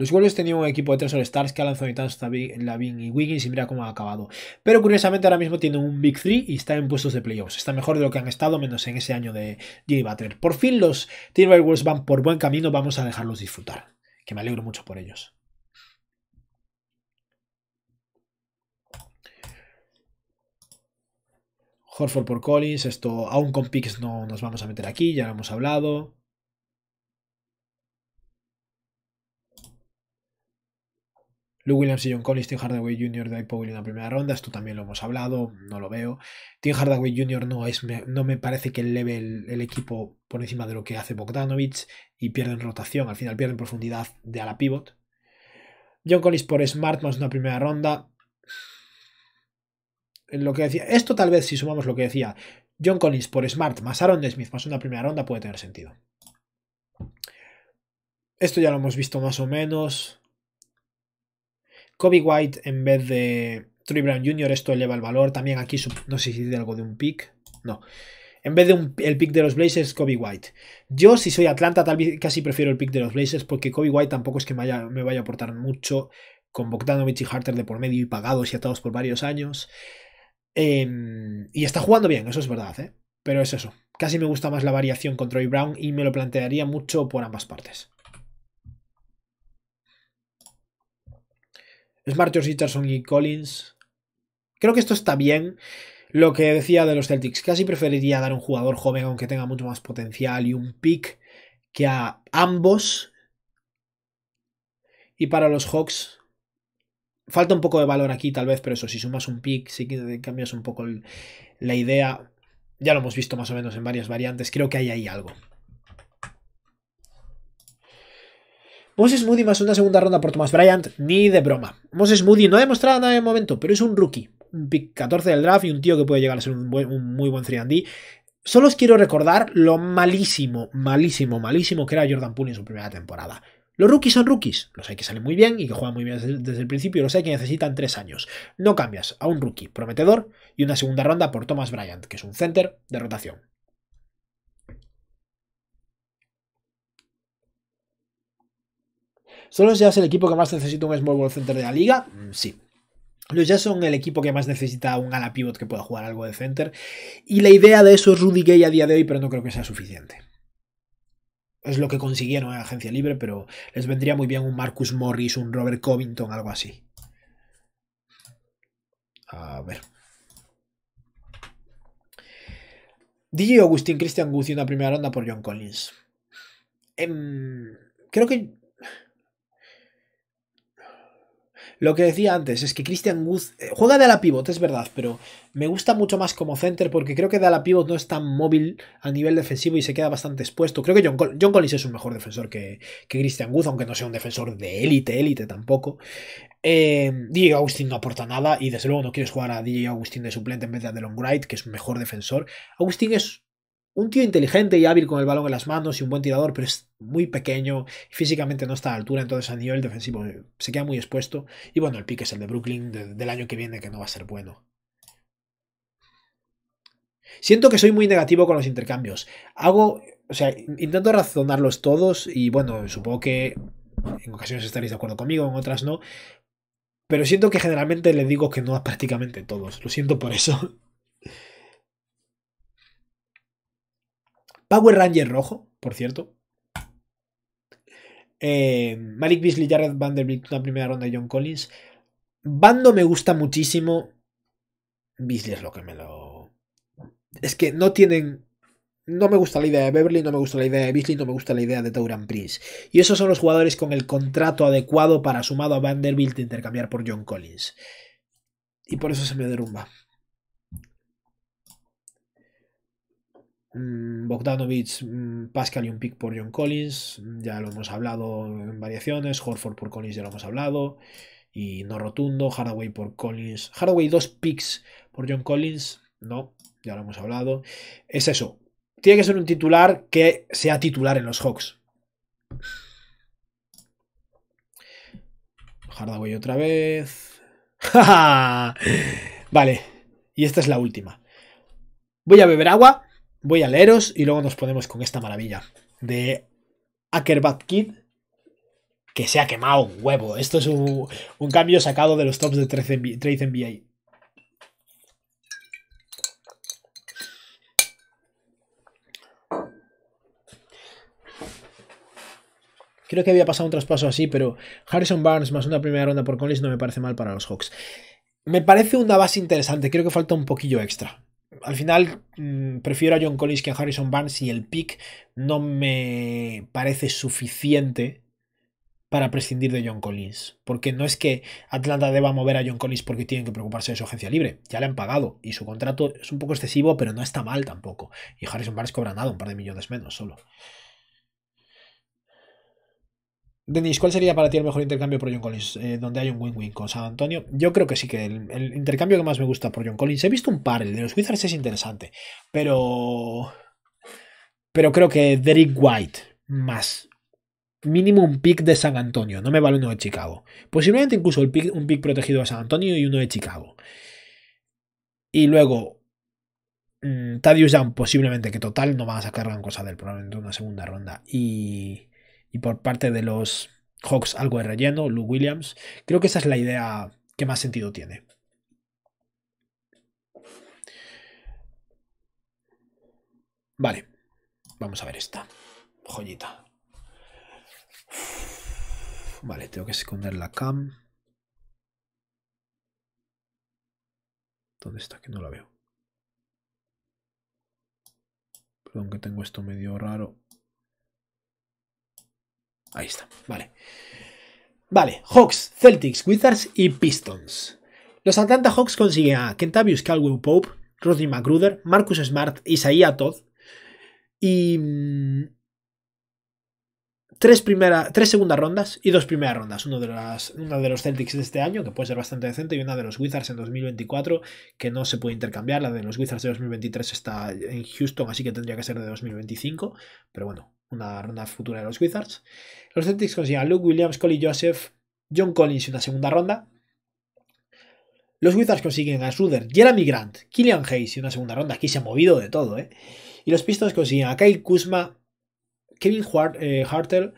Los Warriors tenían un equipo de tres All-Stars que ha lanzado la Lavin y Wiggins y mira cómo ha acabado. Pero curiosamente ahora mismo tiene un Big 3 y está en puestos de playoffs. Está mejor de lo que han estado, menos en ese año de Jimmy Butler. Por fin los Timberwolves van por buen camino, vamos a dejarlos disfrutar. Que me alegro mucho por ellos. Horford por Collins, esto aún con picks no nos vamos a meter aquí, ya lo hemos hablado. Lou Williams y John Collins, Tim Hardaway Jr., de Powell en la primera ronda, esto también lo hemos hablado, no lo veo. Tim Hardaway Jr. no, es, no me parece que eleve el, equipo por encima de lo que hace Bogdanovich y pierden rotación, al final pierden profundidad de ala pivot. John Collins por Smart más una primera ronda. Lo que decía, esto tal vez si sumamos lo que decía, John Collins por Smart más Aaron Smith más una primera ronda puede tener sentido. Esto ya lo hemos visto más o menos. Kobe White en vez de Troy Brown Jr. Esto eleva el valor. También aquí, no sé si de algo de un pick. No. En vez de el pick de los Blazers, Kobe White. Yo, si soy Atlanta, tal vez casi prefiero el pick de los Blazers porque Kobe White tampoco es que me, vaya a aportar mucho con Bogdanovich y Harter de por medio y pagados y atados por varios años. Em, y está jugando bien, eso es verdad, ¿eh? pero es eso. Casi me gusta más la variación con Troy Brown y me lo plantearía mucho por ambas partes. Es Richardson y Collins. Creo que esto está bien. Lo que decía de los Celtics, casi preferiría dar un jugador joven, aunque tenga mucho más potencial, y un pick que a ambos. Y para los Hawks, falta un poco de valor aquí, tal vez, pero eso, si sumas un pick, si cambias un poco la idea, ya lo hemos visto más o menos en varias variantes, creo que hay ahí algo. Moses Moody más una segunda ronda por Thomas Bryant, ni de broma. Moses Moody no ha demostrado nada el momento, pero es un rookie. Un pick 14 del draft y un tío que puede llegar a ser un, muy buen 3D. Solo os quiero recordar lo malísimo, malísimo, malísimo que era Jordan Poole en su primera temporada. Los rookies son rookies. Los hay que salen muy bien y que juegan muy bien desde, desde el principio. Los hay que necesitan tres años. No cambias a un rookie prometedor y una segunda ronda por Thomas Bryant, que es un center de rotación. ¿Solo Jazz el equipo que más necesita un small ball center de la liga? Mm, sí. Los Jazz son el equipo que más necesita un ala pivot que pueda jugar algo de center. Y la idea de eso es Rudy Gay a día de hoy, pero no creo que sea suficiente. Es lo que consiguieron en agencia libre, pero les vendría muy bien un Marcus Morris, un Robert Covington, algo así. A ver. DJ Agustín Christian Guzzi, una primera ronda por John Collins. Em, creo que Lo que decía antes es que Christian Guz eh, juega de ala pivot, es verdad, pero me gusta mucho más como center porque creo que de ala pivot no es tan móvil a nivel defensivo y se queda bastante expuesto. Creo que John, Collins es un mejor defensor que, Christian Guz, aunque no sea un defensor de élite, élite tampoco. Eh, DJ Agustín no aporta nada y desde luego no quieres jugar a DJ Agustín de suplente en vez de a Wright, que es un mejor defensor. Agustín es un tío inteligente y hábil con el balón en las manos y un buen tirador, pero es muy pequeño, físicamente no está a la altura, entonces a nivel defensivo eh, se queda muy expuesto. Y bueno, el pique es el de Brooklyn del año que viene, que no va a ser bueno. Siento que soy muy negativo con los intercambios. Hago, o sea, intento razonarlos todos y bueno, supongo que en ocasiones estaréis de acuerdo conmigo, en otras no. Pero siento que generalmente le digo que no a prácticamente todos. Lo siento por eso. Power Ranger rojo, por cierto. Eh, Malik Beasley, Jared Vanderbilt, una primera ronda de John Collins. Bando me gusta muchísimo. Beasley es lo que me lo. Es que no tienen. No me gusta la idea de Beverly, no me gusta la idea de Beasley, no me gusta la idea de Tauran Prince. Y esos son los jugadores con el contrato adecuado para sumado a Vanderbilt intercambiar por John Collins. Y por eso se me derrumba. Mm, Bogdanovich, mm, Pascal y un pick por John Collins, mm, ya lo hemos hablado en variaciones, Horford por Collins ya lo hemos hablado, y no rotundo, Hardaway por Collins, Hardaway dos picks por John Collins, no, ya lo hemos hablado, es eso, tiene que ser un titular que sea titular en los Hawks. Hardaway otra vez. vale, y esta es la última. Voy a beber agua voy a leeros y luego nos ponemos con esta maravilla de Ackerbat Kid que se ha quemado un huevo. Esto es un, un cambio sacado de los tops de Trade NBA. Creo que había pasado un traspaso así, pero Harrison Barnes más una primera ronda por Collins no me parece mal para los Hawks. Me parece una base interesante, creo que falta un poquillo extra al final mm, prefiero a John Collins que a Harrison Barnes y el pick no me parece suficiente para prescindir de John Collins. Porque no es que Atlanta deba mover a John Collins porque tienen que preocuparse de su agencia libre. Ya le han pagado y su contrato es un poco excesivo, pero no está mal tampoco. Y Harrison Barnes cobra nada, un par de millones menos solo. Denis, ¿cuál sería para ti el mejor intercambio por John Collins? Eh, donde hay un win-win con San Antonio. Yo creo que sí que el, intercambio que más me gusta por John Collins. He visto un par, el de los Wizards es interesante, pero. Pero creo que Derek White más. Mínimo un pick de San Antonio. No me vale uno de Chicago. Posiblemente incluso un pick protegido de San Antonio y uno de Chicago. Y luego. Mmm, Tadius posiblemente, que total no van a sacar gran cosa del probablemente una segunda ronda. Y y por parte de los Hawks algo de relleno, Lou Williams. Creo que esa es la idea que más sentido tiene. Vale, vamos a ver esta joyita. Vale, tengo que esconder la cam. ¿Dónde está? Que no la veo. Perdón que tengo esto medio raro. Ahí está, vale. Vale, Hawks, Celtics, Wizards y Pistons. Los Atlanta Hawks consiguen a Kentavious Caldwell Pope, Rodney McGruder, Marcus Smart, Isaiah Todd y mm, tres, primera, tres segundas rondas y dos primeras rondas. Uno de las, una de los Celtics de este año, que puede ser bastante decente, y una de los Wizards en 2024, que no se puede intercambiar. La de los Wizards de 2023 está en Houston, así que tendría que ser de 2025. Pero bueno, una ronda futura de los Wizards. Los Celtics consiguen a Luke Williams, Collie Joseph, John Collins y una segunda ronda. Los Wizards consiguen a Schroeder, Jeremy Grant, Killian Hayes y una segunda ronda. Aquí se ha movido de todo, ¿eh? Y los Pistons consiguen a Kyle Kuzma, Kevin eh, Hartel,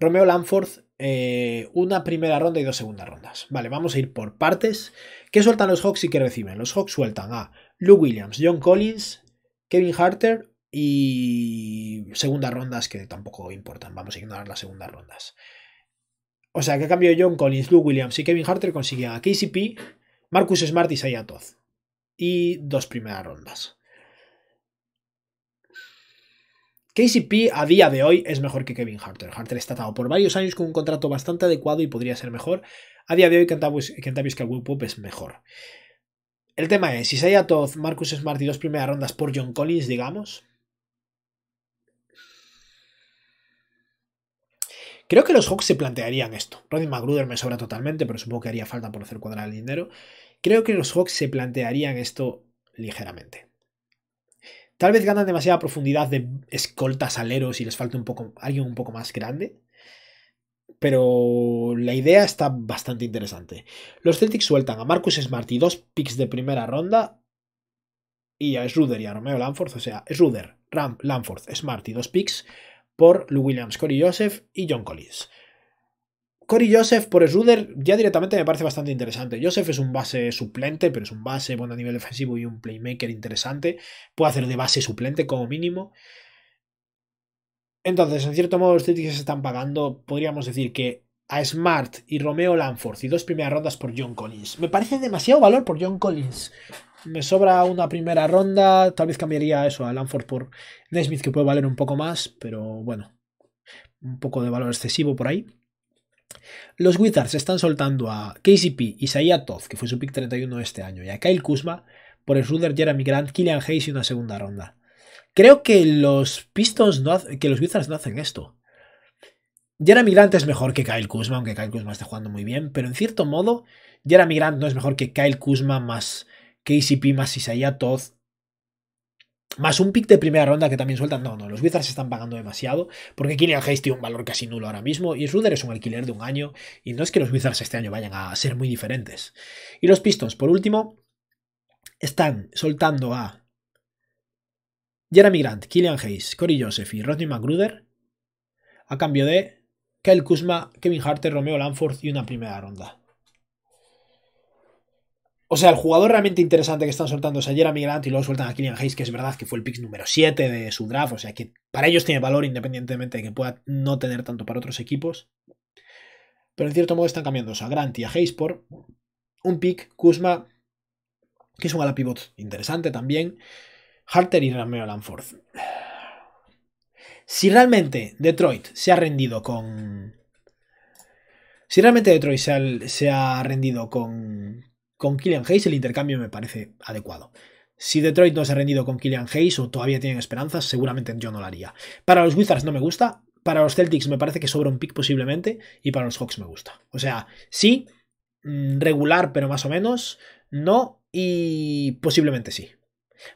Romeo Lanford, eh, una primera ronda y dos segundas rondas. Vale, vamos a ir por partes. ¿Qué sueltan los Hawks y qué reciben? Los Hawks sueltan a Luke Williams, John Collins, Kevin Harter, y segundas rondas que tampoco importan. Vamos a ignorar las segundas rondas. O sea, que a cambio John Collins, Lou Williams y Kevin Harter consiguen a KCP, Marcus Smart y Isaiah Y dos primeras rondas. KCP a día de hoy es mejor que Kevin Harter. Harter está atado por varios años con un contrato bastante adecuado y podría ser mejor. A día de hoy Kentavious Will Pop es mejor. El tema es, si Toth, Marcus Smart y dos primeras rondas por John Collins, digamos, Creo que los Hawks se plantearían esto. Rodney McGruder me sobra totalmente, pero supongo que haría falta por hacer cuadrar el dinero. Creo que los Hawks se plantearían esto ligeramente. Tal vez ganan demasiada profundidad de escoltas aleros y les falta un poco, alguien un poco más grande. Pero la idea está bastante interesante. Los Celtics sueltan a Marcus Smart y dos picks de primera ronda. Y a Schroeder y a Romeo Lanforth. O sea, Schroeder, Ram, Lanforth, Smart y dos picks por Lou Williams, Corey Joseph y John Collins. Corey Joseph por ruder, ya directamente me parece bastante interesante. Joseph es un base suplente, pero es un base bueno a nivel defensivo y un playmaker interesante. Puede hacer de base suplente como mínimo. Entonces, en cierto modo, los Celtics se están pagando, podríamos decir que a Smart y Romeo Lanford y dos primeras rondas por John Collins. Me parece demasiado valor por John Collins me sobra una primera ronda. Tal vez cambiaría eso a Lanford por Nesmith, que puede valer un poco más, pero bueno, un poco de valor excesivo por ahí. Los Wizards están soltando a KCP, Isaiah toth que fue su pick 31 este año, y a Kyle Kuzma por el Ruder, Jeremy Grant, Killian Hayes y una segunda ronda. Creo que los Pistons no que los Wizards no hacen esto. Jeremy Grant es mejor que Kyle Kuzma, aunque Kyle Kuzma esté jugando muy bien, pero en cierto modo, Jeremy Grant no es mejor que Kyle Kuzma más KCP más Isaiah Todd. Más un pick de primera ronda que también sueltan. No, no, los Wizards están pagando demasiado. Porque Killian Hayes tiene un valor casi nulo ahora mismo. Y Ruder es un alquiler de un año. Y no es que los Wizards este año vayan a ser muy diferentes. Y los Pistons, por último, están soltando a Jeremy Grant, Killian Hayes, Corey Joseph y Rodney McGruder. A cambio de Kyle Kuzma, Kevin Harter, Romeo Lanford y una primera ronda. O sea, el jugador realmente interesante que están soltando es a Jeremy y luego sueltan a Killian Hayes, que es verdad que fue el pick número 7 de su draft. O sea, que para ellos tiene valor independientemente de que pueda no tener tanto para otros equipos. Pero en cierto modo están cambiando a Grant y a Hayes por un pick, Kuzma, que es un ala pivot interesante también, Harter y Ramiro Lanford. Si realmente Detroit se ha rendido con... Si realmente Detroit se ha rendido con, con Killian Hayes el intercambio me parece adecuado. Si Detroit no se ha rendido con Killian Hayes o todavía tienen esperanzas, seguramente yo no lo haría. Para los Wizards no me gusta, para los Celtics me parece que sobra un pick posiblemente y para los Hawks me gusta. O sea, sí, mm, regular pero más o menos, no y posiblemente sí.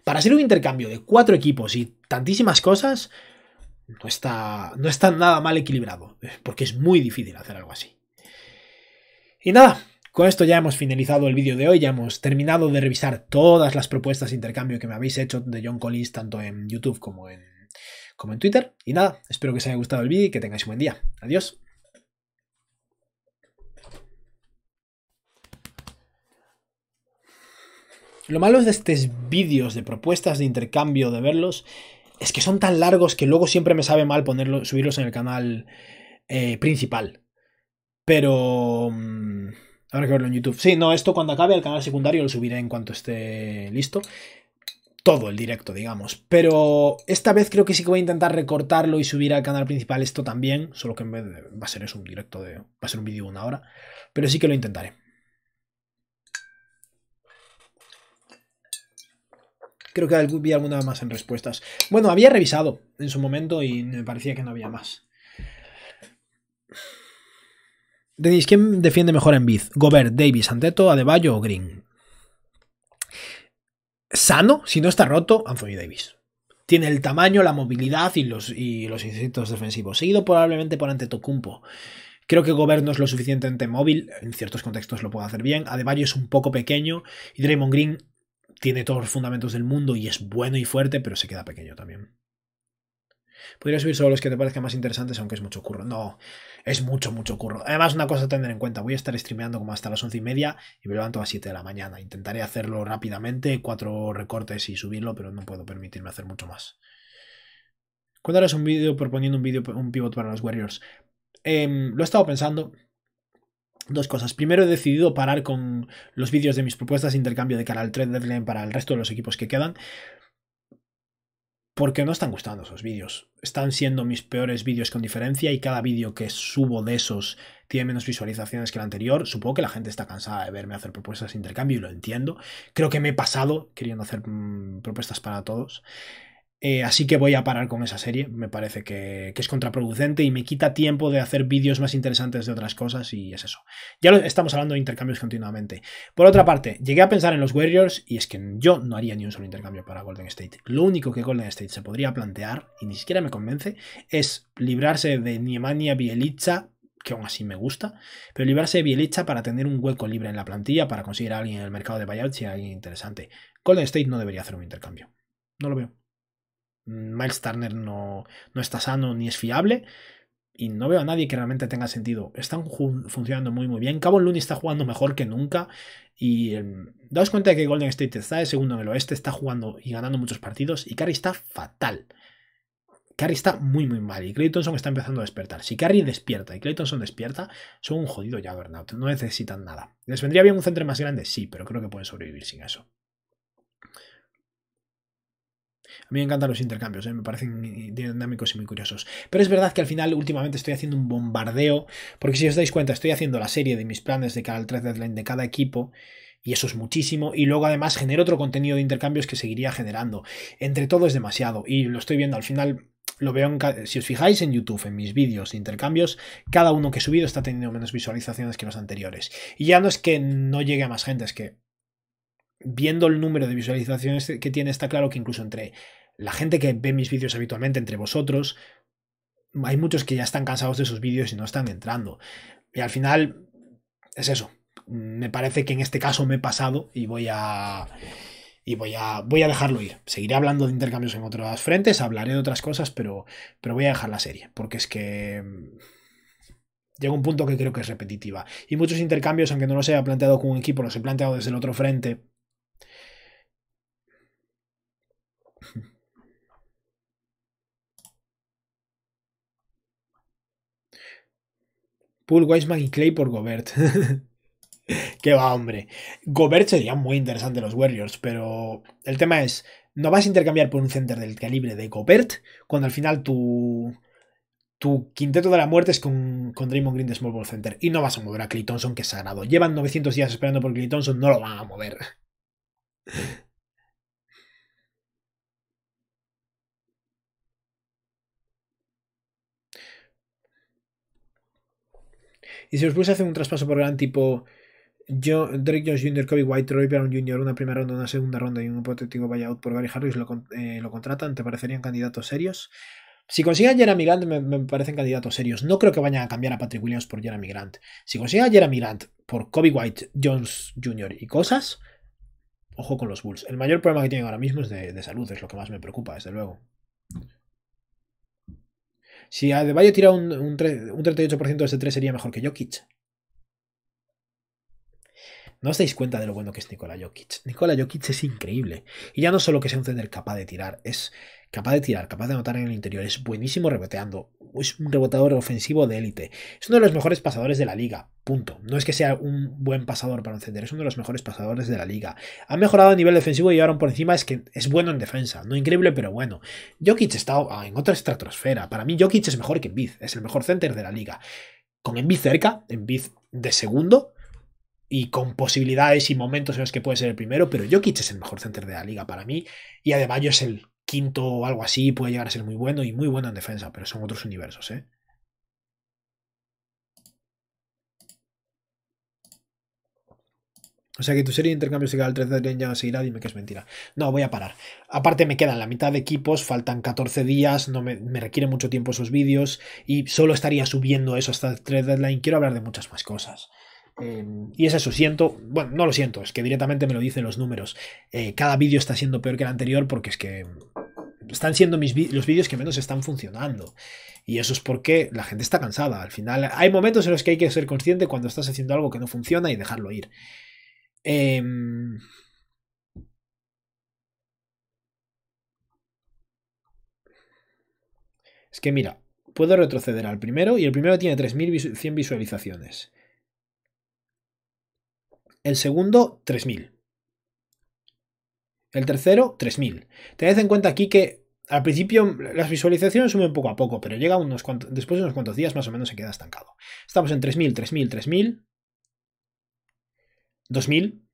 Para ser un intercambio de cuatro equipos y tantísimas cosas, no está, no está nada mal equilibrado, porque es muy difícil hacer algo así. Y nada, con esto ya hemos finalizado el vídeo de hoy, ya hemos terminado de revisar todas las propuestas de intercambio que me habéis hecho de John Collins tanto en YouTube como en, Twitter. Y nada, espero que os haya gustado el vídeo y que tengáis un buen día. Adiós. Lo malo de estos vídeos de propuestas de intercambio, de verlos, es que son tan largos que luego siempre me sabe mal subirlos en el canal eh, principal. Pero... Mm, Habrá que verlo en YouTube. Sí, no, esto cuando acabe el canal secundario lo subiré en cuanto esté listo. Todo el directo, digamos. Pero esta vez creo que sí que voy a intentar recortarlo y subir al canal principal esto también. Solo que en vez de, va a ser un directo de. Va a ser un vídeo de una hora. Pero sí que lo intentaré. Creo que vi alguna más en respuestas. Bueno, había revisado en su momento y me parecía que no había más. ¿quién defiende mejor en Biz? Gobert, Davis, Anteto, Adebayo o Green. Sano, si no está roto, Anthony Davis. Tiene el tamaño, la movilidad y los, los instintos defensivos. Seguido probablemente por Antetokounmpo. Creo que Gobert no es lo suficientemente móvil, en ciertos contextos lo puede hacer bien. Adebayo es un poco pequeño y Draymond Green tiene todos los fundamentos del mundo y es bueno y fuerte, pero se queda pequeño también. Podría subir solo los que te parezcan más interesantes, aunque es mucho curro. No, es mucho, mucho curro. Además, una cosa a tener en cuenta, voy a estar streameando como hasta las once y media y me levanto a las 7 de la mañana. Intentaré hacerlo rápidamente, cuatro recortes y subirlo, pero no puedo permitirme hacer mucho más. ¿Cuándo harás un vídeo proponiendo un, vídeo un pivot para los Warriors? Em, lo he estado pensando. Dos cosas. Primero he decidido parar con los vídeos de mis propuestas de intercambio de cara al trade deadline para el resto de los equipos que quedan porque no están gustando esos vídeos. Están siendo mis peores vídeos con diferencia y cada vídeo que subo de esos tiene menos visualizaciones que el anterior. Supongo que la gente está cansada de verme hacer propuestas de intercambio y lo entiendo. Creo que me he pasado queriendo hacer mm, propuestas para todos. Eh, así que voy a parar con esa serie. Me parece que, es contraproducente y me quita tiempo de hacer vídeos más interesantes de otras cosas y es eso. Ya estamos hablando de intercambios continuamente. Por otra parte, llegué a pensar en los Warriors y es que yo no haría ni un solo intercambio para Golden State. Lo único que Golden State se podría plantear, y ni siquiera me convence, es librarse de Niemania Bielitsa que aún así me gusta, pero librarse de Bielicha para tener un hueco libre en la plantilla para conseguir a alguien en el mercado de buyouts y a alguien interesante. Golden State no debería hacer un intercambio. No lo veo. Mm, Miles Turner no, no está sano ni es fiable. Y no veo a nadie que realmente tenga sentido. Están funcionando muy, muy bien. Cabo Looney está jugando mejor que nunca. Y em, daos cuenta de que Golden State está de segundo en el oeste, está jugando y ganando muchos partidos. Y Curry está fatal. Curry está muy, muy mal. Y Claytonson está empezando a despertar. Si Curry despierta y Claytonson despierta, son un jodido ya burnout. No necesitan nada. ¿Les vendría bien un centro más grande? Sí, pero creo que pueden sobrevivir sin eso. A mí me encantan los intercambios, ¿eh? me parecen dinámicos y muy curiosos. Pero es verdad que al final últimamente estoy haciendo un bombardeo, porque si os dais cuenta, estoy haciendo la serie de mis planes de cada de cada equipo. Y eso es muchísimo. Y luego además genero otro contenido de intercambios que seguiría generando. Entre todo es demasiado. Y lo estoy viendo al final lo veo si os fijáis en YouTube, en mis vídeos de intercambios, cada uno que he subido está teniendo menos visualizaciones que los anteriores. Y ya no es que no llegue a más gente, es que viendo el número de visualizaciones que tiene, está claro que incluso entre la gente que ve mis vídeos habitualmente, entre vosotros, hay muchos que ya están cansados de esos vídeos y no están entrando. Y al final, es eso. Me parece que en este caso me he pasado y voy a. Y voy a, voy a dejarlo ir. Seguiré hablando de intercambios en otras frentes, hablaré de otras cosas, pero, pero voy a dejar la serie. Porque es que mm, llega un punto que creo que es repetitiva. Y muchos intercambios, aunque no los haya planteado con un equipo, los he planteado desde el otro frente. Pool Weisman y Clay por Gobert. Qué va, hombre. Gobert sería muy interesante los Warriors, pero el tema es, no vas a intercambiar por un center del calibre de Gobert cuando al final tu, tu quinteto de la muerte es con, con Draymond Green de Small Ball Center y no vas a mover a Clay Thompson, que es sagrado. Llevan 900 días esperando por Clay Thompson, no lo van a mover. Y si os a hacer un traspaso por gran tipo Drake Jones Jr., Kobe White, Troy Brown Jr., una primera ronda, una segunda ronda y un hipotético buyout por Gary Harris lo, eh, contratan, ¿te parecerían candidatos serios? Si consigan Jeremy Grant, me, parecen candidatos serios. No creo que vayan a cambiar a Patrick Williams por Jeremy Grant. Si consigan Jeremy Grant por Kobe White, Jones Jr. y cosas, ojo con los Bulls. El mayor problema que tienen ahora mismo es de salud, es lo que más me preocupa, desde luego. Si Adebayo tira un, 38% de ese 3 sería mejor que Jokic. No os dais cuenta de lo bueno que es Nikola Jokic. Nikola Jokic es increíble. Y ya no solo que sea un center capaz de tirar, es capaz de tirar, capaz de anotar en el interior, es buenísimo reboteando, es un rebotador ofensivo de élite, es uno de los mejores pasadores de la liga, punto. No es que sea un buen pasador para encender, es uno de los mejores pasadores de la liga. Ha mejorado a nivel defensivo y ahora por encima es que es bueno en defensa, no increíble, pero bueno. Jokic está ah, en otra estratosfera, para mí Jokic es mejor que Embiid, es el mejor center de la liga. Con Embiid cerca, Embiid de segundo, y con posibilidades y momentos en los que puede ser el primero, pero Jokic es el mejor center de la liga para mí y yo es el quinto o algo así, puede llegar a ser muy bueno y muy bueno en defensa, pero son otros universos, ¿eh? O sea que tu serie de intercambios queda al 3 de ya no seguirá, dime que es mentira. No, voy a parar. Aparte me quedan la mitad de equipos, faltan 14 días, no me, requiere mucho tiempo esos vídeos y solo estaría subiendo eso hasta el 3 deadline. Quiero hablar de muchas más cosas. Em, y es eso, siento, bueno, no lo siento, es que directamente me lo dicen los números. Eh, cada vídeo está siendo peor que el anterior porque es que están siendo mis los vídeos que menos están funcionando. Y eso es porque la gente está cansada. Al final hay momentos en los que hay que ser consciente cuando estás haciendo algo que no funciona y dejarlo ir. Em, es que mira, puedo retroceder al primero y el primero tiene 3.100 visualizaciones el segundo 3000. El tercero 3000. Tened en cuenta aquí que al principio las visualizaciones suben poco a poco, pero llega unos cuantos, después de unos cuantos días más o menos se queda estancado. Estamos en 3000, 3000, 3000. 2000.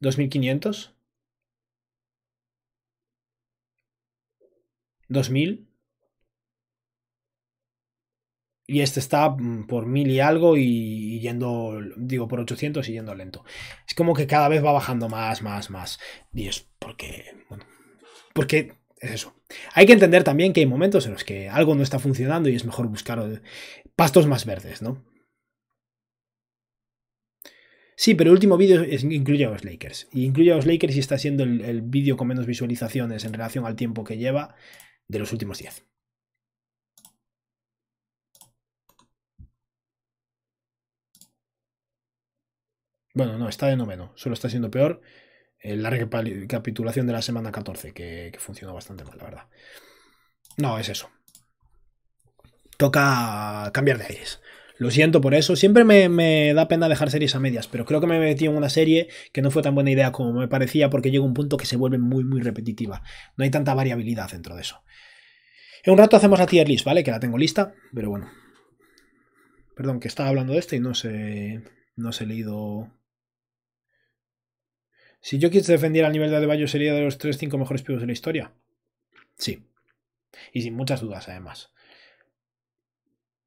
2500. 2000. Y este está mm, por mil y algo y yendo, digo, por 800 y yendo lento. Es como que cada vez va bajando más, más, más. Y es porque, bueno, porque es eso. Hay que entender también que hay momentos en los que algo no está funcionando y es mejor buscar eh, pastos más verdes, ¿no? Sí, pero el último vídeo incluye a los Lakers. Y incluye a los Lakers y está siendo el, el vídeo con menos visualizaciones en relación al tiempo que lleva de los últimos 10. Bueno, no, está de noveno, solo está siendo peor eh, la recapitulación de la semana 14, que, funcionó bastante mal, la verdad. No, es eso. Toca cambiar de aires. Lo siento por eso. Siempre me, da pena dejar series a medias, pero creo que me metí en una serie que no fue tan buena idea como me parecía porque llega un punto que se vuelve muy, muy repetitiva. No hay tanta variabilidad dentro de eso. En un rato hacemos la tier list, ¿vale? Que la tengo lista, pero bueno. Perdón, que estaba hablando de este y no sé. No sé leído si Jokic defendiera al nivel de Adebayo sería de los 3-5 mejores pivots de la historia. Sí. Y sin muchas dudas, además.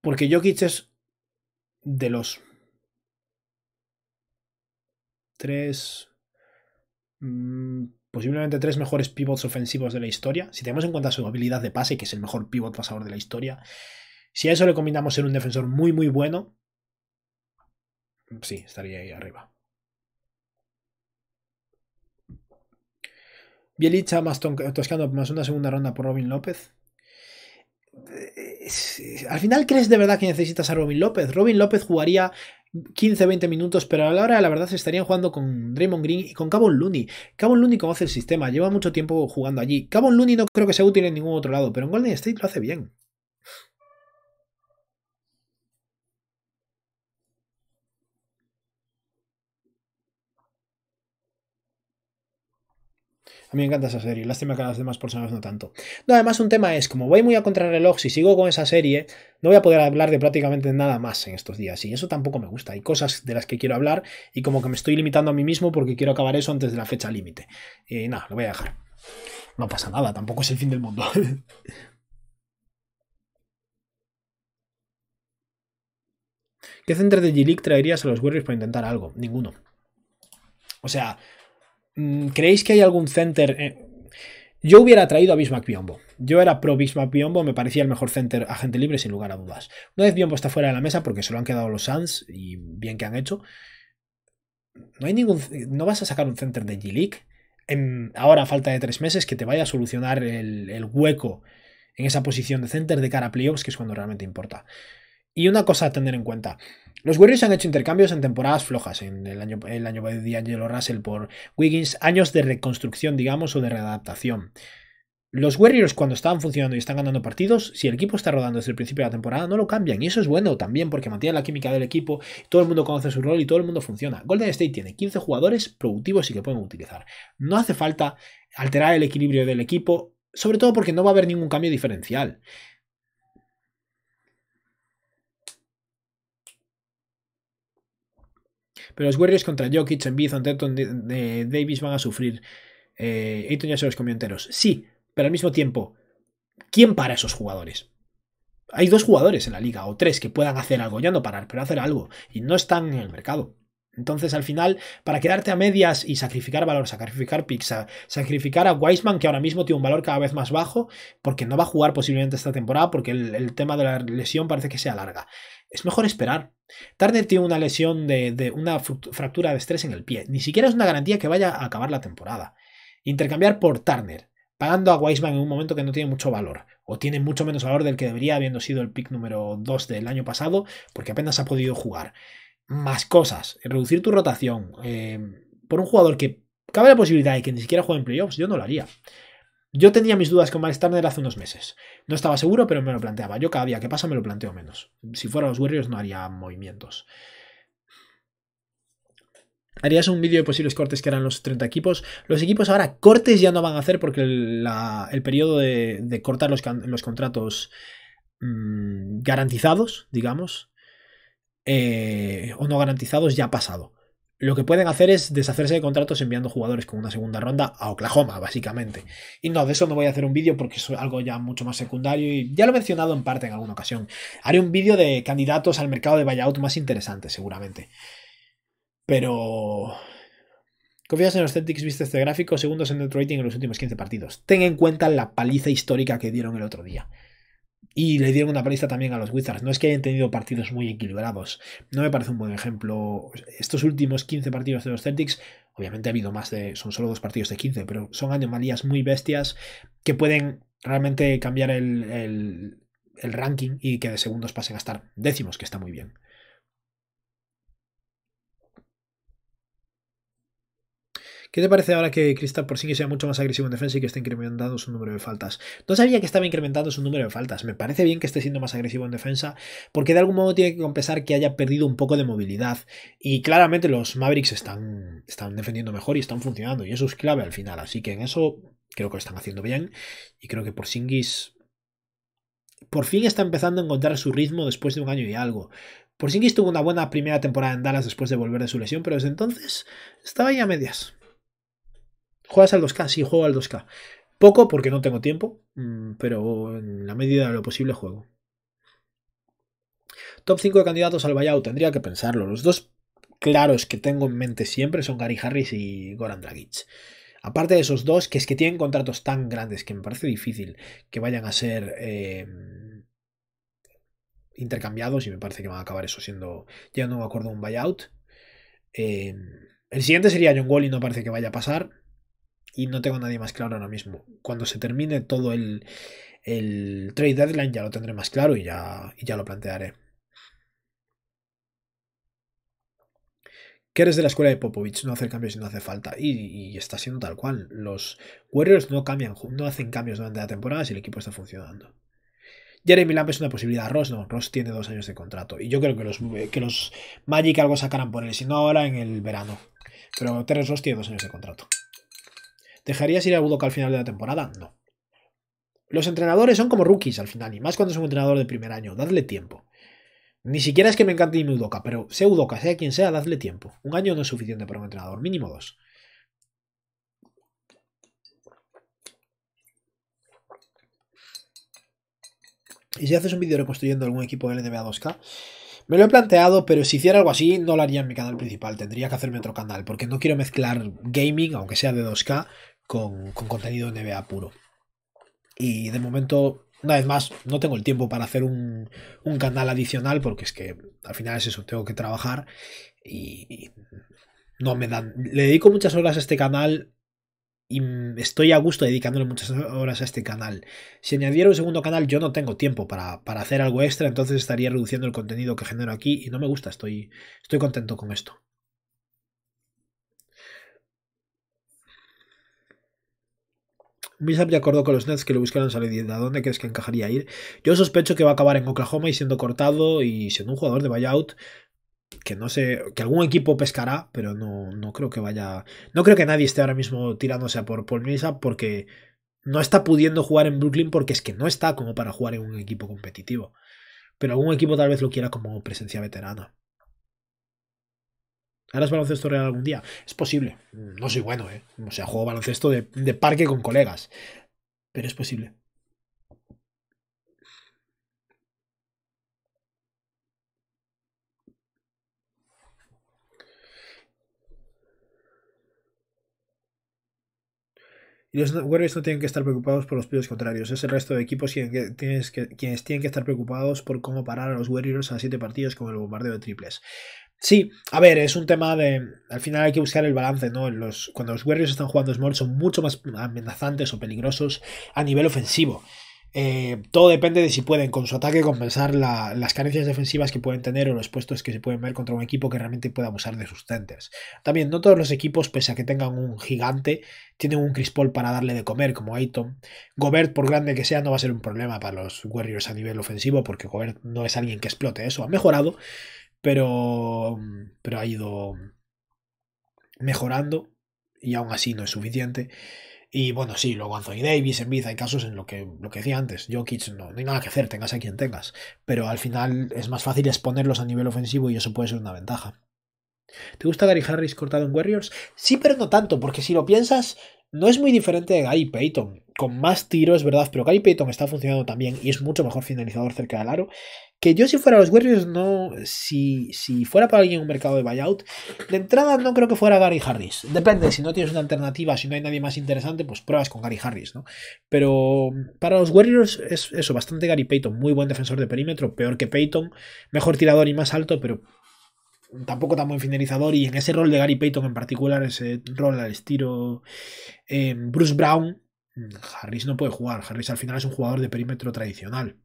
Porque Jokic es de los 3 mm, posiblemente tres mejores pivots ofensivos de la historia, si tenemos en cuenta su habilidad de pase, que es el mejor pivot pasador de la historia, si a eso le combinamos ser un defensor muy, muy bueno, sí, estaría ahí arriba. Bielicha más toscando más una segunda ronda por Robin López. Al final, ¿crees de verdad que necesitas a Robin López? Robin López jugaría 15-20 minutos, pero a la hora la verdad se estarían jugando con Draymond Green y con Cabon Looney. Cabon Looney conoce el sistema, lleva mucho tiempo jugando allí. Cabon Looney no creo que sea útil en ningún otro lado, pero en Golden State lo hace bien. A mí me encanta esa serie, lástima que a las demás personas no tanto. No, además un tema es, como voy muy a contrarreloj, si sigo con esa serie, no voy a poder hablar de prácticamente nada más en estos días, y eso tampoco me gusta. Hay cosas de las que quiero hablar y como que me estoy limitando a mí mismo porque quiero acabar eso antes de la fecha límite. Y nada, lo voy a dejar. No pasa nada, tampoco es el fin del mundo. ¿Qué centro de G-League traerías a los Warriors para intentar algo? Ninguno. O sea, Mm, ¿Creéis que hay algún center? Eh? Yo hubiera traído a Bismack Biombo. Yo era pro Bismack Biombo, me parecía el mejor center agente libre sin lugar a dudas. Una vez Biombo está fuera de la mesa porque se lo han quedado los Suns y bien que han hecho. No hay ningún, no vas a sacar un center de G-League ahora a falta de tres meses que te vaya a solucionar el, el hueco en esa posición de center de cara a playoffs, que es cuando realmente importa. Y una cosa a tener en cuenta, los Warriors han hecho intercambios en temporadas flojas, en el año, el de Angelo Russell por Wiggins, años de reconstrucción, digamos, o de readaptación. Los Warriors cuando están funcionando y están ganando partidos, si el equipo está rodando desde el principio de la temporada, no lo cambian. Y eso es bueno también porque mantiene la química del equipo, todo el mundo conoce su rol y todo el mundo funciona. Golden State tiene 15 jugadores productivos y que pueden utilizar. No hace falta alterar el equilibrio del equipo, sobre todo porque no va a haber ningún cambio diferencial. Pero los Warriors contra Jokic, Embiid, Antetton, eh, eh, Davis van a sufrir. Eh, ya se los comió enteros. Sí, pero al mismo tiempo, ¿quién para esos jugadores? Hay dos jugadores en la liga, o tres, que puedan hacer algo, ya no parar, pero hacer algo, y no están en el mercado. Entonces, al final, para quedarte a medias y sacrificar valor, sacrificar pizza, sacrificar a Wiseman, que ahora mismo tiene un valor cada vez más bajo, porque no va a jugar posiblemente esta temporada, porque el tema de la lesión parece que sea larga. Es mejor esperar, Turner tiene una lesión de, una fractura de estrés en el pie. Ni siquiera es una garantía que vaya a acabar la temporada. Intercambiar por Turner, pagando a Wiseman en un momento que no tiene mucho valor, o tiene mucho menos valor del que debería habiendo sido el pick número 2 del año pasado, porque apenas ha podido jugar. Más cosas, reducir tu rotación eh, por un jugador que cabe la posibilidad de que ni siquiera juegue en playoffs, yo no lo haría. Yo tenía mis dudas con Malestarner hace unos meses. No estaba seguro, pero me lo planteaba. Yo cada día que pasa me lo planteo menos. Si fuera los Warriors no haría movimientos. ¿Harías un vídeo de posibles cortes que eran los 30 equipos? Los equipos ahora cortes ya no van a hacer porque el, periodo de, cortar los, contratos mm, garantizados, digamos, eh, o no garantizados ya ha pasado lo que pueden hacer es deshacerse de contratos enviando jugadores con una segunda ronda a Oklahoma, básicamente. Y no, de eso no voy a hacer un vídeo porque es algo ya mucho más secundario y ya lo he mencionado en parte en alguna ocasión. Haré un vídeo de candidatos al mercado de buyout más interesante, seguramente. Pero... Confías en los Celtics, viste este gráfico, segundos en Detroit en los últimos 15 partidos. Ten en cuenta la paliza histórica que dieron el otro día y le dieron una paliza también a los Wizards. No es que hayan tenido partidos muy equilibrados. No me parece un buen ejemplo. Estos últimos 15 partidos de los Celtics, obviamente ha habido más de. Son solo dos partidos de 15, pero son anomalías muy bestias que pueden realmente cambiar el, el ranking y que de segundos pasen a estar décimos, que está muy bien. ¿Qué te parece ahora que Cristal por sea mucho más agresivo en defensa y que esté incrementando su número de faltas? No sabía que estaba incrementando su número de faltas. Me parece bien que esté siendo más agresivo en defensa porque de algún modo tiene que compensar que haya perdido un poco de movilidad. Y claramente los Mavericks están, están defendiendo mejor y están funcionando. Y eso es clave al final. Así que en eso creo que lo están haciendo bien. Y creo que por por fin está empezando a encontrar su ritmo después de un año y algo. Porzingis tuvo una buena primera temporada en Dallas después de volver de su lesión, pero desde entonces estaba ya a medias. ¿Juegas al 2K? Sí, juego al 2K. Poco porque no tengo tiempo, mm, pero en la medida de lo posible juego. Top 5 de candidatos al buyout, tendría que pensarlo. Los dos claros que tengo en mente siempre son Gary Harris y Goran Dragic. Aparte de esos dos, que es que tienen contratos tan grandes que me parece difícil que vayan a ser em, intercambiados y me parece que van a acabar eso siendo, ya no me acuerdo, un buyout. Em, el siguiente sería John Wall y no parece que vaya a pasar y no tengo nadie más claro ahora mismo. Cuando se termine todo el, trade deadline ya lo tendré más claro y ya, ya lo plantearé. que eres de la escuela de Popovich, no hacer cambios si no hace falta. Y, está siendo tal cual. Los Warriors no cambian, no hacen cambios durante la temporada si el equipo está funcionando. Jeremy Lamb es una posibilidad. Ross no, Ross tiene dos años de contrato. Y yo creo que los, eh, que los Magic algo sacarán por él, si no ahora en el verano. Pero Terrence Ross tiene dos años de contrato. ¿Dejarías ir a Udoca al final de la temporada? No. Los entrenadores son como rookies al final, y más cuando es un entrenador de primer año. Dadle tiempo. Ni siquiera es que me encante a Udoca, pero sea Udoca, sea quien sea, dadle tiempo. Un año no es suficiente para un entrenador, mínimo dos. Y si haces un vídeo reconstruyendo algún equipo de LDB 2K, me lo he planteado, pero si hiciera algo así, no lo haría en mi canal principal. Tendría que hacerme otro canal, porque no quiero mezclar gaming, aunque sea de 2K, con, contenido NBA puro. Y de momento, una vez más, no tengo el tiempo para hacer un, canal adicional porque es que al final es eso, tengo que trabajar y, no me dan... Le dedico muchas horas a este canal y estoy a gusto dedicándole muchas horas a este canal. Si añadiera un segundo canal, yo no tengo tiempo para, para, hacer algo extra, entonces estaría reduciendo el contenido que genero aquí y no me gusta, estoy, estoy contento con esto. Misap ya acordó con los Nets que le buscaran salida. ¿A dónde crees que encajaría ir? Yo sospecho que va a acabar en Oklahoma y siendo cortado y siendo un jugador de buyout que no sé, que algún equipo pescará, pero no, no creo que vaya, no creo que nadie esté ahora mismo tirándose a por Paul Millsap porque no está pudiendo jugar en Brooklyn porque es que no está como para jugar en un equipo competitivo. Pero algún equipo tal vez lo quiera como presencia veterana. ¿Harás baloncesto real algún día? Es posible. No soy bueno, ¿eh? O sea, juego baloncesto de, parque con colegas. Pero es posible. Y los Warriors no tienen que estar preocupados por los pibes contrarios. Es el resto de equipos quienes tienen que estar preocupados por cómo parar a los Warriors a siete partidos con el bombardeo de triples. Sí, a ver, es un tema de. Al final hay que buscar el balance, ¿no? Los, cuando los Warriors están jugando Small son mucho más amenazantes o peligrosos a nivel ofensivo. Eh, todo depende de si pueden con su ataque compensar las carencias defensivas que pueden tener o los puestos que se pueden ver contra un equipo que realmente pueda abusar de sus centers. También, no todos los equipos, pese a que tengan un gigante, tienen un crispol para darle de comer, como Aiton Gobert, por grande que sea, no va a ser un problema para los Warriors a nivel ofensivo, porque Gobert no es alguien que explote eso. Ha mejorado, pero, mm, pero ha ido mejorando y aún así no es suficiente. Y bueno, sí, luego Anthony Davis, en vida hay casos en lo que, lo que decía antes, Jokic, no, no hay nada que hacer, tengas a quien tengas. Pero al final es más fácil exponerlos a nivel ofensivo y eso puede ser una ventaja. ¿Te gusta Gary Harris cortado en Warriors? Sí, pero no tanto, porque si lo piensas, no es muy diferente de Gary Payton, con más tiros, es verdad, pero Gary Payton está funcionando también y es mucho mejor finalizador cerca del aro. Que yo si fuera los Warriors, no, si, fuera para alguien un mercado de buyout, de entrada no creo que fuera Gary Harris. Depende, si no tienes una alternativa, si no hay nadie más interesante, pues pruebas con Gary Harris, ¿no? Pero para los Warriors es eso, bastante Gary Payton, muy buen defensor de perímetro, peor que Payton, mejor tirador y más alto, pero tampoco tan buen finalizador y en ese rol de Gary Payton en particular, ese rol al estilo eh, Bruce Brown, mm, Harris no puede jugar. Harris al final es un jugador de perímetro tradicional.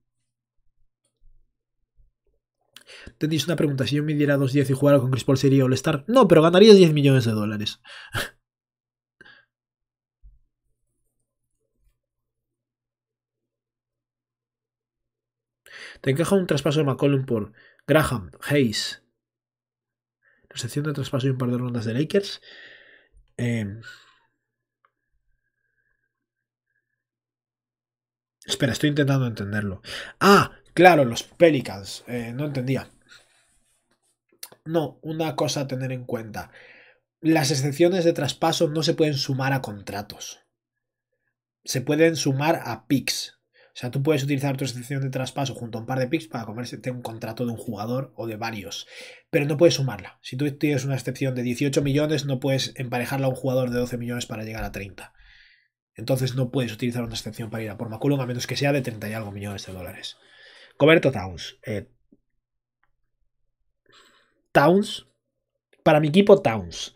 Tenéis una pregunta, si yo me diera 2-10 y jugara con Chris Paul sería All-Star. No, pero ganarías 10 millones de dólares. Te encaja un traspaso de McCollum por Graham, Hayes, ¿Excepción de traspaso y un par de rondas de Lakers. Em, espera, estoy intentando entenderlo. Ah, claro, los Pelicans. Eh, no entendía. No, una cosa a tener en cuenta. Las excepciones de traspaso no se pueden sumar a contratos. Se pueden sumar a picks. O sea, tú puedes utilizar tu excepción de traspaso junto a un par de picks para comerte un contrato de un jugador o de varios, pero no puedes sumarla. Si tú tienes una excepción de 18 millones, no puedes emparejarla a un jugador de 12 millones para llegar a 30. Entonces no puedes utilizar una excepción para ir a por Maculon a menos que sea de 30 y algo millones de dólares. Coberto Towns. Eh, Towns. Para mi equipo, Towns.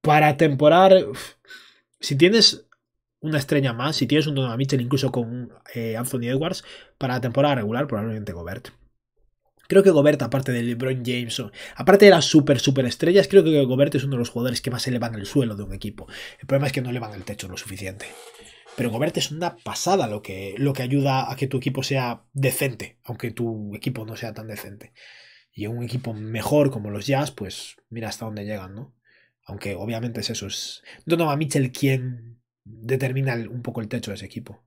Para temporar. Si tienes una estrella más, si tienes un Donovan Mitchell incluso con eh, Anthony Edwards, para la temporada regular probablemente Gobert. Creo que Gobert, aparte de LeBron James, aparte de las super, super estrellas, creo que Gobert es uno de los jugadores que más elevan el suelo de un equipo. El problema es que no elevan el techo lo suficiente. Pero Gobert es una pasada lo que, lo que ayuda a que tu equipo sea decente, aunque tu equipo no sea tan decente. Y un equipo mejor como los Jazz, pues mira hasta dónde llegan, ¿no? Aunque obviamente es eso, es Donovan Mitchell quien determina un poco el techo de ese equipo.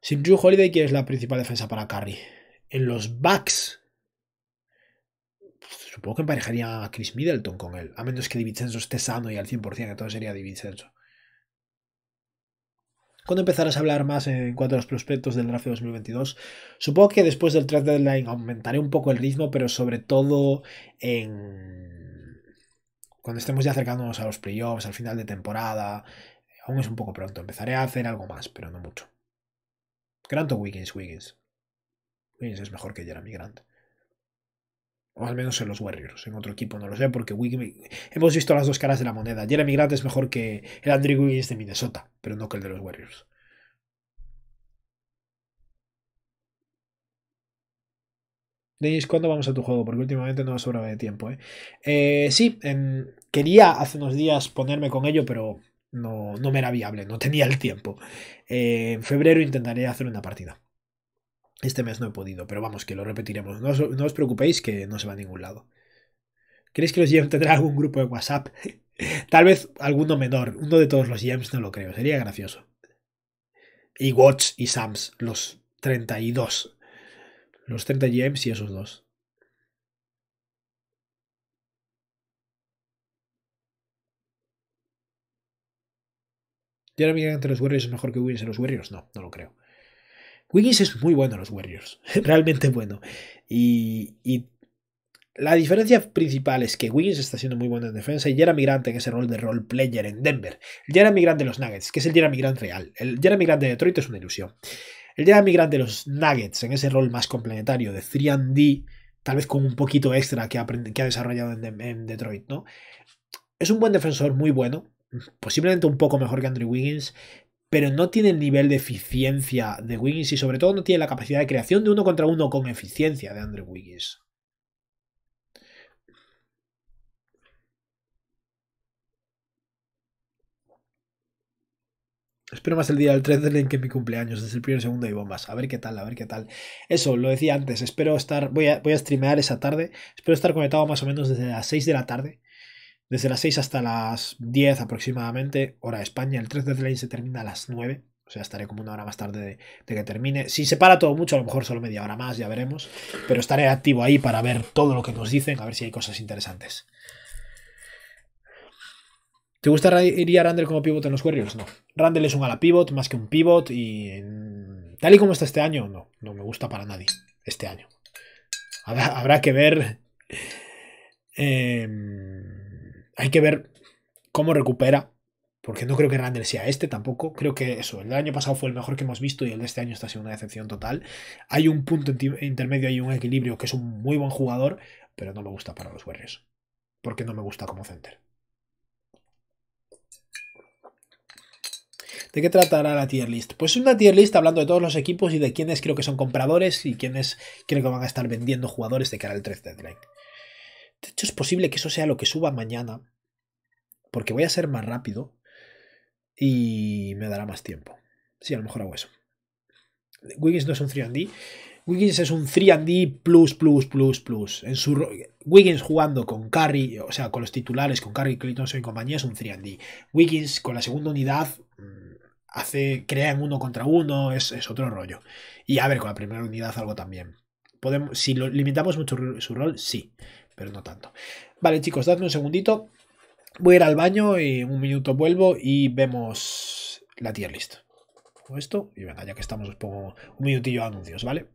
Sin Drew Holiday, que es la principal defensa para Carrie. En los backs, supongo que emparejaría a Chris Middleton con él, a menos que DiVincenzo esté sano y al 100%, que todo sería DiVincenzo. Cuando empezarás a hablar más en cuanto a los prospectos del draft de 2022? Supongo que después del trade deadline aumentaré un poco el ritmo, pero sobre todo en cuando estemos ya acercándonos a los playoffs, al final de temporada, aún es un poco pronto. Empezaré a hacer algo más, pero no mucho. Grant o Wiggins, Wiggins. Wiggins es mejor que Jeremy Grant. O al menos en los Warriors. En otro equipo no lo sé, porque Wiggins... hemos visto las dos caras de la moneda. Jeremy Grant es mejor que el Andrew Wiggins de Minnesota, pero no que el de los Warriors. Denis, ¿cuándo vamos a tu juego? Porque últimamente no sobrado de tiempo. ¿eh? eh sí, quería hace unos días ponerme con ello, pero no, me era viable, no tenía el tiempo. Eh, en febrero intentaré hacer una partida. Este mes no he podido, pero vamos, que lo repetiremos. No os, preocupéis que no se va a ningún lado. ¿Creéis que los gems tendrán algún grupo de WhatsApp? Tal vez alguno menor, uno de todos los gems, no lo creo, sería gracioso. Y Watch y Sams, los 32 los 30 GMs y esos dos. ¿Y ahora los Warriors es mejor que Wiggins en los Warriors? No, no lo creo. Wiggins es muy bueno los Warriors, realmente bueno. Y, y, la diferencia principal es que Wiggins está siendo muy bueno en defensa y Jeremy Grant en ese rol de role player en Denver. El Jeremy de los Nuggets, que es el Jeremy Migrant real. El Jeremy Migrante de Detroit es una ilusión. El de migrante de los Nuggets en ese rol más complementario de 3D, tal vez con un poquito extra que, ha desarrollado en, en, Detroit, ¿no? Es un buen defensor, muy bueno, posiblemente un poco mejor que Andrew Wiggins, pero no tiene el nivel de eficiencia de Wiggins y sobre todo no tiene la capacidad de creación de uno contra uno con eficiencia de Andrew Wiggins. Espero más el día del tren que mi cumpleaños, desde el primer segundo y bombas. A ver qué tal, a ver qué tal. Eso, lo decía antes, espero estar, voy a, voy a streamear esa tarde, espero estar conectado más o menos desde las 6 de la tarde, desde las 6 hasta las 10 aproximadamente, hora de España. El 3 de Lane se termina a las 9. O sea, estaré como una hora más tarde de, de, que termine. Si se para todo mucho, a lo mejor solo media hora más, ya veremos. Pero estaré activo ahí para ver todo lo que nos dicen, a ver si hay cosas interesantes. ¿Te gusta a Randall como pivot en los Warriors? No. Randall es un ala pivot más que un pivot y tal y como está este año, no, no me gusta para nadie este año. Habrá, que ver... Em, hay que ver cómo recupera, porque no creo que Randall sea este tampoco. Creo que eso, el del año pasado fue el mejor que hemos visto y el de este año está siendo una decepción total. Hay un punto intermedio, hay un equilibrio que es un muy buen jugador, pero no me gusta para los Warriors, porque no me gusta como center. ¿De qué tratará la tier list? Pues una tier list hablando de todos los equipos y de quiénes creo que son compradores y quiénes creo que van a estar vendiendo jugadores de cara al 13 deadline. De hecho, es posible que eso sea lo que suba mañana, porque voy a ser más rápido y me dará más tiempo. Sí, a lo mejor hago eso. Wiggins no es un 3D. Wiggins es un 3D plus, plus, plus, plus. En su, Wiggins jugando con Curry, o sea, con los titulares, con Curry, Clinton y compañía, es un 3D. Wiggins con la segunda unidad hace, en uno contra uno, es, otro rollo. Y a ver, con la primera unidad algo también. Podemos, si limitamos mucho su rol, sí, pero no tanto. Vale, chicos, dadme un segundito. Voy a ir al baño y en un minuto vuelvo y vemos la tier list. esto, y venga, ya que estamos, os pongo un minutillo de anuncios, ¿vale?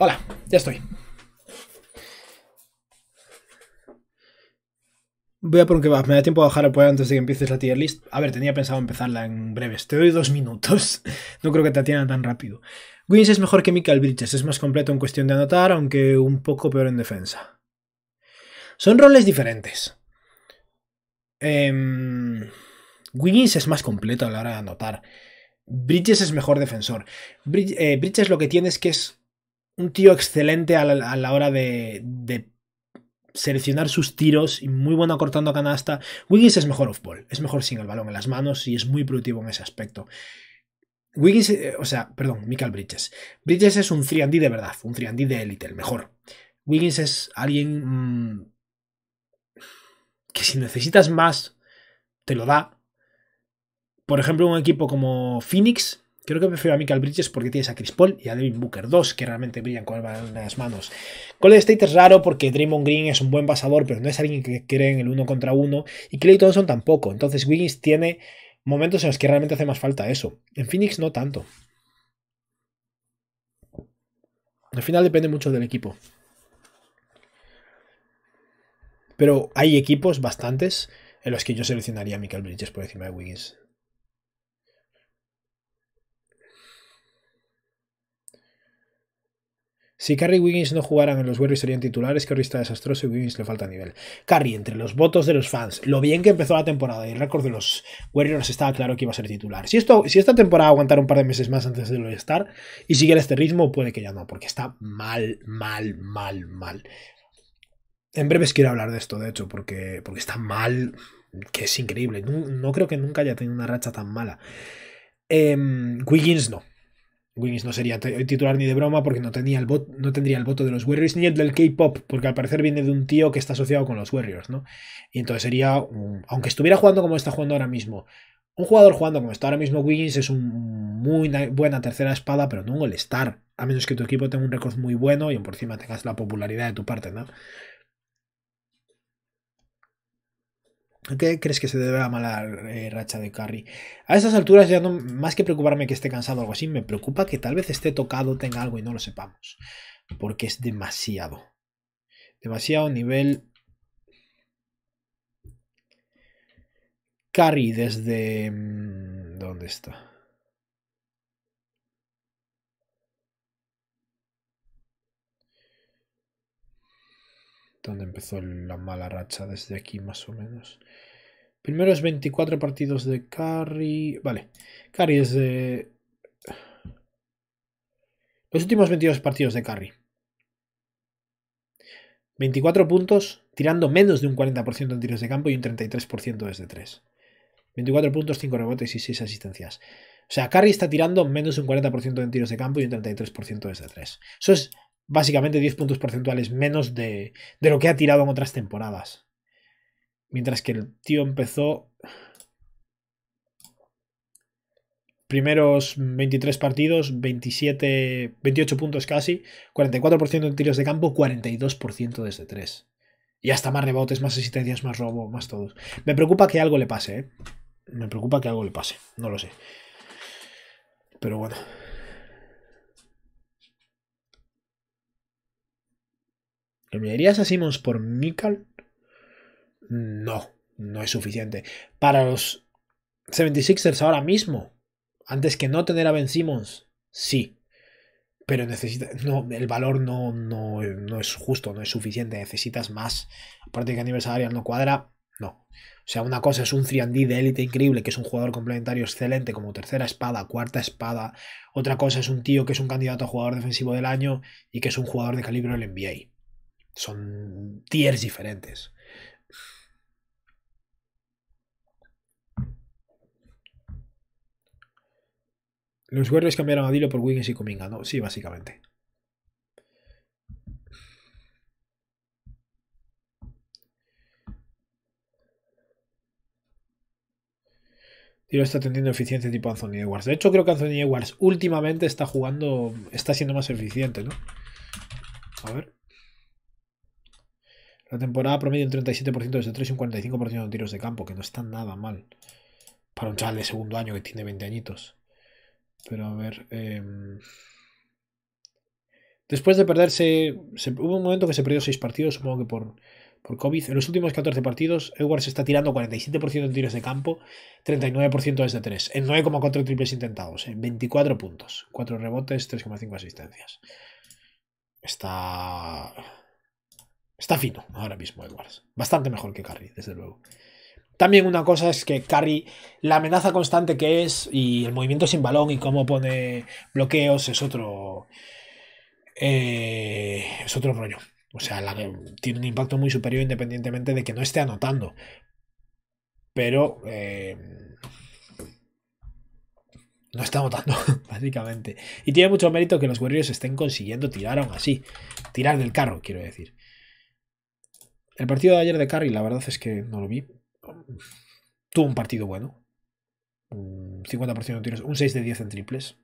Hola, ya estoy. Voy a por un que va. Me da tiempo a bajar el poder antes de que empieces la tier list. A ver, tenía pensado empezarla en breves. Te doy dos minutos. No creo que te atiendan tan rápido. Wiggins es mejor que Michael Bridges. Es más completo en cuestión de anotar, aunque un poco peor en defensa. Son roles diferentes. Eh, Wiggins es más completo a la hora de anotar. Bridges es mejor defensor. Eh, Bridges, lo que tienes que es un tío excelente a la, hora de, seleccionar sus tiros y muy bueno cortando canasta. Wiggins es mejor off-ball, es mejor sin el balón en las manos y es muy productivo en ese aspecto. Wiggins, eh, o sea, perdón, Michael Bridges. Bridges es un 3 de verdad, un 3 de élite, el mejor. Wiggins es alguien mm, que si necesitas más, te lo da. Por ejemplo, un equipo como Phoenix, Creo que prefiero a Michael Bridges porque tienes a Chris Paul y a Devin Booker, dos que realmente brillan con las manos. Cole State es raro porque Draymond Green es un buen basador, pero no es alguien que cree en el uno contra uno, y Clay Thompson tampoco. Entonces Wiggins tiene momentos en los que realmente hace más falta eso. En Phoenix no tanto. Al final depende mucho del equipo. Pero hay equipos bastantes en los que yo seleccionaría a Michael Bridges por encima de Wiggins. Si Carrie y Wiggins no jugaran en los Warriors serían titulares, Curry está desastroso y Wiggins le falta nivel. Carrie entre los votos de los fans, lo bien que empezó la temporada y el récord de los Warriors estaba claro que iba a ser titular. Si, esta temporada aguantara un par de meses más antes de lo de estar y siguiera este ritmo, puede que ya no, porque está mal, mal, mal, mal. En breves quiero hablar de esto, de hecho, porque, porque está mal, que es increíble. No, creo que nunca haya tenido una racha tan mala. Em, Wiggins no. Wiggins no sería titular ni de broma porque no, tenía el no tendría el voto de los Warriors ni el del K-Pop, porque al parecer viene de un tío que está asociado con los Warriors, ¿no? Y entonces sería, aunque estuviera jugando como está jugando ahora mismo, un jugador jugando como está ahora mismo Wiggins es un muy buena tercera espada, pero no un golestar. a menos que tu equipo tenga un récord muy bueno y por encima tengas la popularidad de tu parte, ¿no? ¿Qué crees que se debe a la mala eh, racha de carry? A estas alturas ya no, más que preocuparme que esté cansado o algo así, me preocupa que tal vez esté tocado, tenga algo y no lo sepamos. Porque es demasiado. Demasiado nivel... Carry desde... Mm, ¿Dónde está? ¿Dónde empezó la mala racha desde aquí más o menos primeros 24 partidos de carry. Vale. Carry es de... Los últimos 22 partidos de carry. 24 puntos tirando menos de un 40% en tiros de campo y un 33% desde 3. 24 puntos, 5 rebotes y 6 asistencias. O sea, Curry está tirando menos de un 40% en tiros de campo y un 33% desde 3. Eso es básicamente 10 puntos porcentuales menos de, de lo que ha tirado en otras temporadas. Mientras que el tío empezó primeros 23 partidos, 27, 28 puntos casi, 44% de tiros de campo, 42% desde 3. Y hasta más rebotes, más asistencias, más robo, más todos. Me preocupa que algo le pase, ¿eh? Me preocupa que algo le pase, no lo sé. Pero bueno. lo mirarías a Simmons por Mikal? no, no es suficiente. Para los 76ers ahora mismo, antes que no tener a Ben Simmons, sí. Pero necesita, no, el valor no, no, es justo, no es suficiente, necesitas más. Aparte que a no cuadra, no. O sea, una cosa es un 3D de élite increíble, que es un jugador complementario excelente como tercera espada, cuarta espada. Otra cosa es un tío que es un candidato a jugador defensivo del año y que es un jugador de calibre del NBA. Son tiers diferentes. Los Warriors cambiaron a Dilo por Wiggins y Cominga, ¿no? Sí, básicamente. Dilo está teniendo eficiencia tipo Anthony Edwards. De hecho, creo que Anthony Edwards últimamente está jugando, está siendo más eficiente, ¿no? A ver. La temporada promedio un 37% de 3 y un 45% de tiros de campo, que no está nada mal. Para un chaval de segundo año que tiene 20 añitos. Pero a ver. Em, después de perderse. hubo un momento que se perdió 6 partidos, supongo que por, COVID. En los últimos 14 partidos, Edwards está tirando 47% de tiros de campo, 39% desde 3, en 9,4 triples intentados, en 24 puntos, 4 rebotes, 3,5 asistencias. Está. Está fino ahora mismo Edwards. Bastante mejor que Curry, desde luego. También una cosa es que Carry, la amenaza constante que es y el movimiento sin balón y cómo pone bloqueos es otro... Eh, es otro rollo. O sea, tiene un impacto muy superior independientemente de que no esté anotando. Pero... Eh, no está anotando, básicamente. Y tiene mucho mérito que los Warriors estén consiguiendo tirar aún así. Tirar del carro, quiero decir. El partido de ayer de Carry, la verdad es que no lo vi tuvo un partido bueno. Un 50% de tiros, un 6 de 10 en triples,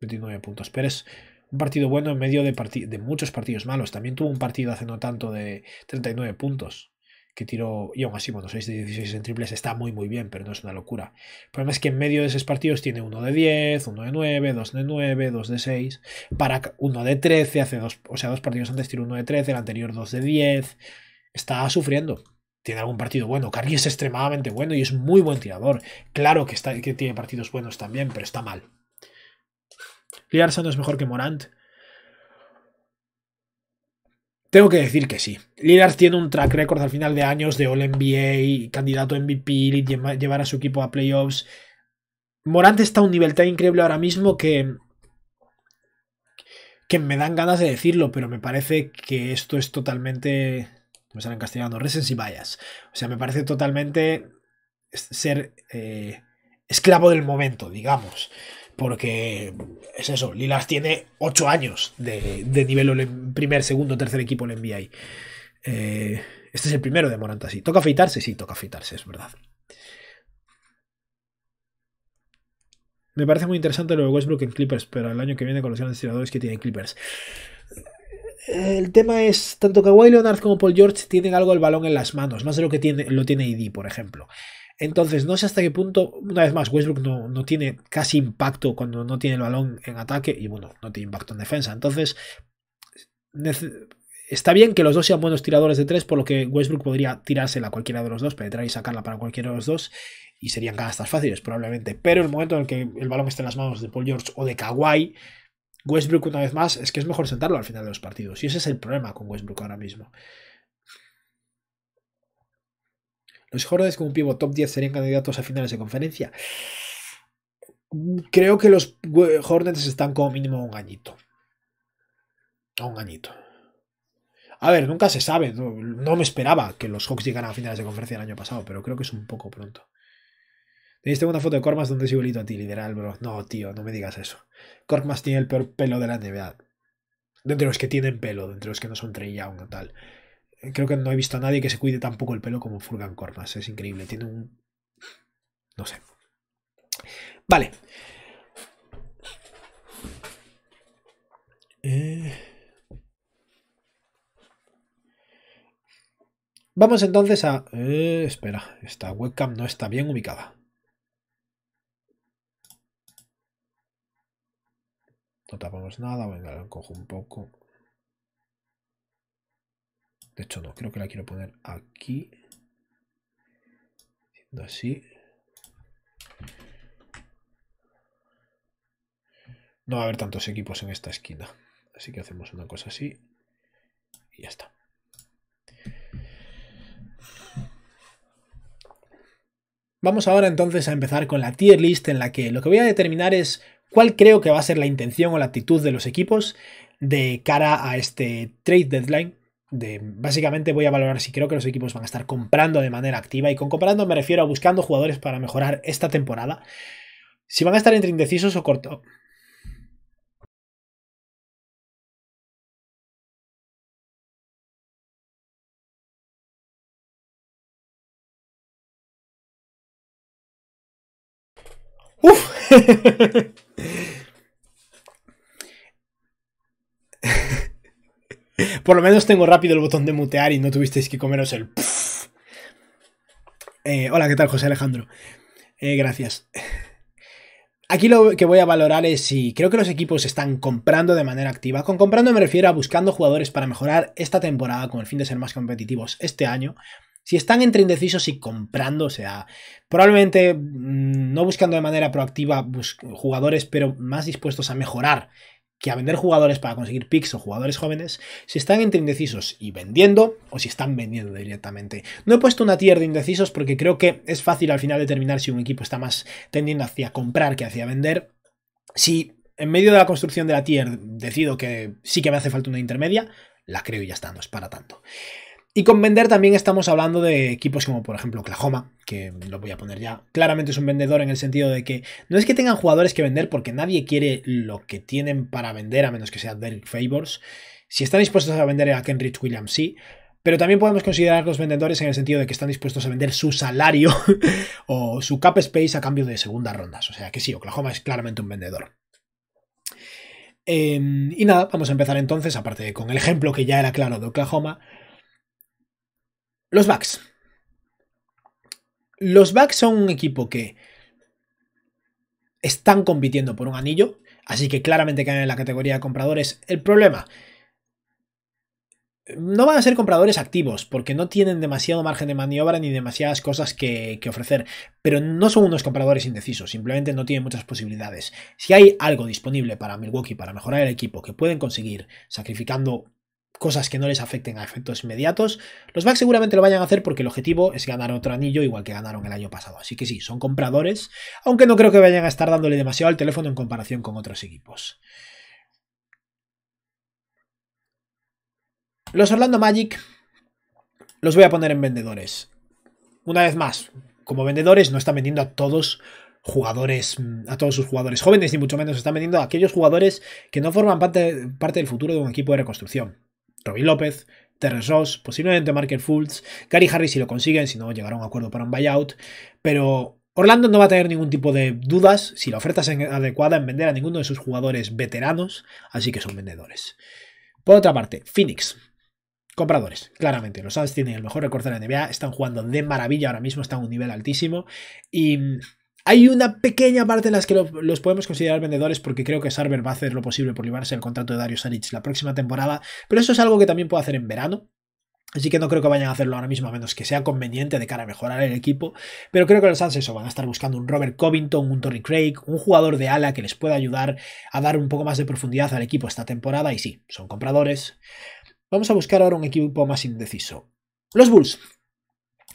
29 puntos. Pero es un partido bueno en medio de, de muchos partidos malos. También tuvo un partido hace no tanto de 39 puntos que tiró, y aún así, bueno, 6 de 16 en triples está muy, muy bien, pero no es una locura. El problema es que en medio de esos partidos tiene 1 de 10, 1 de 9, 2 de 9, 2 de 6, para 1 de 13, hace dos, o sea, dos partidos antes tiró 1 de 13, el anterior 2 de 10, está sufriendo tiene algún partido bueno. Carri es extremadamente bueno y es muy buen tirador. Claro que, está, que tiene partidos buenos también, pero está mal. Liarza no es mejor que Morant. Tengo que decir que sí. Lillard tiene un track record al final de años de All NBA, candidato MVP, llevar a su equipo a playoffs. Morant está a un nivel tan increíble ahora mismo que que me dan ganas de decirlo, pero me parece que esto es totalmente me salen castigando, castellano, y bias. O sea, me parece totalmente ser eh, esclavo del momento, digamos. Porque es eso, Lilas tiene 8 años de, nivel en primer, segundo, tercer equipo en NBA. Eh, este es el primero de Moranta, sí. ¿Toca afeitarse? Sí, toca afeitarse, es verdad. Me parece muy interesante lo de Westbrook en Clippers, pero el año que viene con los grandes tiradores que tienen Clippers el tema es, tanto Kawhi Leonard como Paul George tienen algo el balón en las manos, más de lo que tiene, lo tiene ID, e por ejemplo. Entonces, no sé hasta qué punto, una vez más, Westbrook no, no, tiene casi impacto cuando no tiene el balón en ataque y bueno, no tiene impacto en defensa. Entonces, está bien que los dos sean buenos tiradores de tres, por lo que Westbrook podría tirársela a cualquiera de los dos, penetrar y sacarla para cualquiera de los dos y serían canastas fáciles probablemente. Pero el momento en el que el balón esté en las manos de Paul George o de Kawhi, Westbrook, una vez más, es que es mejor sentarlo al final de los partidos. Y ese es el problema con Westbrook ahora mismo. ¿Los Hornets con un pivo top 10 serían candidatos a finales de conferencia? Creo que los Hornets están como mínimo un añito. A un añito. A ver, nunca se sabe. No, me esperaba que los Hawks llegaran a finales de conferencia el año pasado, pero creo que es un poco pronto. Tenéis una foto de Cormas donde es igualito a ti, literal, bro. No, tío, no me digas eso. Cormas tiene el peor pelo de la NBA. De entre los que tienen pelo, de entre los que no son Trey o tal. Eh, creo que no he visto a nadie que se cuide tampoco el pelo como Furgan Cormas. Es increíble. Tiene un. No sé. Vale. Eh. Vamos entonces a... Eh, espera, esta webcam no está bien ubicada. No tapamos nada. Venga, la cojo un poco. De hecho, no. Creo que la quiero poner aquí. Haciendo así. No va a haber tantos equipos en esta esquina. Así que hacemos una cosa así. Y ya está. Vamos ahora entonces a empezar con la tier list en la que lo que voy a determinar es ¿Cuál creo que va a ser la intención o la actitud de los equipos de cara a este trade deadline? De, básicamente voy a valorar si creo que los equipos van a estar comprando de manera activa y con comprando me refiero a buscando jugadores para mejorar esta temporada. Si van a estar entre indecisos o corto, Uf, Por lo menos tengo rápido el botón de mutear y no tuvisteis que comeros el... Eh, hola, ¿qué tal José Alejandro? Eh, gracias. Aquí lo que voy a valorar es si creo que los equipos están comprando de manera activa. Con comprando me refiero a buscando jugadores para mejorar esta temporada con el fin de ser más competitivos este año si están entre indecisos y comprando, o sea, probablemente mm, no buscando de manera proactiva jugadores, pero más dispuestos a mejorar que a vender jugadores para conseguir picks o jugadores jóvenes, si están entre indecisos y vendiendo o si están vendiendo directamente. No he puesto una tier de indecisos porque creo que es fácil al final determinar si un equipo está más tendiendo hacia comprar que hacia vender. Si en medio de la construcción de la tier decido que sí que me hace falta una intermedia, la creo y ya está, no es para tanto. Y con vender también estamos hablando de equipos como por ejemplo Oklahoma, que lo voy a poner ya. Claramente es un vendedor en el sentido de que no es que tengan jugadores que vender porque nadie quiere lo que tienen para vender a menos que sea Derek Favors. Si están dispuestos a vender a Kenrich Williams, sí. Pero también podemos considerar los vendedores en el sentido de que están dispuestos a vender su salario o su cap space a cambio de segundas rondas. O sea que sí, Oklahoma es claramente un vendedor. Em, y nada, vamos a empezar entonces, aparte de con el ejemplo que ya era claro de Oklahoma los Bucks. Los Bucks son un equipo que están compitiendo por un anillo, así que claramente caen en la categoría de compradores. El problema, no van a ser compradores activos porque no tienen demasiado margen de maniobra ni demasiadas cosas que, que, ofrecer, pero no son unos compradores indecisos, simplemente no tienen muchas posibilidades. Si hay algo disponible para Milwaukee para mejorar el equipo que pueden conseguir sacrificando cosas que no les afecten a efectos inmediatos. Los BAC seguramente lo vayan a hacer porque el objetivo es ganar otro anillo igual que ganaron el año pasado. Así que sí, son compradores, aunque no creo que vayan a estar dándole demasiado al teléfono en comparación con otros equipos. Los Orlando Magic los voy a poner en vendedores. Una vez más, como vendedores no están vendiendo a todos jugadores, a todos sus jugadores jóvenes, ni mucho menos están vendiendo a aquellos jugadores que no forman parte, parte del futuro de un equipo de reconstrucción. Robin López, Terrence Ross, posiblemente Marker Fultz, Gary Harris si lo consiguen, si no llegará a un acuerdo para un buyout, pero Orlando no va a tener ningún tipo de dudas si la oferta es adecuada en vender a ninguno de sus jugadores veteranos, así que son vendedores. Por otra parte, Phoenix. Compradores, claramente. Los Suns tienen el mejor recorte de la NBA, están jugando de maravilla ahora mismo, están a un nivel altísimo y mm, hay una pequeña parte en las que los podemos considerar vendedores porque creo que Sarver va a hacer lo posible por librarse del contrato de Dario Saric la próxima temporada, pero eso es algo que también puede hacer en verano. Así que no creo que vayan a hacerlo ahora mismo, a menos que sea conveniente de cara a mejorar el equipo. Pero creo que los Suns van a estar buscando un Robert Covington, un tony Craig, un jugador de ala que les pueda ayudar a dar un poco más de profundidad al equipo esta temporada. Y sí, son compradores. Vamos a buscar ahora un equipo más indeciso. Los Bulls,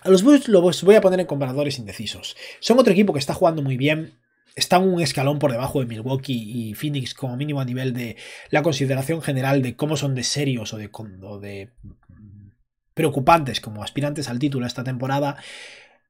a los Bulls los voy a poner en comparadores indecisos. Son otro equipo que está jugando muy bien. Están un escalón por debajo de Milwaukee y Phoenix, como mínimo a nivel de la consideración general de cómo son de serios o de, de preocupantes como aspirantes al título esta temporada.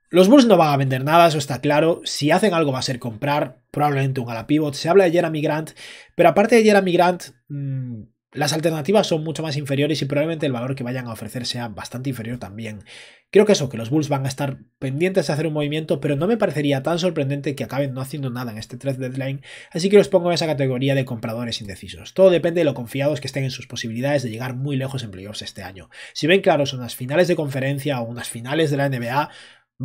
Los Bulls no van a vender nada, eso está claro. Si hacen algo va a ser comprar, probablemente un ala pivot. Se habla de Jeremy Grant, pero aparte de Jeremy Grant, mm, las alternativas son mucho más inferiores y probablemente el valor que vayan a ofrecer sea bastante inferior también. Creo que eso, que los Bulls van a estar pendientes de hacer un movimiento, pero no me parecería tan sorprendente que acaben no haciendo nada en este 3 deadline, así que los pongo en esa categoría de compradores indecisos. Todo depende de lo confiados que estén en sus posibilidades de llegar muy lejos en playoffs este año. Si ven claros unas finales de conferencia o unas finales de la NBA,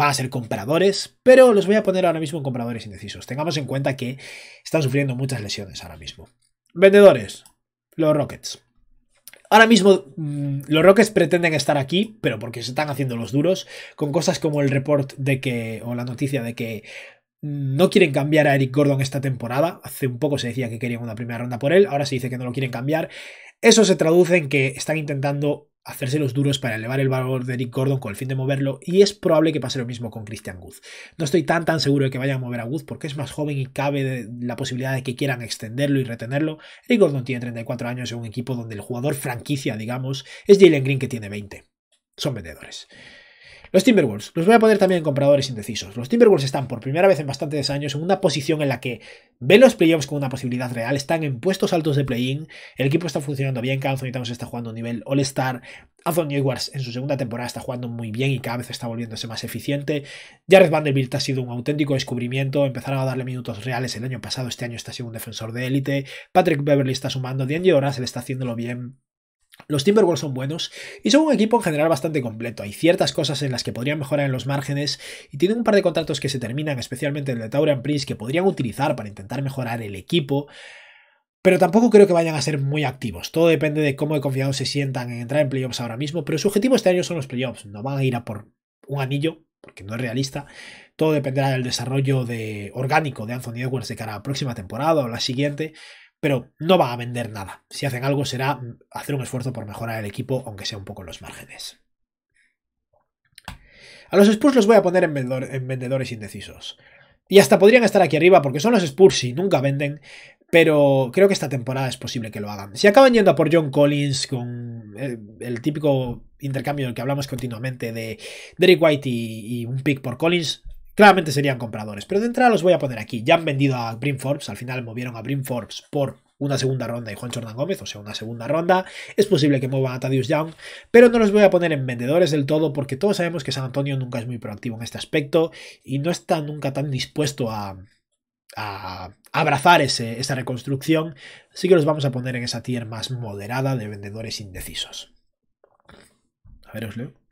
va a ser compradores, pero los voy a poner ahora mismo en compradores indecisos. Tengamos en cuenta que están sufriendo muchas lesiones ahora mismo. Vendedores, los Rockets. Ahora mismo mm, los Rockets pretenden estar aquí, pero porque se están haciendo los duros, con cosas como el report de que, o la noticia de que mm, no quieren cambiar a Eric Gordon esta temporada. Hace un poco se decía que querían una primera ronda por él, ahora se dice que no lo quieren cambiar. Eso se traduce en que están intentando hacerse los duros para elevar el valor de Eric Gordon con el fin de moverlo y es probable que pase lo mismo con Christian Guth. No estoy tan tan seguro de que vayan a mover a Guth porque es más joven y cabe la posibilidad de que quieran extenderlo y retenerlo. Eric Gordon tiene 34 años en un equipo donde el jugador franquicia, digamos, es Jalen Green que tiene 20. Son vendedores. Los Timberwolves, los voy a poner también en compradores indecisos. Los Timberwolves están por primera vez en bastantes años en una posición en la que ven los playoffs como una posibilidad real, están en puestos altos de play-in, el equipo está funcionando bien, Anthony Towns está jugando a nivel all-star, Anthony Edwards en su segunda temporada está jugando muy bien y cada vez está volviéndose más eficiente, Jared Vanderbilt ha sido un auténtico descubrimiento, empezaron a darle minutos reales el año pasado, este año está siendo un defensor de élite, Patrick Beverly está sumando, horas, Le está haciéndolo bien, los Timberwolves son buenos y son un equipo en general bastante completo. Hay ciertas cosas en las que podrían mejorar en los márgenes y tienen un par de contratos que se terminan, especialmente el de Taurean Prince, que podrían utilizar para intentar mejorar el equipo. Pero tampoco creo que vayan a ser muy activos. Todo depende de cómo de confiados se sientan en entrar en playoffs ahora mismo. Pero su objetivo este año son los playoffs. No van a ir a por un anillo, porque no es realista. Todo dependerá del desarrollo de, orgánico de Anthony Edwards de cara a la próxima temporada o la siguiente pero no va a vender nada. Si hacen algo será hacer un esfuerzo por mejorar el equipo, aunque sea un poco en los márgenes. A los Spurs los voy a poner en, vendedores indecisos. Y hasta podrían estar aquí arriba porque son los Spurs y nunca venden. Pero creo que esta temporada es posible que lo hagan. Si acaban yendo a por John Collins con eh, el, típico intercambio del que hablamos continuamente de Derek White y un pick por Collins, claramente serían compradores. Pero de entrada los voy a poner aquí. Ya han vendido a Brim Forbes, al final movieron a Brim Forbes por una segunda ronda y Juan Jordan Gómez, o sea, una segunda ronda. Es posible que muevan a Tadius Young, pero no los voy a poner en vendedores del todo porque todos sabemos que San Antonio nunca es muy proactivo en este aspecto y no está nunca tan dispuesto a, abrazar esa reconstrucción. Así que los vamos a poner en esa tier más moderada de vendedores indecisos. A ver, os leo.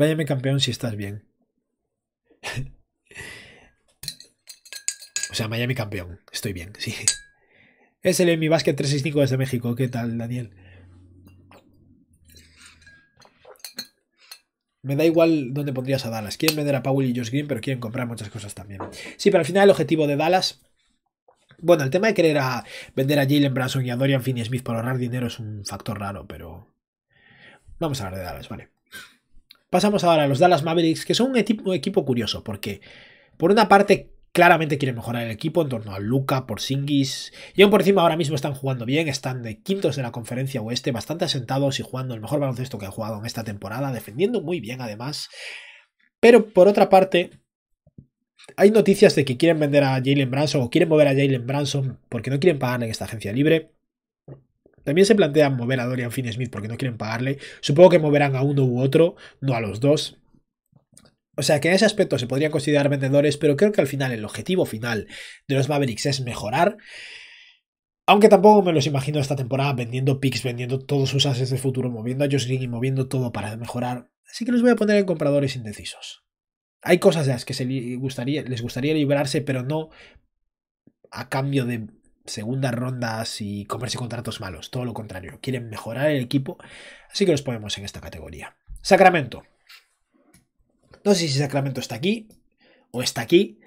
Miami campeón si estás bien. o sea, Miami campeón. Estoy bien, sí. Es el mi Basket 365 desde México. ¿Qué tal, Daniel? Me da igual dónde pondrías a Dallas. Quieren vender a Powell y Josh Green, pero quieren comprar muchas cosas también. Sí, pero al final el objetivo de Dallas. Bueno, el tema de querer a vender a Jalen Branson y a Dorian Finney Smith por ahorrar dinero es un factor raro, pero. Vamos a hablar de Dallas, vale. Pasamos ahora a los Dallas Mavericks, que son un equipo, curioso, porque por una parte claramente quieren mejorar el equipo en torno a Luca, Singis, Y aún por encima ahora mismo están jugando bien, están de quintos de la conferencia oeste, bastante asentados y jugando el mejor baloncesto que han jugado en esta temporada, defendiendo muy bien además. Pero por otra parte, hay noticias de que quieren vender a Jalen Branson o quieren mover a Jalen Branson porque no quieren pagarle en esta agencia libre. También se plantean mover a Dorian Finney-Smith porque no quieren pagarle. Supongo que moverán a uno u otro, no a los dos. O sea que en ese aspecto se podrían considerar vendedores, pero creo que al final el objetivo final de los Mavericks es mejorar. Aunque tampoco me los imagino esta temporada vendiendo picks, vendiendo todos sus ases de futuro, moviendo a Josh y moviendo todo para mejorar. Así que los voy a poner en compradores indecisos. Hay cosas de las que se gustaría, les gustaría librarse, pero no a cambio de segundas rondas y comerse contratos malos, todo lo contrario, quieren mejorar el equipo, así que los ponemos en esta categoría. Sacramento. No sé si Sacramento está aquí o está aquí.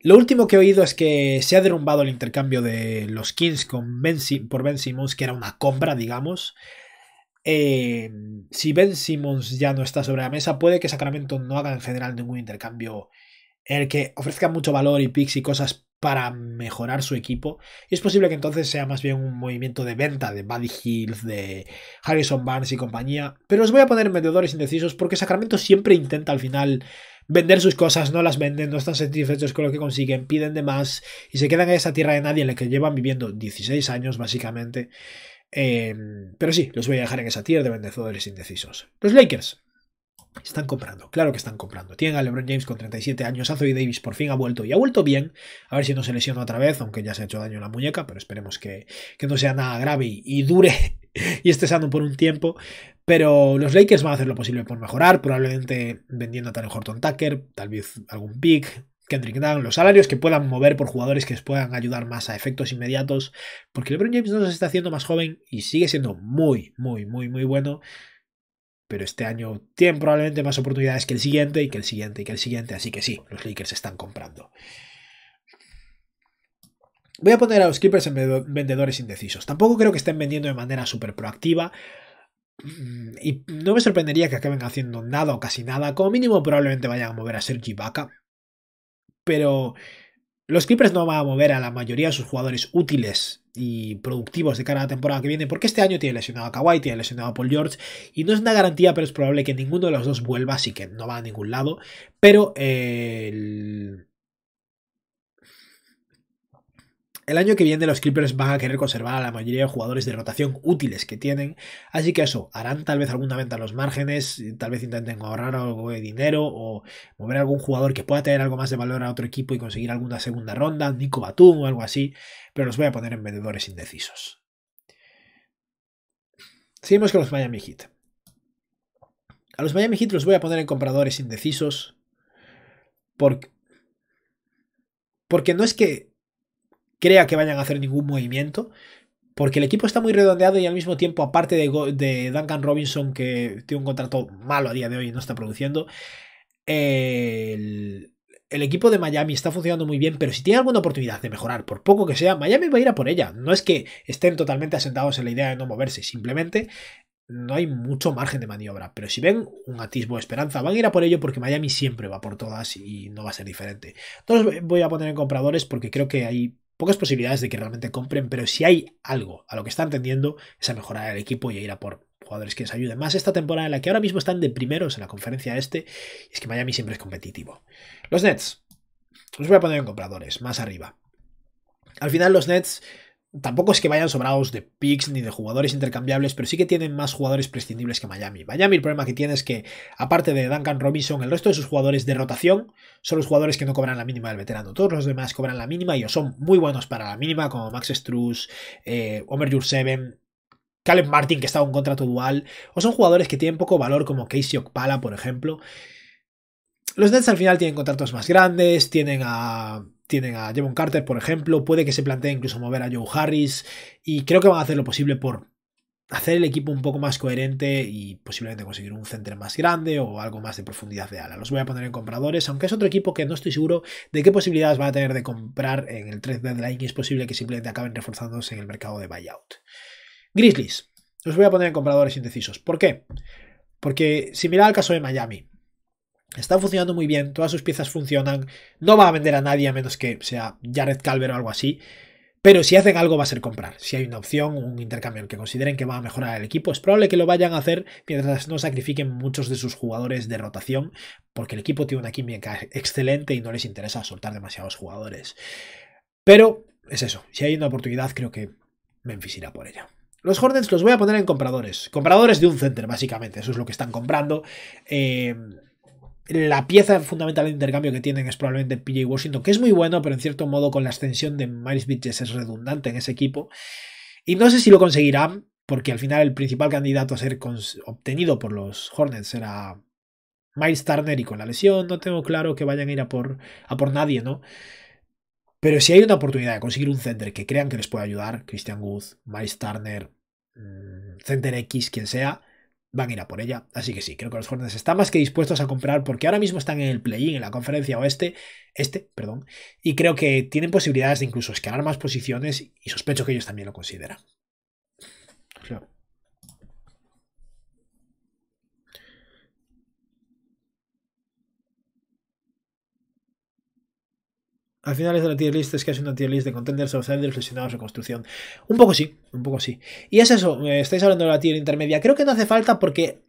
Lo último que he oído es que se ha derrumbado el intercambio de los Kings con ben por Ben Simmons, que era una compra, digamos. Eh, si Ben Simmons ya no está sobre la mesa, puede que Sacramento no haga en general ningún intercambio el que ofrezca mucho valor y picks y cosas para mejorar su equipo. Y es posible que entonces sea más bien un movimiento de venta de Buddy Hills, de Harrison Barnes y compañía. Pero os voy a poner en vendedores indecisos porque Sacramento siempre intenta al final vender sus cosas, no las venden, no están satisfechos con lo que consiguen, piden de más y se quedan en esa tierra de nadie en la que llevan viviendo 16 años básicamente. Em, pero sí, los voy a dejar en esa tierra de vendedores indecisos. Los Lakers, están comprando, claro que están comprando. Tienen a LeBron James con 37 años, Anthony Davis por fin ha vuelto y ha vuelto bien. A ver si no se lesiona otra vez, aunque ya se ha hecho daño en la muñeca, pero esperemos que, no sea nada grave y, dure y esté sano por un tiempo. Pero los Lakers van a hacer lo posible por mejorar, probablemente vendiendo a Tanner Horton Tucker, tal vez algún pick, Kendrick Dunn, los salarios que puedan mover por jugadores que puedan ayudar más a efectos inmediatos, porque LeBron James no se está haciendo más joven y sigue siendo muy, muy, muy, muy bueno pero este año tienen probablemente más oportunidades que el siguiente y que el siguiente y que el siguiente, así que sí, los Lakers están comprando. Voy a poner a los Clippers en vendedores indecisos. Tampoco creo que estén vendiendo de manera súper proactiva. Mm, y no me sorprendería que acaben haciendo nada o casi nada. Como mínimo probablemente vayan a mover a Sergi Vaca. Pero los Clippers no van a mover a la mayoría de sus jugadores útiles y productivos de cara a la temporada que viene, porque este año tiene lesionado a Kawhi, tiene lesionado a Paul George, y no es una garantía, pero es probable que ninguno de los dos vuelva, así que no va a ningún lado. Pero eh, el El año que viene los Clippers van a querer conservar a la mayoría de jugadores de rotación útiles que tienen, así que eso, harán tal vez alguna venta a los márgenes, tal vez intenten ahorrar algo de dinero o mover a algún jugador que pueda tener algo más de valor a otro equipo y conseguir alguna segunda ronda, Nico Batum o algo así, pero los voy a poner en vendedores indecisos. Seguimos con los Miami Heat. A los Miami Heat los voy a poner en compradores indecisos porque, porque no es que crea que vayan a hacer ningún movimiento, porque el equipo está muy redondeado y al mismo tiempo, aparte de, Duncan Robinson, que tiene un contrato malo a día de hoy y no está produciendo, el, equipo de Miami está funcionando muy bien, pero si tiene alguna oportunidad de mejorar, por poco que sea, Miami va a ir a por ella. No es que estén totalmente asentados en la idea de no moverse, simplemente no hay mucho margen de maniobra, pero si ven un atisbo de esperanza, van a ir a por ello porque Miami siempre va por todas y no va a ser diferente. entonces voy a poner en compradores porque creo que hay pocas posibilidades de que realmente compren, pero si hay algo a lo que están tendiendo es a mejorar el equipo y a ir a por jugadores que les ayuden más esta temporada en la que ahora mismo están de primeros en la conferencia este, es que Miami siempre es competitivo. Los Nets, los voy a poner en compradores, más arriba. Al final los Nets Tampoco es que vayan sobrados de picks ni de jugadores intercambiables, pero sí que tienen más jugadores prescindibles que Miami. Miami el problema que tiene es que, aparte de Duncan Robinson, el resto de sus jugadores de rotación son los jugadores que no cobran la mínima del veterano. Todos los demás cobran la mínima y o son muy buenos para la mínima, como Max Struz, eh, Omer Jurseven, Caleb Martin, que está en un contrato dual, o son jugadores que tienen poco valor, como Casey Okpala, por ejemplo. Los Nets al final tienen contratos más grandes, tienen a tienen a Jevon Carter, por ejemplo, puede que se plantee incluso mover a Joe Harris y creo que van a hacer lo posible por hacer el equipo un poco más coherente y posiblemente conseguir un center más grande o algo más de profundidad de ala. Los voy a poner en compradores, aunque es otro equipo que no estoy seguro de qué posibilidades va a tener de comprar en el trade deadline y es posible que simplemente acaben reforzándose en el mercado de buyout. Grizzlies, los voy a poner en compradores indecisos. ¿Por qué? Porque similar al caso de Miami, Está funcionando muy bien, todas sus piezas funcionan. No va a vender a nadie a menos que sea Jared Calver o algo así. Pero si hacen algo va a ser comprar. Si hay una opción, un intercambio en el que consideren que va a mejorar el equipo, es probable que lo vayan a hacer mientras no sacrifiquen muchos de sus jugadores de rotación, porque el equipo tiene una química excelente y no les interesa soltar demasiados jugadores. Pero es eso, si hay una oportunidad creo que me irá por ella. Los Hornets los voy a poner en compradores. Compradores de un center, básicamente. Eso es lo que están comprando. Eh, la pieza fundamental de intercambio que tienen es probablemente PJ Washington, que es muy bueno, pero en cierto modo con la extensión de Miles Bridges es redundante en ese equipo. Y no sé si lo conseguirán, porque al final el principal candidato a ser obtenido por los Hornets será Miles Turner y con la lesión no tengo claro que vayan a ir a por, a por nadie, ¿no? Pero si hay una oportunidad de conseguir un center que crean que les puede ayudar, Christian Wood, Miles Turner, mm, Center X, quien sea, van a ir a por ella. Así que sí, creo que los Hornets están más que dispuestos a comprar porque ahora mismo están en el play-in, en la conferencia oeste, este, perdón, y creo que tienen posibilidades de incluso escalar más posiciones y sospecho que ellos también lo consideran. Al final es de la tier list es que es una tier list de contenders, outsiders, lesionados de construcción. Un poco sí, un poco sí. Y es eso, eh, estáis hablando de la tier intermedia. Creo que no hace falta porque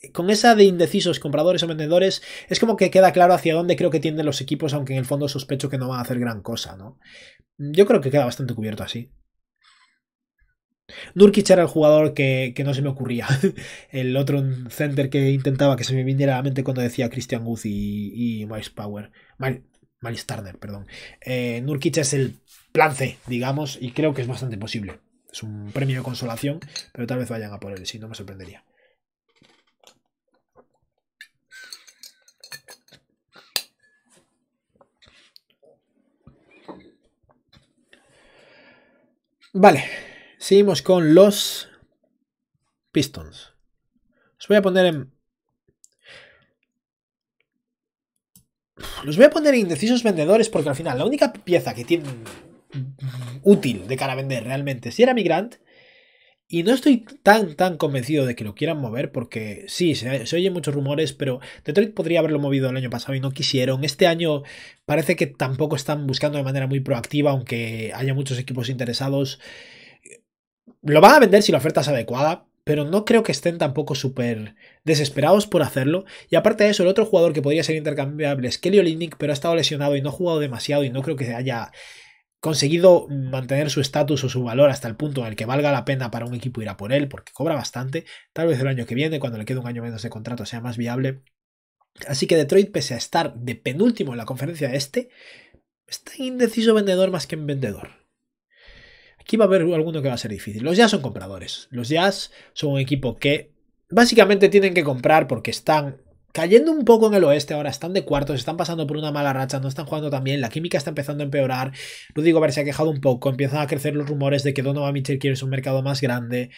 eh, con esa de indecisos compradores o vendedores, es como que queda claro hacia dónde creo que tienden los equipos, aunque en el fondo sospecho que no van a hacer gran cosa, ¿no? Yo creo que queda bastante cubierto así. Nurkic era el jugador que, no se me ocurría. El otro center que intentaba que se me viniera a la mente cuando decía Christian Guzzi y, y Miles Power. Malistarner, perdón. Eh, es el plan C, digamos, y creo que es bastante posible. Es un premio de consolación, pero tal vez vayan a por él, si no me sorprendería. Vale, seguimos con los Pistons. Os voy a poner en Los voy a poner indecisos vendedores porque al final la única pieza que tienen útil de cara a vender realmente si era Migrant. Y no estoy tan, tan convencido de que lo quieran mover porque sí, se, se, oyen muchos rumores, pero Detroit podría haberlo movido el año pasado y no quisieron. Este año parece que tampoco están buscando de manera muy proactiva, aunque haya muchos equipos interesados. Lo van a vender si la oferta es adecuada, pero no creo que estén tampoco súper desesperados por hacerlo. Y aparte de eso, el otro jugador que podría ser intercambiable es Kelly Olinick, pero ha estado lesionado y no ha jugado demasiado y no creo que haya conseguido mantener su estatus o su valor hasta el punto en el que valga la pena para un equipo ir a por él, porque cobra bastante. Tal vez el año que viene, cuando le quede un año menos de contrato, sea más viable. Así que Detroit, pese a estar de penúltimo en la conferencia de este, está indeciso vendedor más que en vendedor. Aquí va a haber alguno que va a ser difícil. Los Jazz son compradores. Los Jazz son un equipo que básicamente tienen que comprar porque están cayendo un poco en el oeste ahora, están de cuartos, están pasando por una mala racha, no están jugando tan bien, la química está empezando a empeorar, Rudy Gobert se ha quejado un poco, empiezan a crecer los rumores de que Donovan Mitchell quiere un mercado más grande.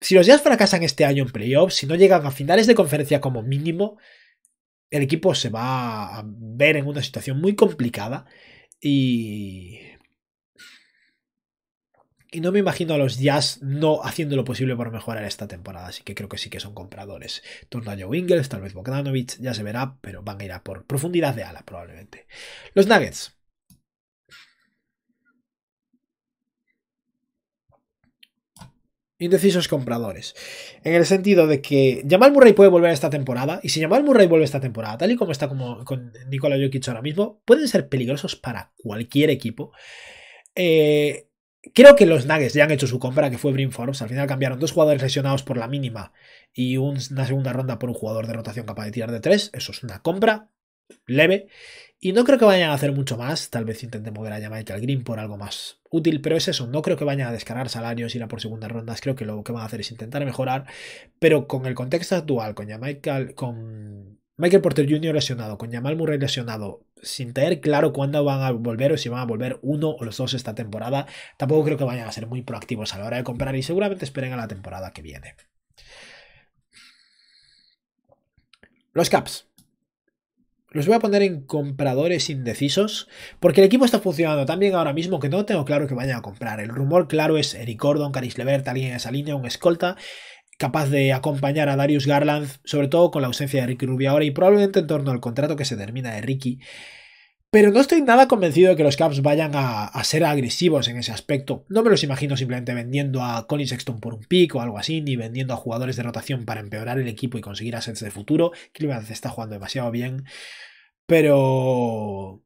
Si los Jazz fracasan este año en playoffs, si no llegan a finales de conferencia como mínimo, el equipo se va a ver en una situación muy complicada y y no me imagino a los Jazz no haciendo lo posible por mejorar esta temporada, así que creo que sí que son compradores. Tornado a tal vez Bogdanovich, ya se verá, pero van a ir a por profundidad de ala probablemente. Los Nuggets. Indecisos compradores. En el sentido de que Jamal Murray puede volver esta temporada, y si Jamal Murray vuelve esta temporada, tal y como está como con Nikola Jokic ahora mismo, pueden ser peligrosos para cualquier equipo. Eh, Creo que los Nuggets ya han hecho su compra, que fue Brim Forbes. Al final cambiaron dos jugadores lesionados por la mínima y una segunda ronda por un jugador de rotación capaz de tirar de tres. Eso es una compra leve. Y no creo que vayan a hacer mucho más. Tal vez intenten mover a al Green por algo más útil, pero es eso. No creo que vayan a descargar salarios, ir a por segundas rondas. Creo que lo que van a hacer es intentar mejorar. Pero con el contexto actual, con Michael, con Michael Porter Jr. lesionado, con Jamal Murray lesionado, sin tener claro cuándo van a volver o si van a volver uno o los dos esta temporada, tampoco creo que vayan a ser muy proactivos a la hora de comprar y seguramente esperen a la temporada que viene. Los Caps. Los voy a poner en compradores indecisos porque el equipo está funcionando tan bien ahora mismo que no tengo claro que vayan a comprar. El rumor claro es Eric Gordon, Caris alguien en esa línea, un escolta capaz de acompañar a Darius Garland, sobre todo con la ausencia de Ricky Rubio ahora y probablemente en torno al contrato que se termina de Ricky. Pero no estoy nada convencido de que los Caps vayan a, ser agresivos en ese aspecto. No me los imagino simplemente vendiendo a Colin Sexton por un pick o algo así, ni vendiendo a jugadores de rotación para empeorar el equipo y conseguir assets de futuro. Cleveland está jugando demasiado bien. Pero.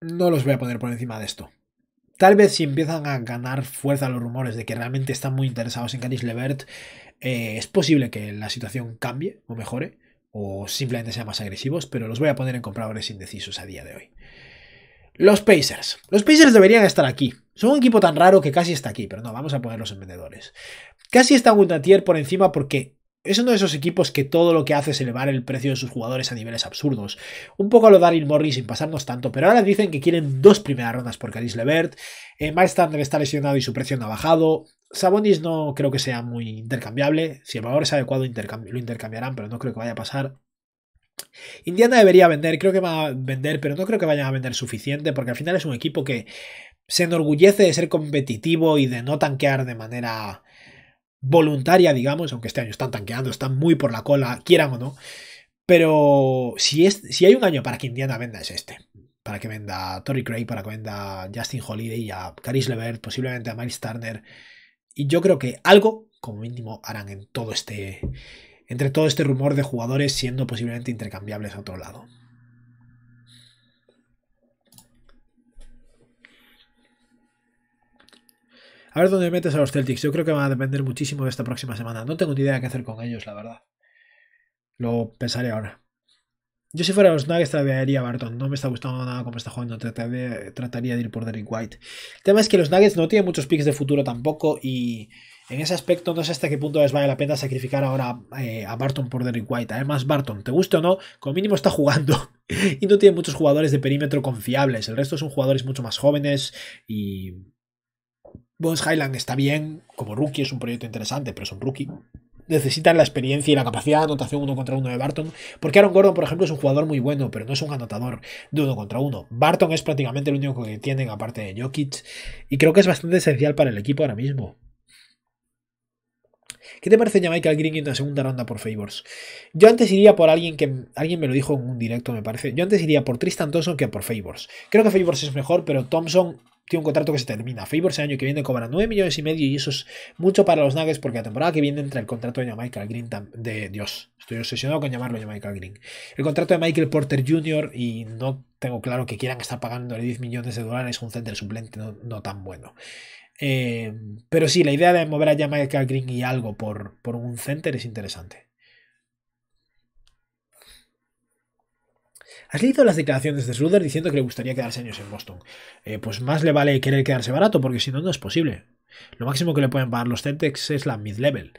No los voy a poner por encima de esto. Tal vez si empiezan a ganar fuerza los rumores de que realmente están muy interesados en Caris Levert, eh, es posible que la situación cambie o mejore, o simplemente sean más agresivos, pero los voy a poner en compradores indecisos a día de hoy. Los Pacers. Los Pacers deberían estar aquí. Son un equipo tan raro que casi está aquí, pero no, vamos a ponerlos en vendedores. Casi está un tier por encima porque es uno de esos equipos que todo lo que hace es elevar el precio de sus jugadores a niveles absurdos. Un poco a lo Daryl Morris sin pasarnos tanto, pero ahora dicen que quieren dos primeras rondas por Caris Levert. Eh, Miles está lesionado y su precio no ha bajado. Sabonis no creo que sea muy intercambiable. Si el valor es adecuado, lo intercambiarán, pero no creo que vaya a pasar. Indiana debería vender, creo que va a vender, pero no creo que vayan a vender suficiente, porque al final es un equipo que se enorgullece de ser competitivo y de no tanquear de manera voluntaria, digamos, aunque este año están tanqueando, están muy por la cola, quieran o no. Pero si, es, si hay un año para que Indiana venda es este. Para que venda Tory Craig, para que venda Justin Holiday, a Caris Levert, posiblemente a Miles Turner. Y yo creo que algo, como mínimo, harán en todo este. Entre todo este rumor de jugadores siendo posiblemente intercambiables a otro lado. A ver dónde metes a los Celtics. Yo creo que va a depender muchísimo de esta próxima semana. No tengo ni idea de qué hacer con ellos, la verdad. Lo pensaré ahora. Yo si fuera los Nuggets trataría a Barton. No me está gustando nada como está jugando. Trataría, de ir por Derek White. El tema es que los Nuggets no tienen muchos picks de futuro tampoco y en ese aspecto no sé hasta qué punto les vale la pena sacrificar ahora eh, a Barton por Derek White. Además, Barton, te guste o no, con mínimo está jugando y no tiene muchos jugadores de perímetro confiables. El resto son jugadores mucho más jóvenes y Bones Highland está bien, como rookie es un proyecto interesante, pero es un rookie. Necesitan la experiencia y la capacidad de anotación uno contra uno de Barton, porque Aaron Gordon, por ejemplo, es un jugador muy bueno, pero no es un anotador de uno contra uno. Barton es prácticamente el único que tienen aparte de Jokic, y creo que es bastante esencial para el equipo ahora mismo. ¿Qué te parece Michael Green en una segunda ronda por Favors? Yo antes iría por alguien que alguien me lo dijo en un directo, me parece. Yo antes iría por Tristan Thompson que por Favors. Creo que Favors es mejor, pero Thompson tiene un contrato que se termina. Favors el año que viene cobra 9 millones y medio y eso es mucho para los Nuggets porque la temporada que viene entra el contrato de Michael Green de Dios. Estoy obsesionado con llamarlo Michael Green. El contrato de Michael Porter Jr. y no tengo claro que quieran estar pagándole 10 millones de dólares a un center suplente no tan bueno. Eh, pero sí, la idea de mover a Jamaica Green y algo por, por un center es interesante. ¿Has leído las declaraciones de Sluder diciendo que le gustaría quedarse años en Boston? Eh, pues más le vale querer quedarse barato, porque si no, no es posible. Lo máximo que le pueden pagar los centex es la mid-level,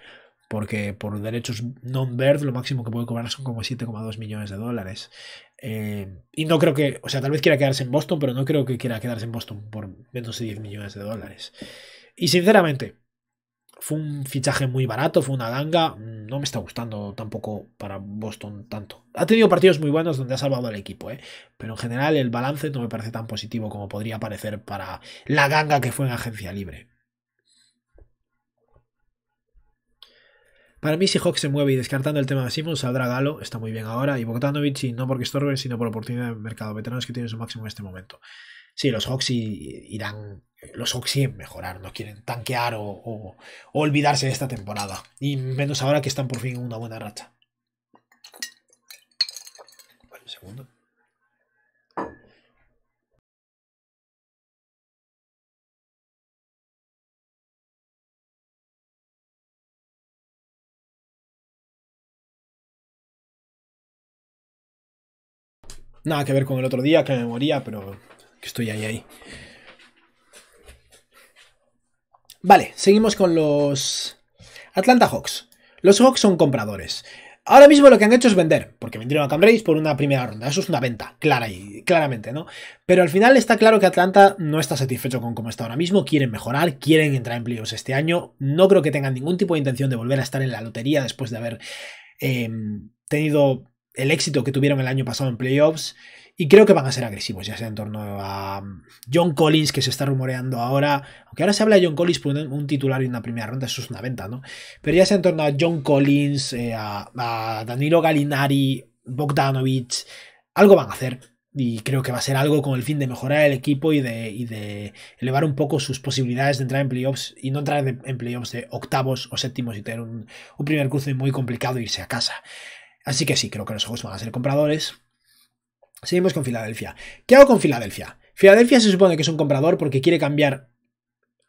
porque por derechos non-bird lo máximo que puede cobrar son como 7,2 millones de dólares. Eh, y no creo que, o sea, tal vez quiera quedarse en Boston, pero no creo que quiera quedarse en Boston por menos de 10 millones de dólares. Y sinceramente, fue un fichaje muy barato, fue una ganga, no me está gustando tampoco para Boston tanto. Ha tenido partidos muy buenos donde ha salvado al equipo, ¿eh? pero en general el balance no me parece tan positivo como podría parecer para la ganga que fue en agencia libre. Para mí, si Hawks se mueve y descartando el tema de Simon saldrá Galo, está muy bien ahora, y Bogdanovich, y no porque estorbe, sino por oportunidad de mercado. Veteranos que tienen su máximo en este momento. Sí, los Hawks irán. Eh, los Hawks quieren mejorar, no quieren tanquear o, olvidarse de esta temporada. Y menos ahora que están por fin en una buena racha. un segundo. Nada que ver con el otro día que me moría, pero que estoy ahí, ahí. Vale, seguimos con los Atlanta Hawks. Los Hawks son compradores. Ahora mismo lo que han hecho es vender, porque vendieron a Cambridge por una primera ronda. Eso es una venta, clara y claramente, ¿no? Pero al final está claro que Atlanta no está satisfecho con cómo está ahora mismo. Quieren mejorar, quieren entrar en playoffs este año. No creo que tengan ningún tipo de intención de volver a estar en la lotería después de haber eh, tenido el éxito que tuvieron el año pasado en playoffs. Y creo que van a ser agresivos, ya sea en torno a um, John Collins, que se está rumoreando ahora. Aunque ahora se habla de John Collins por un titular y una primera ronda, eso es una venta, ¿no? Pero ya sea en torno a John Collins, eh, a, Danilo Galinari, Bogdanovich, algo van a hacer. Y creo que va a ser algo con el fin de mejorar el equipo y de, elevar un poco sus posibilidades de entrar en playoffs y no entrar en playoffs de octavos o séptimos y tener un, un primer cruce muy complicado e irse a casa. Así que sí, creo que los ojos van a ser compradores. Seguimos con Filadelfia. ¿Qué hago con Filadelfia? Filadelfia se supone que es un comprador porque quiere cambiar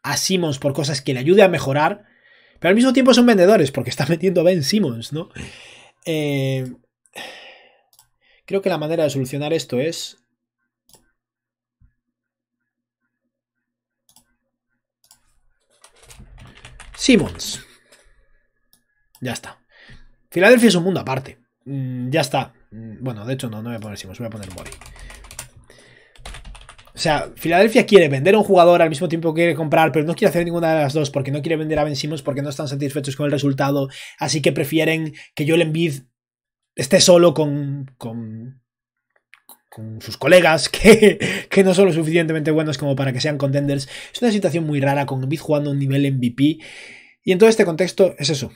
a Simmons por cosas que le ayude a mejorar, pero al mismo tiempo son vendedores porque está metiendo Ben Simmons, ¿no? Eh, creo que la manera de solucionar esto es... Simmons. Ya está. Filadelfia es un mundo aparte. Mm, ya está. Mm, bueno, de hecho no, no voy a poner voy a poner Mori. O sea, Filadelfia quiere vender a un jugador al mismo tiempo que quiere comprar, pero no quiere hacer ninguna de las dos porque no quiere vender a Ben Simmons porque no están satisfechos con el resultado, así que prefieren que yo Joel Embiid esté solo con, con, sus colegas que, que, no son lo suficientemente buenos como para que sean contenders. Es una situación muy rara con Embiid jugando a un nivel MVP y en todo este contexto es eso,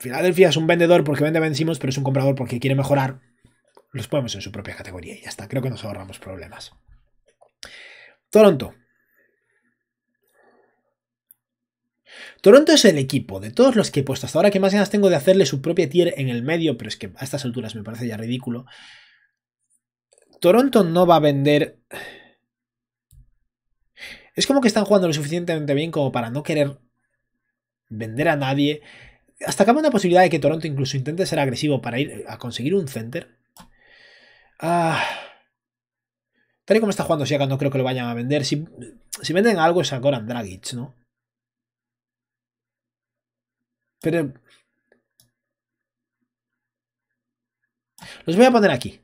Filadelfia es un vendedor porque vende vencimos, pero es un comprador porque quiere mejorar. Los ponemos en su propia categoría y ya está. Creo que nos ahorramos problemas. Toronto. Toronto es el equipo de todos los que he puesto hasta ahora que más ganas tengo de hacerle su propia tier en el medio, pero es que a estas alturas me parece ya ridículo. Toronto no va a vender. Es como que están jugando lo suficientemente bien como para no querer vender a nadie hasta acaba una posibilidad de que Toronto incluso intente ser agresivo para ir a conseguir un center. Ah, tal como está jugando si Siaka, no creo que lo vayan a vender. Si, si venden algo es a Goran Dragic, ¿no? Pero... Los voy a poner aquí.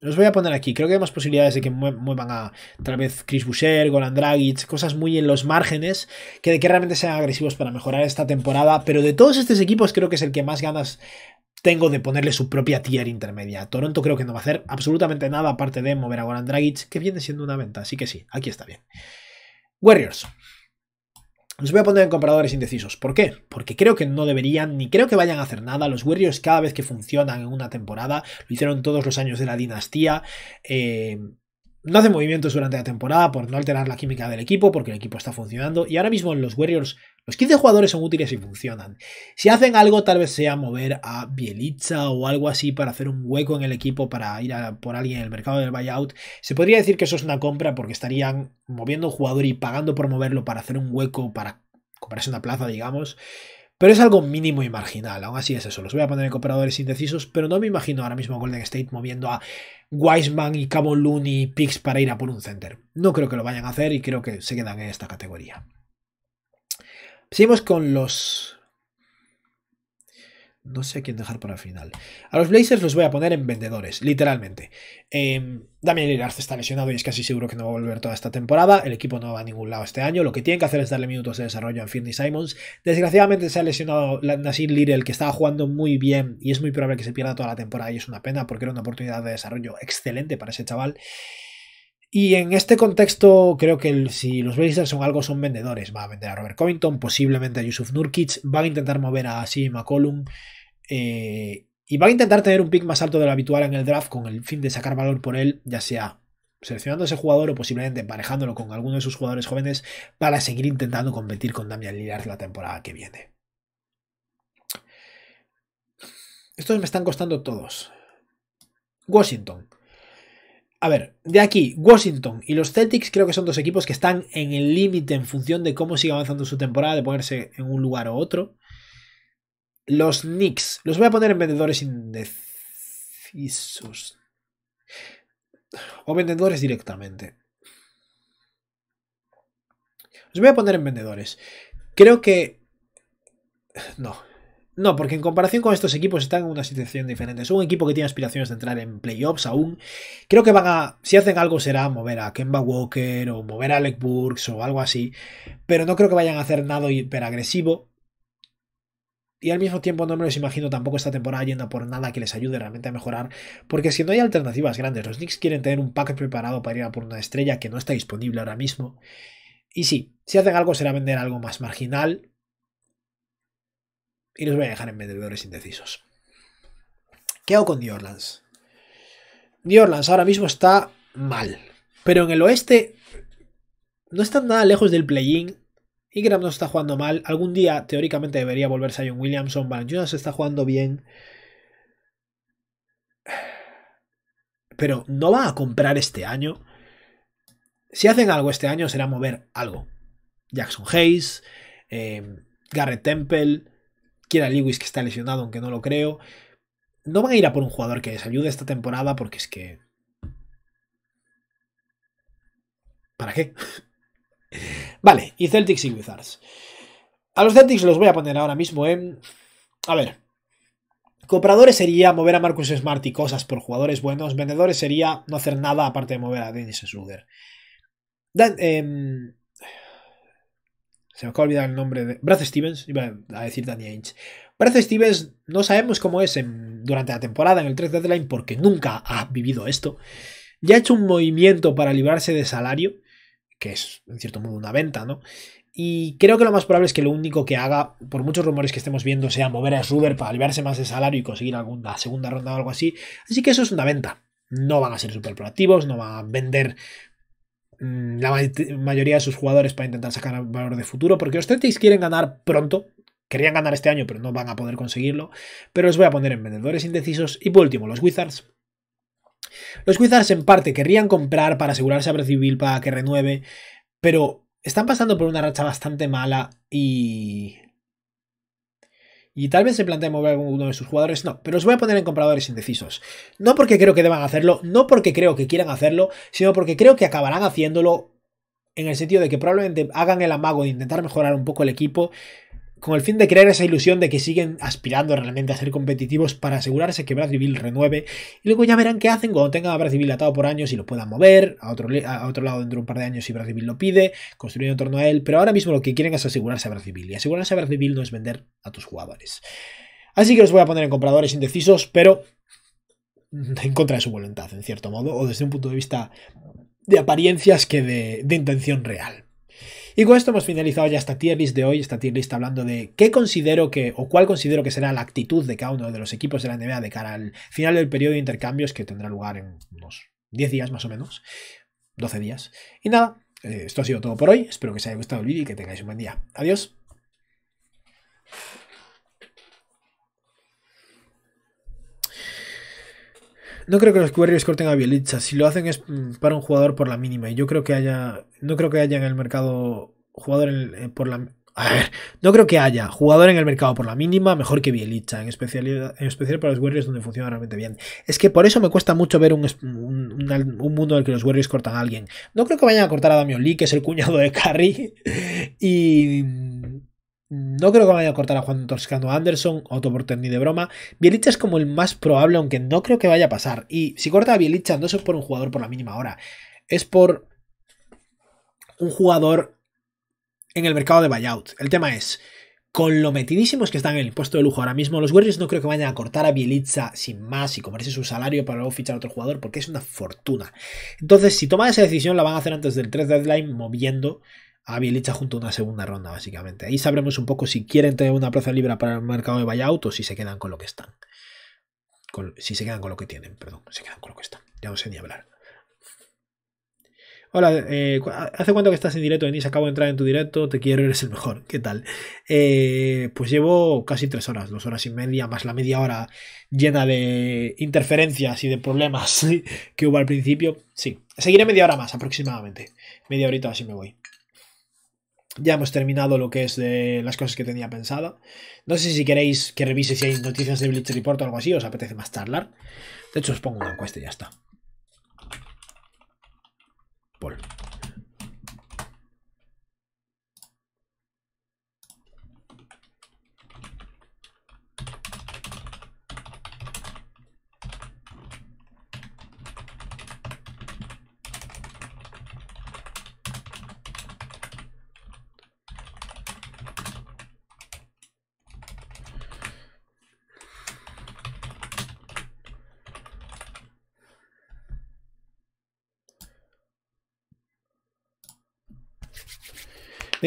Los voy a poner aquí. Creo que hay más posibilidades de que muevan a tal vez Chris Boucher, Goran Dragic, cosas muy en los márgenes, que de que realmente sean agresivos para mejorar esta temporada. Pero de todos estos equipos, creo que es el que más ganas tengo de ponerle su propia tier intermedia. Toronto creo que no va a hacer absolutamente nada aparte de mover a Goran Dragic, que viene siendo una venta. Así que sí, aquí está bien. Warriors. Los voy a poner en compradores indecisos. ¿Por qué? Porque creo que no deberían, ni creo que vayan a hacer nada. Los Warriors cada vez que funcionan en una temporada, lo hicieron todos los años de la dinastía. Eh, no hacen movimientos durante la temporada por no alterar la química del equipo, porque el equipo está funcionando. Y ahora mismo los Warriors los 15 jugadores son útiles y funcionan. Si hacen algo, tal vez sea mover a Bielitza o algo así para hacer un hueco en el equipo para ir a por alguien en el mercado del buyout. Se podría decir que eso es una compra porque estarían moviendo un jugador y pagando por moverlo para hacer un hueco, para comprarse una plaza, digamos. Pero es algo mínimo y marginal, aún así es eso. Los voy a poner en compradores indecisos, pero no me imagino ahora mismo a Golden State moviendo a Wiseman y Cabo Looney y Picks para ir a por un center. No creo que lo vayan a hacer y creo que se quedan en esta categoría. Seguimos con los... No sé quién dejar para el final. A los Blazers los voy a poner en vendedores, literalmente. Eh, Damian Lillard está lesionado y es casi seguro que no va a volver toda esta temporada. El equipo no va a ningún lado este año. Lo que tienen que hacer es darle minutos de desarrollo a Finney Simons. Desgraciadamente se ha lesionado Nasir Lirel que estaba jugando muy bien y es muy probable que se pierda toda la temporada. Y es una pena porque era una oportunidad de desarrollo excelente para ese chaval. Y en este contexto, creo que si los Blazers son algo, son vendedores. Va a vender a Robert Covington, posiblemente a Yusuf Nurkic. va a intentar mover a Simeon McCollum. Eh, y va a intentar tener un pick más alto de lo habitual en el draft con el fin de sacar valor por él, ya sea seleccionando ese jugador o posiblemente emparejándolo con alguno de sus jugadores jóvenes para seguir intentando competir con Damian Lillard la temporada que viene. Estos me están costando todos. Washington. A ver, de aquí, Washington y los Celtics creo que son dos equipos que están en el límite en función de cómo sigue avanzando su temporada, de ponerse en un lugar u otro. Los Knicks, los voy a poner en vendedores indecisos. O vendedores directamente. Los voy a poner en vendedores. Creo que... No, no, porque en comparación con estos equipos están en una situación diferente. Es un equipo que tiene aspiraciones de entrar en playoffs aún. Creo que van a, si hacen algo será mover a Kemba Walker o mover a Alec Burks o algo así. Pero no creo que vayan a hacer nada hiperagresivo. Y al mismo tiempo no me los imagino tampoco esta temporada yendo por nada que les ayude realmente a mejorar. Porque si no hay alternativas grandes, los Knicks quieren tener un pack preparado para ir a por una estrella que no está disponible ahora mismo. Y sí, si hacen algo será vender algo más marginal, y los voy a dejar en vendedores indecisos. ¿Qué hago con New Orleans ahora mismo está mal. Pero en el oeste no están nada lejos del play-in. Ingram no está jugando mal. Algún día, teóricamente, debería volverse a John Williamson. Van se está jugando bien. Pero no va a comprar este año. Si hacen algo este año, será mover algo. Jackson Hayes, eh, Garrett Temple. Quiera Lewis, que está lesionado, aunque no lo creo. No van a ir a por un jugador que les ayude esta temporada porque es que. ¿Para qué? vale, y Celtics y Wizards. A los Celtics los voy a poner ahora mismo en. A ver. Compradores sería mover a Marcus Smart y cosas por jugadores buenos. Vendedores sería no hacer nada aparte de mover a Dennis Schroeder. Dan, em, se me acaba de olvidar el nombre de. Brad Stevens, iba a decir Danny Ainge. Brad Stevens no sabemos cómo es durante la temporada en el 3 deadline porque nunca ha vivido esto. Ya ha hecho un movimiento para librarse de salario, que es en cierto modo una venta, ¿no? Y creo que lo más probable es que lo único que haga, por muchos rumores que estemos viendo, sea mover a Schroeder para librarse más de salario y conseguir alguna segunda ronda o algo así. Así que eso es una venta. No van a ser super proactivos, no van a vender Mm, la mayoría de sus jugadores para intentar sacar valor de futuro, porque los Celtics quieren ganar pronto, querían ganar este año, pero no van a poder conseguirlo. Pero los voy a poner en vendedores indecisos. Y por último, los Wizards. Los Wizards en parte querrían comprar para asegurarse a precibil, para que renueve, pero están pasando por una racha bastante mala y y tal vez se plantea mover a alguno de sus jugadores, no, pero os voy a poner en compradores indecisos. No porque creo que deban hacerlo, no porque creo que quieran hacerlo, sino porque creo que acabarán haciéndolo en el sentido de que probablemente hagan el amago de intentar mejorar un poco el equipo, con el fin de crear esa ilusión de que siguen aspirando realmente a ser competitivos para asegurarse que civil renueve y luego ya verán qué hacen cuando tengan a Brazzaville atado por años y lo puedan mover a otro, a otro lado dentro de un par de años si civil lo pide, construyendo en torno a él, pero ahora mismo lo que quieren es asegurarse a civil y asegurarse a civil no es vender a tus jugadores. Así que los voy a poner en compradores indecisos, pero en contra de su voluntad, en cierto modo, o desde un punto de vista de apariencias que de intención real. Y con esto hemos finalizado ya esta tier list de hoy, esta tier list hablando de qué considero que o cuál considero que será la actitud de cada uno de los equipos de la NBA de cara al final del periodo de intercambios que tendrá lugar en unos 10 días más o menos, 12 días. Y nada, eh, esto ha sido todo por hoy, espero que os haya gustado el vídeo y que tengáis un buen día. Adiós. No creo que los Warriors corten a Bielitsa. Si lo hacen es mm, para un jugador por la mínima. Y yo creo que haya. No creo que haya en el mercado jugador en, eh, por la. A ver, no creo que haya jugador en el mercado por la mínima mejor que Bielitsa, en especial, en especial para los Warriors donde funciona realmente bien. Es que por eso me cuesta mucho ver un, un, mundo en el que los Warriors cortan a alguien. No creo que vayan a cortar a Damian Lee, que es el cuñado de Curry, y Mm, no creo que vaya a cortar a Juan Toscano Anderson, Otto Porter ni de broma. Bielicha es como el más probable, aunque no creo que vaya a pasar. Y si corta a Bielicha, no es por un jugador por la mínima hora. Es por un jugador en el mercado de buyout. El tema es, con lo metidísimos que están en el impuesto de lujo ahora mismo, los Warriors no creo que vayan a cortar a Bielitsa sin más y comerse su salario para luego fichar a otro jugador porque es una fortuna. Entonces, si toma esa decisión, la van a hacer antes del 3 deadline moviendo a Bielicha junto a una segunda ronda, básicamente. Ahí sabremos un poco si quieren tener una plaza libre para el mercado de buyout o si se quedan con lo que están. si se quedan con lo que tienen, perdón, se quedan con lo que están. Ya no sé ni hablar. Hola, eh, ¿hace cuánto que estás en directo, Denis? Acabo de entrar en tu directo, te quiero, eres el mejor. ¿Qué tal? Eh, pues llevo casi tres horas, dos horas y media, más la media hora llena de interferencias y de problemas que hubo al principio. Sí, seguiré media hora más aproximadamente. Media horita así me voy ya hemos terminado lo que es de las cosas que tenía pensada. No sé si queréis que revise si hay noticias de Bleach Report o algo así, os apetece más charlar. De hecho, os pongo una encuesta y ya está. Paul.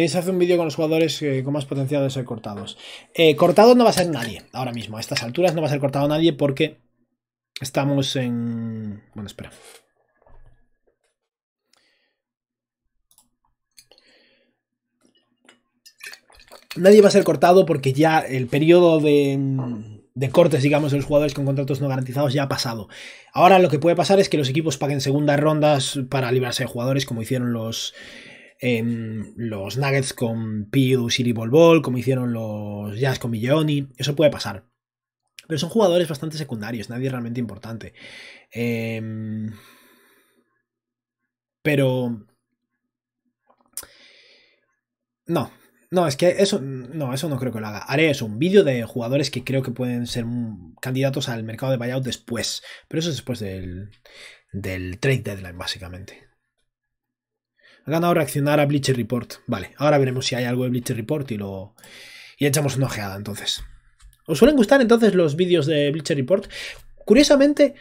Eh, se hace un vídeo con los jugadores eh, con más potencial de ser cortados. Eh, cortado no va a ser nadie ahora mismo. A estas alturas no va a ser cortado nadie porque estamos en... Bueno, espera. Nadie va a ser cortado porque ya el periodo de de cortes, digamos, de los jugadores con contratos no garantizados ya ha pasado. Ahora lo que puede pasar es que los equipos paguen segundas rondas para librarse de jugadores, como hicieron los, Em, los Nuggets con Piu, y Bol como hicieron los Jazz con Milloni, eso puede pasar. Pero son jugadores bastante secundarios, nadie realmente importante. Em, pero... No, no, es que eso no, eso no creo que lo haga. Haré eso, un vídeo de jugadores que creo que pueden ser candidatos al mercado de buyout después. Pero eso es después del, del trade deadline, básicamente ganado reaccionar a Bleacher Report. Vale, ahora veremos si hay algo de Bleacher Report y lo. Y echamos una ojeada entonces. ¿Os suelen gustar entonces los vídeos de Bleacher Report? Curiosamente,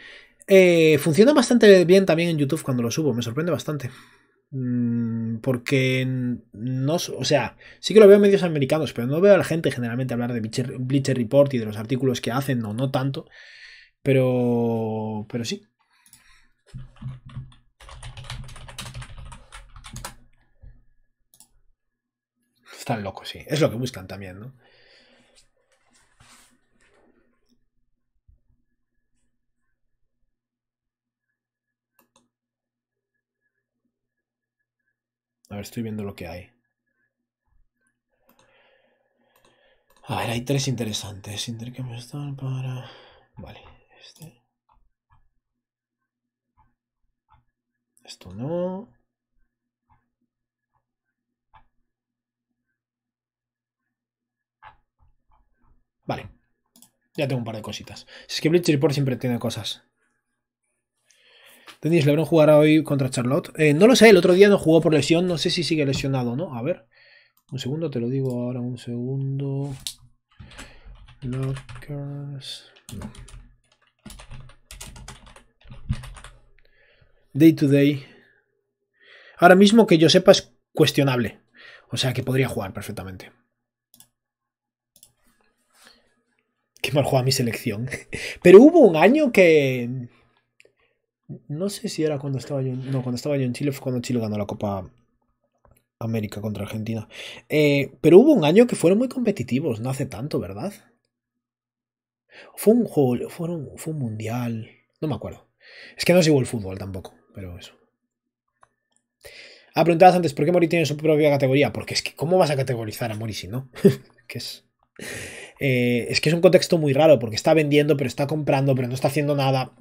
eh, funciona bastante bien también en YouTube cuando lo subo. Me sorprende bastante. Mm, porque no, o sea, sí que lo veo en medios americanos, pero no veo a la gente generalmente hablar de Bleacher, Report y de los artículos que hacen, o no, no tanto, pero, pero sí. Están locos, sí. Es lo que buscan también, ¿no? A ver, estoy viendo lo que hay. A ver, hay tres interesantes. Intercambios están para... Vale, este. Esto no. Vale. Ya tengo un par de cositas. Si es que Bleach Report siempre tiene cosas. ¿Tenéis Lebron jugará hoy contra Charlotte. Eh, no lo sé, el otro día no jugó por lesión. No sé si sigue lesionado o no. A ver. Un segundo, te lo digo ahora. Un segundo. Lockers. Day to day. Ahora mismo que yo sepa es cuestionable. O sea que podría jugar perfectamente. mal jugaba mi selección. Pero hubo un año que. No sé si era cuando estaba yo. No, cuando estaba yo en Chile fue cuando Chile ganó la Copa América contra Argentina. Eh, pero hubo un año que fueron muy competitivos, no hace tanto, ¿verdad? Fue un juego, fue un, fue un mundial. No me acuerdo. Es que no sigo el fútbol tampoco, pero eso. Ah, preguntabas antes, ¿por qué Mori tiene su propia categoría? Porque es que, ¿cómo vas a categorizar a Mori si no? que es. Eh, es que es un contexto muy raro porque está vendiendo, pero está comprando, pero no está haciendo nada.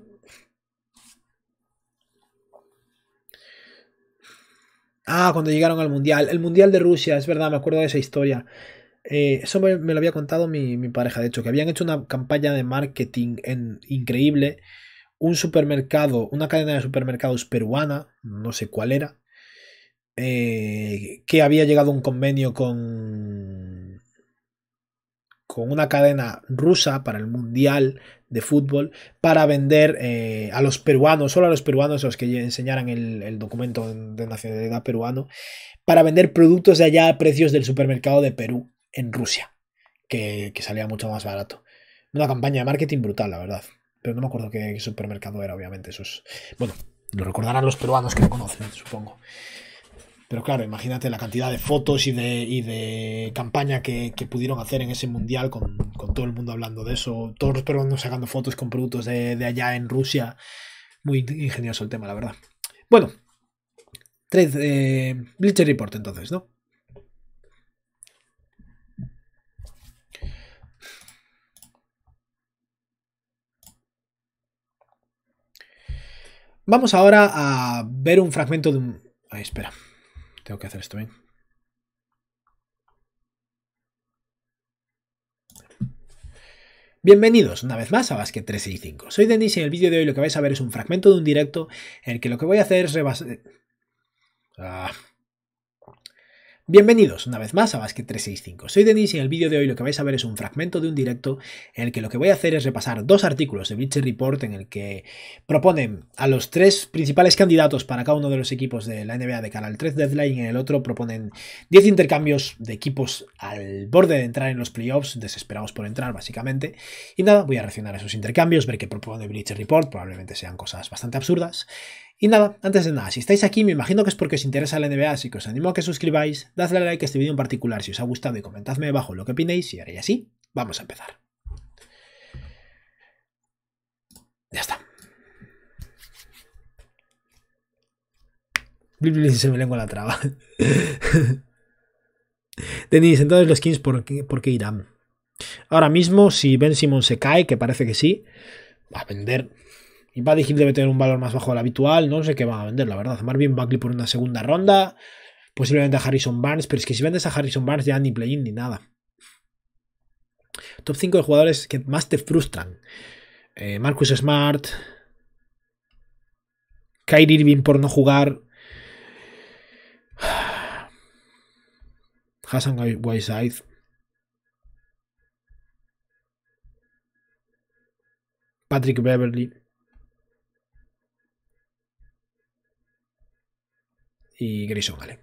Ah, cuando llegaron al Mundial. El Mundial de Rusia, es verdad, me acuerdo de esa historia. Eh, eso me, lo había contado mi, pareja, de hecho, que habían hecho una campaña de marketing increíble. Un supermercado, una cadena de supermercados peruana, no sé cuál era, eh, que había llegado a un convenio con con una cadena rusa para el Mundial de Fútbol para vender eh, a los peruanos, solo a los peruanos a los que enseñaran el, documento de nacionalidad peruano, para vender productos de allá a precios del supermercado de Perú en Rusia, que, que salía mucho más barato. Una campaña de marketing brutal, la verdad. Pero no me acuerdo qué supermercado era, obviamente. Eso es... Bueno, lo recordarán los peruanos que lo conocen, supongo. Pero claro, imagínate la cantidad de fotos y de, campaña que, pudieron hacer en ese mundial con, todo el mundo hablando de eso, todos los peruanos sacando fotos con productos de, allá en Rusia. Muy ingenioso el tema, la verdad. Bueno, tres, eh, Bleacher Report entonces, ¿no? Vamos ahora a ver un fragmento de un... Ay, espera. Tengo que hacer esto bien. Bienvenidos una vez más a Basket 365. Soy Denis y en el vídeo de hoy lo que vais a ver es un fragmento de un directo en el que lo que voy a hacer es rebasar... Ah. Bienvenidos una vez más a Basket 365. Soy Denis y en el vídeo de hoy lo que vais a ver es un fragmento de un directo en el que lo que voy a hacer es repasar dos artículos de Bleacher Report en el que proponen a los tres principales candidatos para cada uno de los equipos de la NBA de cara al 3 deadline y en el otro proponen 10 intercambios de equipos al borde de entrar en los playoffs, desesperados por entrar básicamente. Y nada, voy a reaccionar a esos intercambios, ver qué propone Bleacher Report, probablemente sean cosas bastante absurdas y nada, antes de nada, si estáis aquí me imagino que es porque os interesa la NBA, así que os animo a que suscribáis, dadle a like a este vídeo en particular si os ha gustado y comentadme abajo lo que opinéis y ahora así, sí, vamos a empezar. Ya está. Se me lengua la traba. Denis, entonces los skins ¿por ¿por qué, irán? Ahora mismo, si Ben Simon se cae, que parece que sí, va a vender y Buddy Hill debe tener un valor más bajo del habitual. No sé qué van a vender, la verdad. Marvin Buckley por una segunda ronda. Posiblemente a Harrison Barnes. Pero es que si vendes a Harrison Barnes ya ni play-in ni nada. Top 5 de jugadores que más te frustran. Eh, Marcus Smart. Kyrie Irving por no jugar. Hassan Whiteside. Patrick Beverly. y Grayson vale.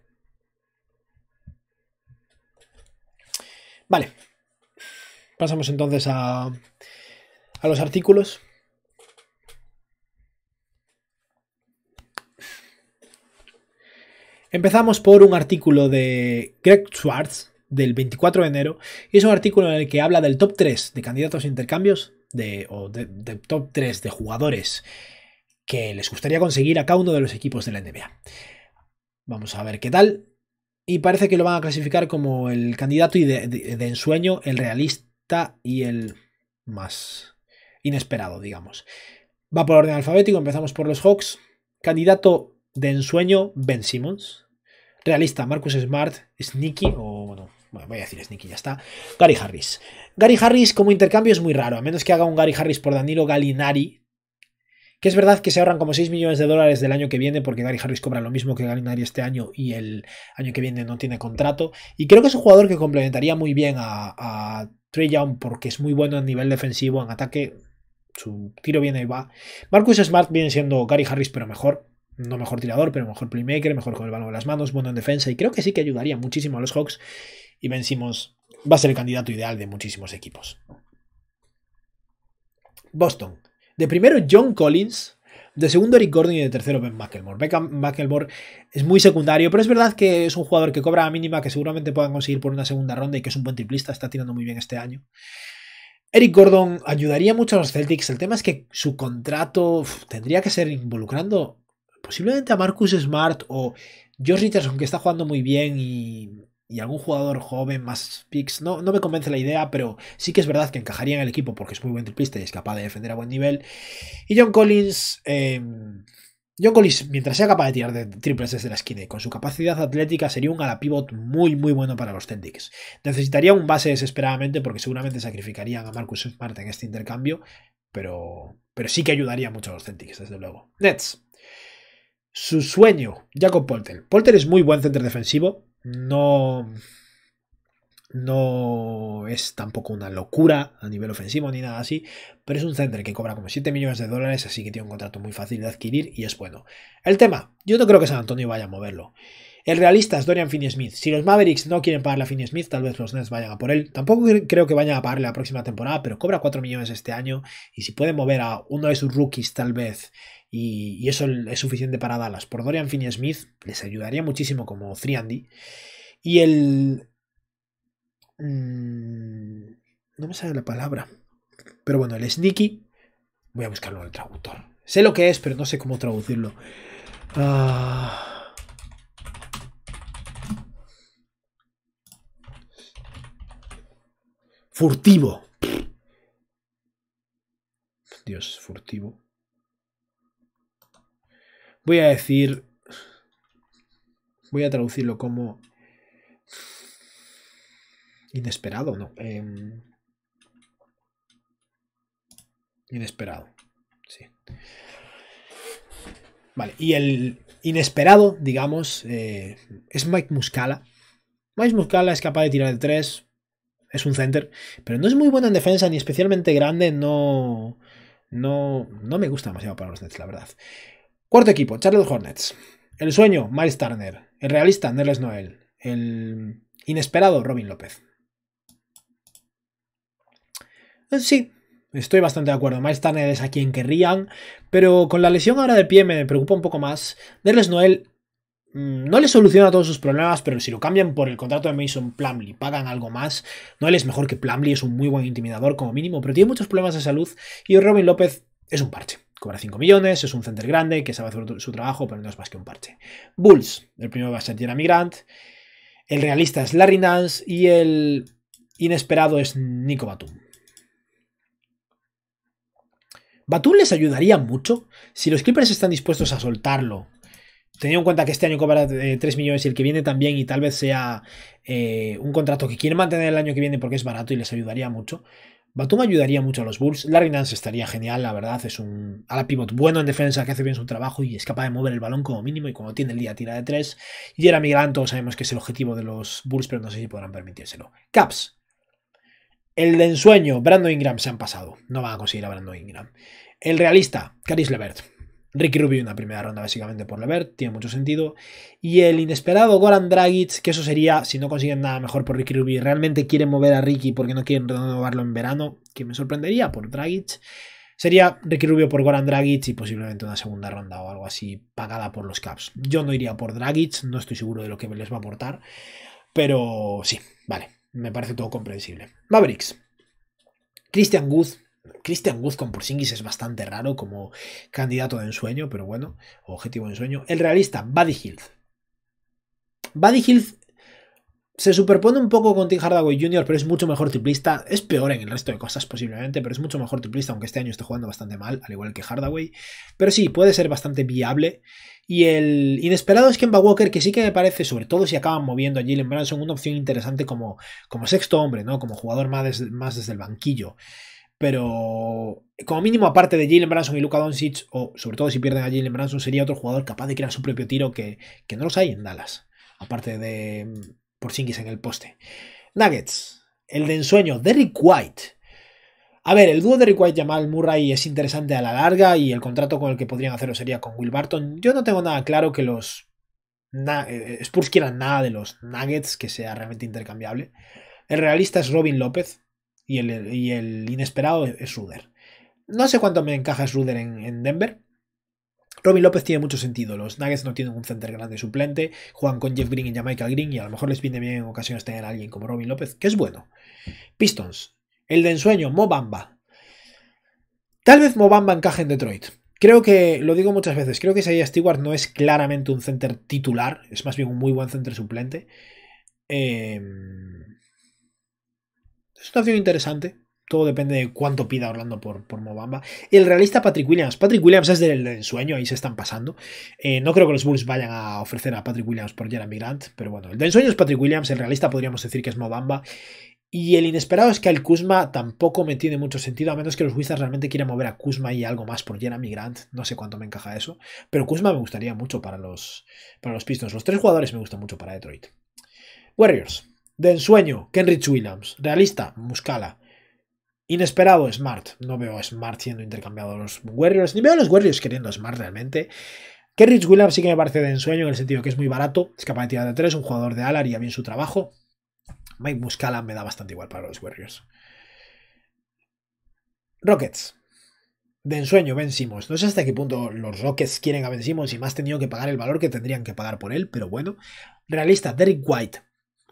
Vale. Pasamos entonces a, a los artículos. Empezamos por un artículo de Greg Schwartz del 24 de enero y es un artículo en el que habla del top 3 de candidatos a intercambios de, o del top 3 de jugadores que les gustaría conseguir a cada uno de los equipos de la NBA. Vamos a ver qué tal. Y parece que lo van a clasificar como el candidato de, ensueño, el realista y el más inesperado, digamos. Va por orden alfabético, empezamos por los Hawks. Candidato de ensueño, Ben Simmons. Realista, Marcus Smart, Sneaky, o bueno, voy a decir Sneaky, ya está. Gary Harris. Gary Harris como intercambio es muy raro, a menos que haga un Gary Harris por Danilo Galinari, que es verdad que se ahorran como 6 millones de dólares del año que viene porque Gary Harris cobra lo mismo que Gallinari este año y el año que viene no tiene contrato. Y creo que es un jugador que complementaría muy bien a, Trey Young porque es muy bueno en nivel defensivo, en ataque. Su tiro viene y va. Marcus Smart viene siendo Gary Harris, pero mejor no mejor tirador, pero mejor playmaker, mejor con el balón en las manos, bueno en defensa, y creo que sí que ayudaría muchísimo a los Hawks. Y vencimos va a ser el candidato ideal de muchísimos equipos. Boston. De primero John Collins, de segundo Eric Gordon y de tercero Ben McElmore. es muy secundario, pero es verdad que es un jugador que cobra la mínima, que seguramente puedan conseguir por una segunda ronda y que es un buen triplista, está tirando muy bien este año. Eric Gordon ayudaría mucho a los Celtics. El tema es que su contrato tendría que ser involucrando posiblemente a Marcus Smart o George Richardson, que está jugando muy bien y y algún jugador joven, más picks. No, no me convence la idea, pero sí que es verdad que encajaría en el equipo porque es muy buen triplista y es capaz de defender a buen nivel. Y John Collins. Em, John Collins, mientras sea capaz de tirar de triples desde la esquina y con su capacidad atlética, sería un ala pivot muy, muy bueno para los Celtics. Necesitaría un base desesperadamente porque seguramente sacrificarían a Marcus Smart en este intercambio, pero, pero sí que ayudaría mucho a los Celtics, desde luego. Nets. Su sueño, Jacob Polter. Polter es muy buen centro defensivo. No, no es tampoco una locura a nivel ofensivo ni nada así, pero es un centro que cobra como 7 millones de dólares, así que tiene un contrato muy fácil de adquirir y es bueno. El tema, yo no creo que San Antonio vaya a moverlo. El realista es Dorian Finney-Smith. Si los Mavericks no quieren pagarle a Finney-Smith, tal vez los Nets vayan a por él. Tampoco creo que vayan a pagarle la próxima temporada, pero cobra 4 millones este año y si puede mover a uno de sus rookies tal vez y, eso es suficiente para Dallas. Por Dorian Finney-Smith les ayudaría muchísimo como 3 Y el... Mm, no me sale la palabra. Pero bueno, el sneaky... Voy a buscarlo en el traductor. Sé lo que es, pero no sé cómo traducirlo. Ah. furtivo. Dios, furtivo. Voy a decir... Voy a traducirlo como... Inesperado, no. Em, inesperado. Sí. Vale, y el inesperado, digamos, eh, es Mike Muscala. Mike Muscala es capaz de tirar de 3, es un center, pero no es muy bueno en defensa ni especialmente grande, no... No, no me gusta demasiado para los Nets, la verdad. Cuarto equipo, charles Hornets. El sueño, Miles Turner. El realista, Nerles Noel. El inesperado, Robin López. Eh, sí, estoy bastante de acuerdo. Miles Turner es a quien querrían, pero con la lesión ahora de pie me preocupa un poco más. Nerles Noel mm, no le soluciona todos sus problemas, pero si lo cambian por el contrato de Mason Plumley, pagan algo más. Noel es mejor que Plumley, es un muy buen intimidador como mínimo, pero tiene muchos problemas de salud y Robin López es un parche cobra 5 millones, es un center grande que sabe hacer su trabajo, pero no es más que un parche. Bulls, el primero va a ser Jeremy Grant, el realista es Larry Nance y el inesperado es Nico Batum. Batum les ayudaría mucho si los Clippers están dispuestos a soltarlo. Teniendo en cuenta que este año cobra 3 eh, millones y el que viene también, y tal vez sea eh, un contrato que quieren mantener el año que viene porque es barato y les ayudaría mucho. Batum ayudaría mucho a los Bulls. Larry Nance estaría genial, la verdad. Es un ala pivot bueno en defensa que hace bien su trabajo y es capaz de mover el balón como mínimo. Y cuando tiene el día, tira de tres. Y era Grant, todos sabemos que es el objetivo de los Bulls, pero no sé si podrán permitírselo. Caps. El de ensueño, Brandon Ingram se han pasado. No van a conseguir a Brandon Ingram. El realista, Caris Levert. Ricky Rubio una primera ronda básicamente por Levert, tiene mucho sentido. Y el inesperado Goran Dragic, que eso sería, si no consiguen nada mejor por Ricky Rubio, realmente quieren mover a Ricky porque no quieren renovarlo en verano, que me sorprendería por Dragic. Sería Ricky Rubio por Goran Dragic y posiblemente una segunda ronda o algo así pagada por los Caps. Yo no iría por Dragic, no estoy seguro de lo que les va a aportar, pero sí, vale, me parece todo comprensible. Mavericks. Christian Guth. Christian Wood con Porzingis es bastante raro como candidato de ensueño, pero bueno, objetivo de ensueño. El realista, Buddy Hills Buddy Hills se superpone un poco con Tim Hardaway Jr., pero es mucho mejor triplista. Es peor en el resto de cosas, posiblemente, pero es mucho mejor triplista, aunque este año esté jugando bastante mal, al igual que Hardaway. Pero sí, puede ser bastante viable. Y el inesperado es Kemba Walker, que sí que me parece, sobre todo si acaban moviendo a Jalen Branson, una opción interesante como, como sexto hombre, ¿no? Como jugador más, más desde el banquillo pero como mínimo, aparte de Jalen Branson y Luka Doncic, o sobre todo si pierden a Jalen Branson, sería otro jugador capaz de crear su propio tiro que, no los hay en Dallas, aparte de mm, Porzingis en el poste. Nuggets, el de ensueño, Derrick White. A ver, el dúo de Rick White Jamal Murray es interesante a la larga y el contrato con el que podrían hacerlo sería con Will Barton. Yo no tengo nada claro que los eh, eh, Spurs quieran nada de los Nuggets que sea realmente intercambiable. El realista es Robin López, y el, inesperado es Ruder. No sé cuánto me encaja Ruder en, Denver, Robin López tiene mucho sentido. Los Nuggets no tienen un center grande suplente. Juegan con Jeff Green y Jamaica Green y a lo mejor les viene bien en ocasiones tener a alguien como Robin López, que es bueno. Pistons. El de ensueño, Mobamba. Tal vez Bamba encaje en Detroit. Creo que, lo digo muchas veces, creo que Isaiah Stewart no es claramente un center titular, es más bien un muy buen center suplente. Eh, situación interesante. Todo depende de cuánto pida Orlando por, por Mobamba. El realista Patrick Williams. Patrick Williams es del ensueño, ahí se están pasando. Eh, no creo que los Bulls vayan a ofrecer a Patrick Williams por Jeremy Grant, pero bueno, el de ensueño es Patrick Williams, el realista podríamos decir que es Mobamba. Y el inesperado es que al Kuzma tampoco me tiene mucho sentido, a menos que los Wizards realmente quieran mover a Kuzma y algo más por Jeremy Grant. No sé cuánto me encaja eso. Pero Kuzma me gustaría mucho para los, para los Pistons. Los tres jugadores me gustan mucho para Detroit. Warriors. De ensueño, Kenrich Williams. Realista, Muscala. Inesperado, Smart. No veo a Smart siendo intercambiado los Warriors, ni veo a los Warriors queriendo a Smart realmente. Kenrich Williams sí que me parece de ensueño en el sentido que es muy barato, es capaz de tirar de tres, un jugador de alar haría bien su trabajo. Mike Muscala me da bastante igual para los Warriors. Rockets. De ensueño, Ben No sé hasta qué punto los Rockets quieren a Ben y más tenido que pagar el valor que tendrían que pagar por él, pero bueno. Realista, Derek White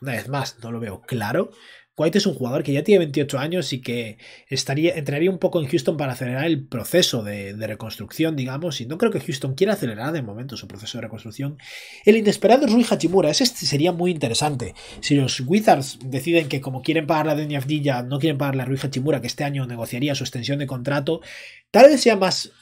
una vez más, no lo veo claro. White es un jugador que ya tiene 28 años y que estaría, entraría un poco en Houston para acelerar el proceso de, reconstrucción, digamos, y no creo que Houston quiera acelerar de momento su proceso de reconstrucción. El inesperado Rui Hachimura, ese sería muy interesante. Si los Wizards deciden que como quieren pagar la de ya no quieren pagar la Rui Hachimura, que este año negociaría su extensión de contrato, tal vez sea más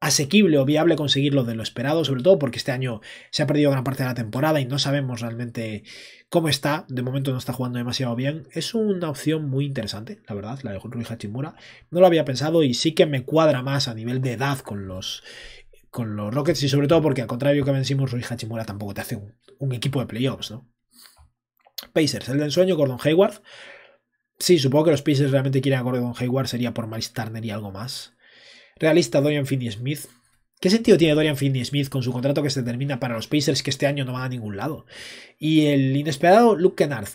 asequible o viable conseguirlo de lo esperado, sobre todo porque este año se ha perdido gran parte de la temporada y no sabemos realmente cómo está, de momento no está jugando demasiado bien. Es una opción muy interesante, la verdad, la de Rui Hachimura. No lo había pensado y sí que me cuadra más a nivel de edad con los, con los Rockets y sobre todo porque al contrario que vencimos, Rui Hachimura tampoco te hace un, equipo de playoffs, ¿no? Pacers, el de ensueño, Gordon Hayward. Sí, supongo que los Pacers realmente quieren a Gordon Hayward, sería por Miles y algo más. Realista, Dorian Finney-Smith. ¿Qué sentido tiene Dorian Finney-Smith con su contrato que se termina para los Pacers que este año no van a ningún lado? Y el inesperado Luke Kennard.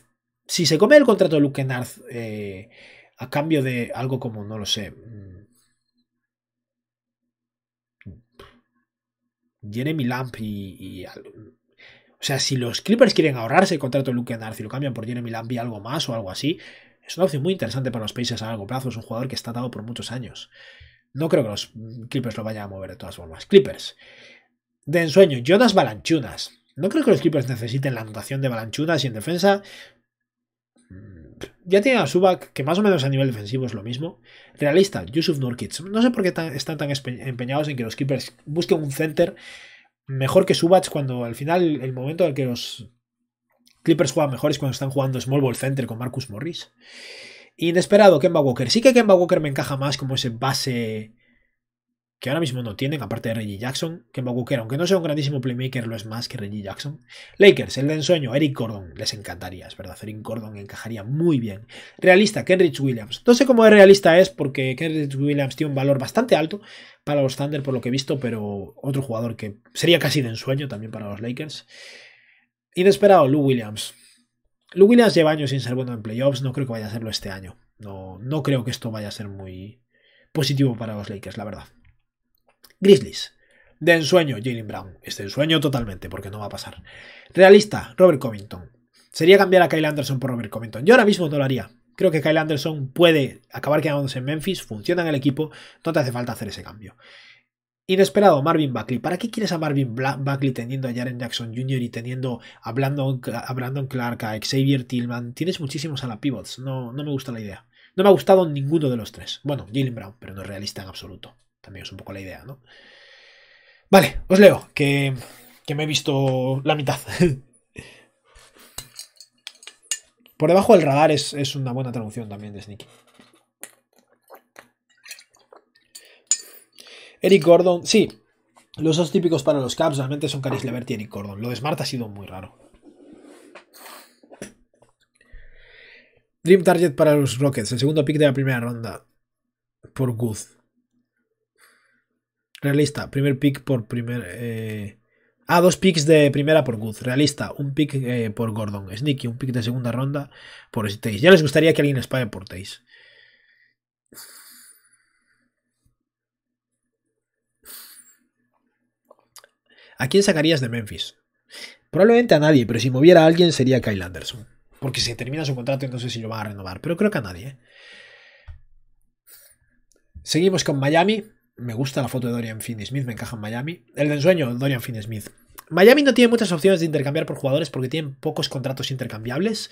Si se come el contrato de Luke Kennard eh, a cambio de algo como, no lo sé, mm, Jeremy Lamp y, O sea, si los Clippers quieren ahorrarse el contrato de Luke Kennard y lo cambian por Jeremy Lamp y algo más o algo así, es una opción muy interesante para los Pacers a largo plazo. Es un jugador que está dado por muchos años. No creo que los Clippers lo vayan a mover de todas formas. Clippers. De ensueño, Jonas Balanchunas. No creo que los Clippers necesiten la anotación de Balanchunas y en defensa. Mm, ya tiene a Subac, que más o menos a nivel defensivo es lo mismo. Realista, Yusuf Nurkic. No sé por qué están tan empeñados en que los Clippers busquen un center mejor que Subac cuando al final el momento en el que los Clippers juegan mejor es cuando están jugando Small Ball Center con Marcus Morris. Inesperado, Kemba Walker. Sí que Kemba Walker me encaja más como ese base que ahora mismo no tienen, aparte de Reggie Jackson. Kemba Walker, aunque no sea un grandísimo playmaker, lo es más que Reggie Jackson. Lakers, el de ensueño, Eric Gordon. Les encantaría, es verdad. Eric Gordon encajaría muy bien. Realista, Kenrich Williams. No sé cómo de realista es, porque Kenrich Williams tiene un valor bastante alto para los Thunder, por lo que he visto, pero otro jugador que sería casi de ensueño también para los Lakers. Inesperado, Lou Williams. Williams lleva años sin ser bueno en playoffs, no creo que vaya a serlo este año. No, no creo que esto vaya a ser muy positivo para los Lakers, la verdad. Grizzlies. De ensueño, Jalen Brown. Este ensueño totalmente, porque no va a pasar. Realista, Robert Covington. Sería cambiar a Kyle Anderson por Robert Covington. Yo ahora mismo no lo haría. Creo que Kyle Anderson puede acabar quedándose en Memphis, funciona en el equipo, no te hace falta hacer ese cambio. Inesperado, Marvin Buckley. ¿Para qué quieres a Marvin Buckley teniendo a Jaren Jackson Jr. y teniendo a Brandon, Clark, a Xavier Tillman? Tienes muchísimos a la pivots. No, no me gusta la idea. No me ha gustado ninguno de los tres. Bueno, Jalen Brown, pero no es realista en absoluto. También es un poco la idea, ¿no? Vale, os leo, que, me he visto la mitad. Por debajo del radar es, es una buena traducción también de Sneaky. Eric Gordon, sí, los dos típicos para los Caps realmente son Caris y Eric Gordon. Lo de Smart ha sido muy raro. Dream Target para los Rockets, el segundo pick de la primera ronda por Good. Realista, primer pick por primer. Eh, ah, dos picks de primera por Good. Realista, un pick eh, por Gordon. Sneaky, un pick de segunda ronda por Stace. Ya les gustaría que alguien les por Taze ¿A quién sacarías de Memphis? Probablemente a nadie, pero si moviera a alguien sería Kyle Anderson. Porque si termina su contrato entonces no si lo va a renovar, pero creo que a nadie. ¿eh? Seguimos con Miami. Me gusta la foto de Dorian Finney-Smith, me encaja en Miami. El de ensueño, Dorian Finney-Smith. Miami no tiene muchas opciones de intercambiar por jugadores porque tienen pocos contratos intercambiables.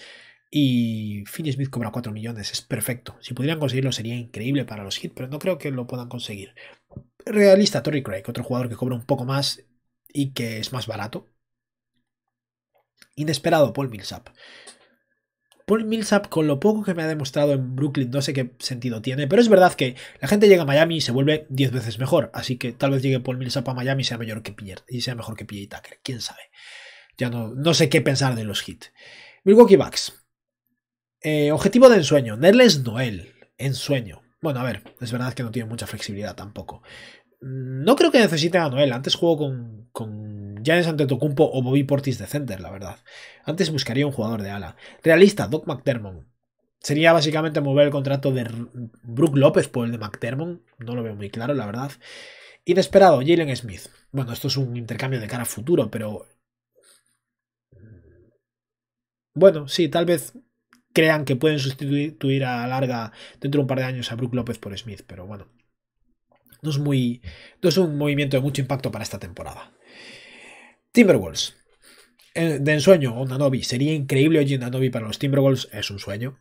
Y Finney-Smith cobra 4 millones, es perfecto. Si pudieran conseguirlo sería increíble para los hits, pero no creo que lo puedan conseguir. Realista, Torrey Craig, otro jugador que cobra un poco más y que es más barato. Inesperado, Paul Millsap. Paul Millsap, con lo poco que me ha demostrado en Brooklyn, no sé qué sentido tiene, pero es verdad que la gente llega a Miami y se vuelve 10 veces mejor, así que tal vez llegue Paul Millsap a Miami y sea, mejor que Pierre, y sea mejor que Tucker, quién sabe. Ya no, no sé qué pensar de los hits. Milwaukee Bucks. Eh, objetivo de ensueño. Nerles Noel. Ensueño. Bueno, a ver, es verdad que no tiene mucha flexibilidad tampoco no creo que necesite a Noel. Antes juego con, con Antetokounmpo o Bobby Portis de center, la verdad. Antes buscaría un jugador de ala. Realista, Doc McDermott. Sería básicamente mover el contrato de Brook López por el de McDermott. No lo veo muy claro, la verdad. Inesperado, Jalen Smith. Bueno, esto es un intercambio de cara a futuro, pero... Mm, bueno, sí, tal vez crean que pueden sustituir a larga dentro de un par de años a Brook López por Smith, pero bueno. No es, muy, un movimiento de mucho impacto para esta temporada. Timberwolves. Eh, de ensueño, Onanobi. Sería increíble hoy Onanobi para los Timberwolves. Es un sueño.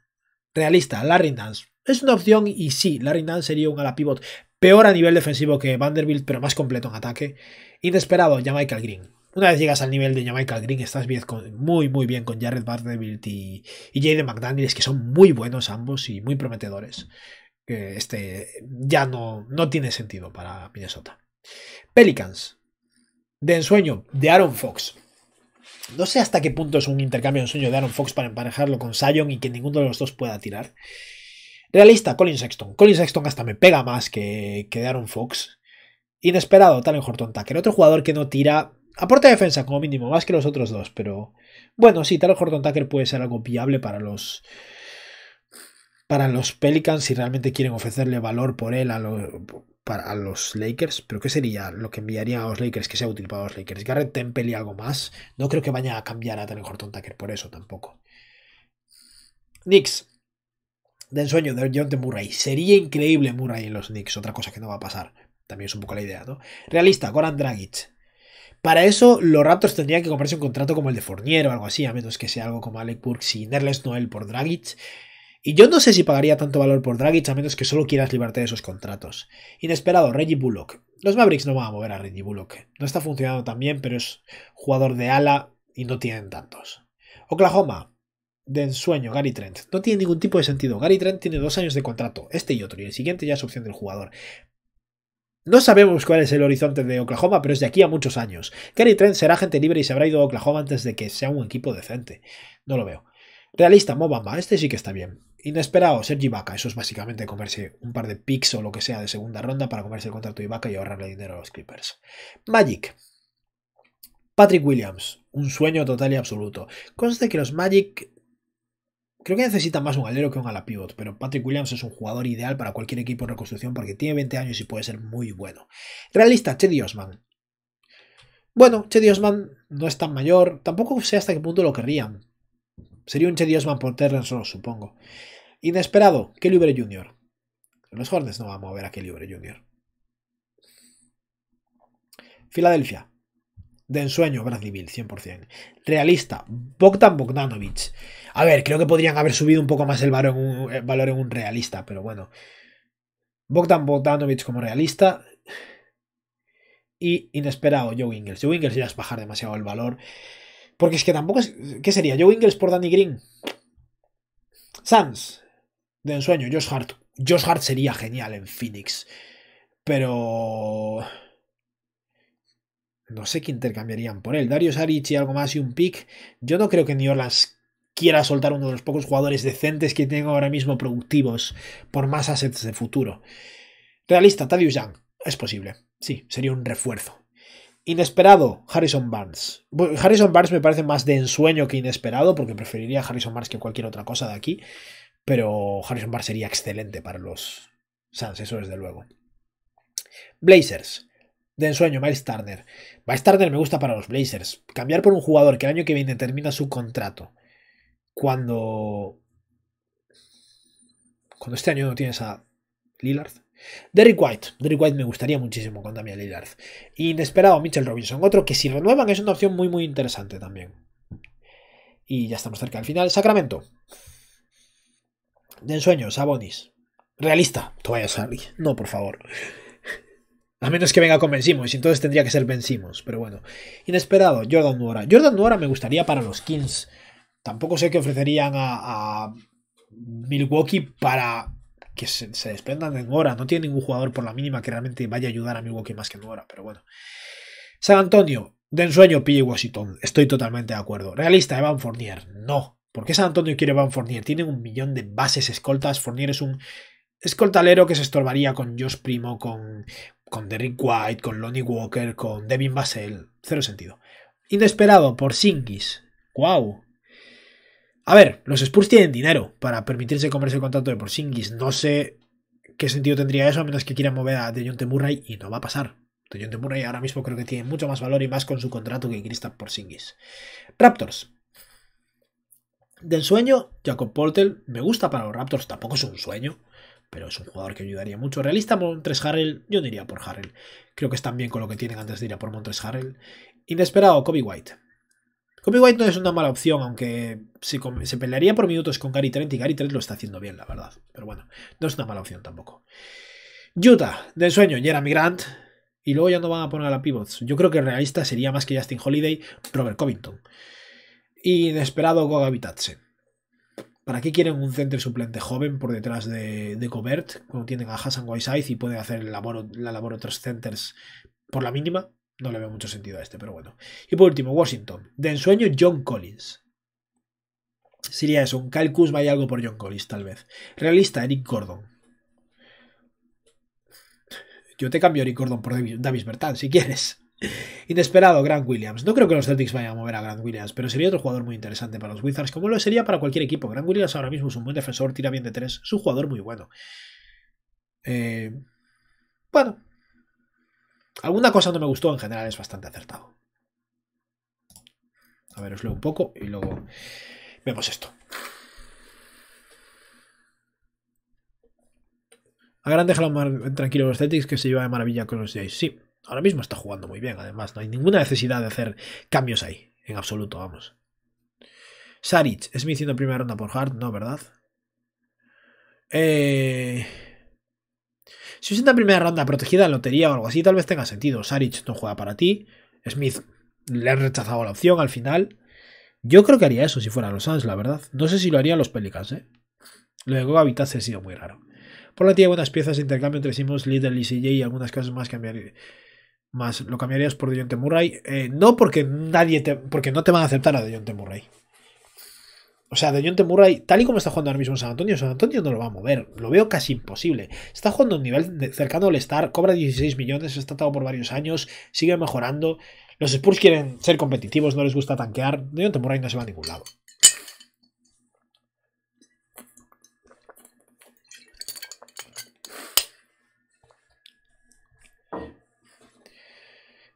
Realista, Larry Nance. Es una opción y sí, Larry Nance sería un ala pivot peor a nivel defensivo que Vanderbilt, pero más completo en ataque. Inesperado, Jamaica Green. Una vez llegas al nivel de Jamaica Green, estás bien muy, muy bien con Jared Vanderbilt y, y Jaden McDaniels, que son muy buenos ambos y muy prometedores que este ya no, no tiene sentido para Minnesota. Pelicans, de ensueño, de Aaron Fox. No sé hasta qué punto es un intercambio de ensueño de Aaron Fox para emparejarlo con Sion y que ninguno de los dos pueda tirar. Realista, Colin Sexton. Colin Sexton hasta me pega más que, que de Aaron Fox. Inesperado, Talon Horton Tucker. Otro jugador que no tira. Aporta defensa como mínimo, más que los otros dos, pero bueno, sí, Talen Horton Tucker puede ser algo viable para los, para los Pelicans si realmente quieren ofrecerle valor por él a los, Lakers. Pero ¿qué sería lo que enviaría a los Lakers que sea útil para los Lakers? Garrett Temple y algo más. No creo que vaya a cambiar a Talen Horton Tucker por eso tampoco. Knicks. De ensueño de John de Murray. Sería increíble Murray en los Knicks. Otra cosa que no va a pasar. También es un poco la idea, ¿no? Realista, Goran Dragic. Para eso, los Raptors tendrían que comprarse un contrato como el de Fournier o algo así, a menos que sea algo como Alec Burks y Nerles Noel por Dragic. Y yo no sé si pagaría tanto valor por Dragic a menos que solo quieras librarte de esos contratos. Inesperado, Reggie Bullock. Los Mavericks no van a mover a Reggie Bullock. No está funcionando tan bien, pero es jugador de ala y no tienen tantos. Oklahoma. De ensueño, Gary Trent. No tiene ningún tipo de sentido. Gary Trent tiene dos años de contrato, este y otro, y el siguiente ya es opción del jugador. No sabemos cuál es el horizonte de Oklahoma, pero es de aquí a muchos años. Gary Trent será gente libre y se habrá ido a Oklahoma antes de que sea un equipo decente. No lo veo. Realista, Mobamba, este sí que está bien. Inesperado, Sergi Vaca, eso es básicamente comerse un par de picks o lo que sea de segunda ronda para comerse el contrato de Ibaka y ahorrarle dinero a los Creepers. Magic. Patrick Williams, un sueño total y absoluto. Conste que los Magic Creo que necesitan más un alero que un ala pivot, pero Patrick Williams es un jugador ideal para cualquier equipo de reconstrucción porque tiene 20 años y puede ser muy bueno. Realista, Chedi Osman. Bueno, Chedi Osman no es tan mayor, tampoco sé hasta qué punto lo querrían, Sería un Che Diosman por Terrence solo, supongo. Inesperado, Kelly Oubre Jr. Los Hornets no vamos a ver a Kelly Oubre Jr. Filadelfia. De ensueño, Bradley 100%. Realista, Bogdan Bogdanovich. A ver, creo que podrían haber subido un poco más el valor en un, eh, valor en un realista, pero bueno. Bogdan Bogdanovich como realista. Y inesperado, Joe Ingles. Joe Ingles ya es bajar demasiado el valor. Porque es que tampoco es. ¿Qué sería? Joe Ingles por Danny Green. Sans. De ensueño, Josh Hart. Josh Hart sería genial en Phoenix. Pero. No sé qué intercambiarían por él. Darius Saric y algo más y un pick. Yo no creo que New Orleans quiera soltar uno de los pocos jugadores decentes que tengo ahora mismo productivos por más assets de futuro. Realista, Tadius Young. Es posible. Sí, sería un refuerzo. Inesperado, Harrison Barnes. Harrison Barnes me parece más de ensueño que inesperado, porque preferiría Harrison Barnes que cualquier otra cosa de aquí. Pero Harrison Barnes sería excelente para los Suns, eso desde luego. Blazers. De ensueño, Miles Turner. Miles Turner me gusta para los Blazers. Cambiar por un jugador que el año que viene termina su contrato. Cuando. Cuando este año no tienes a Lillard. Derrick White. Derrick White me gustaría muchísimo con Damian Lillard. Inesperado Mitchell Robinson. Otro que si renuevan es una opción muy muy interesante también. Y ya estamos cerca del final. Sacramento. De ensueños, Sabonis. Realista. Tobias Harley. No, por favor. A menos que venga con Ben entonces tendría que ser Vencimos, pero bueno. Inesperado, Jordan Nuora. Jordan Nuora me gustaría para los Kings. Tampoco sé qué ofrecerían a Milwaukee para que se, desprendan en hora. No tiene ningún jugador por la mínima que realmente vaya a ayudar a Milwaukee más que en pero bueno. San Antonio, de ensueño p Washington. Estoy totalmente de acuerdo. Realista, Evan Fournier. No. ¿Por qué San Antonio quiere Evan Fournier? Tiene un millón de bases escoltas. Fournier es un escoltalero que se estorbaría con Josh Primo, con, con Derrick White, con Lonnie Walker, con Devin Vassell. Cero sentido. Inesperado por Singis. Guau. A ver, los Spurs tienen dinero para permitirse comerse el contrato de Porzingis. No sé qué sentido tendría eso a menos que quieran mover a Dejounte Murray y no va a pasar. Dejounte Murray ahora mismo creo que tiene mucho más valor y más con su contrato que Kristaps Porzingis. Raptors. Del sueño, Jacob Portel me gusta para los Raptors, tampoco es un sueño, pero es un jugador que ayudaría mucho. Realista Montres Harrell, yo diría por Harrell. Creo que están bien con lo que tienen antes de ir a por Montres Harrell. Inesperado, Kobe White. Kobe White no es una mala opción, aunque se, pelearía por minutos con Gary Trent y Gary Trent lo está haciendo bien, la verdad. Pero bueno, no es una mala opción tampoco. Utah, de sueño, Jeremy Grant. Y luego ya no van a poner a la pivots. Yo creo que el realista sería más que Justin Holiday, Robert Covington. Y inesperado Goga ¿Para qué quieren un centro suplente joven por detrás de, de Covert cuando tienen a Hassan Whiteside y pueden hacer el labor, la labor otros centers por la mínima? No le veo mucho sentido a este, pero bueno. Y por último, Washington. De ensueño, John Collins. Sería eso, un Kyle vaya algo por John Collins, tal vez. Realista, Eric Gordon. Yo te cambio Eric Gordon por Davis Bertal, si quieres. Inesperado, Grant Williams. No creo que los Celtics vayan a mover a Grant Williams, pero sería otro jugador muy interesante para los Wizards, como lo sería para cualquier equipo. Grant Williams ahora mismo es un buen defensor, tira bien de tres, es un jugador muy bueno. Eh, bueno, Alguna cosa no me gustó, en general es bastante acertado. A ver, os leo un poco y luego vemos esto. A grande déjalo tranquilo los que se lleva de maravilla con los Jays. Sí, ahora mismo está jugando muy bien, además. No hay ninguna necesidad de hacer cambios ahí. En absoluto, vamos. es mi en primera ronda por Hard? no, ¿verdad? Eh, si usted en primera ronda protegida, lotería o algo así, tal vez tenga sentido. Saric no juega para ti. Smith le han rechazado la opción al final. Yo creo que haría eso si fuera los Suns, la verdad. No sé si lo harían los Pelicans, ¿eh? Lo de Goga ha sido muy raro. Por la tía, buenas piezas, de intercambio entre Simmons, Little y CJ y algunas cosas más cambiaría. Más lo cambiarías por Deontay Murray. Eh, no porque nadie te, porque no te van a aceptar a Deontay Murray. O sea, de Murray, tal y como está jugando ahora mismo San Antonio, San Antonio no lo va a mover. Lo veo casi imposible. Está jugando a un nivel cercano al estar, cobra 16 millones, está atado por varios años, sigue mejorando. Los Spurs quieren ser competitivos, no les gusta tanquear. De Murray no se va a ningún lado.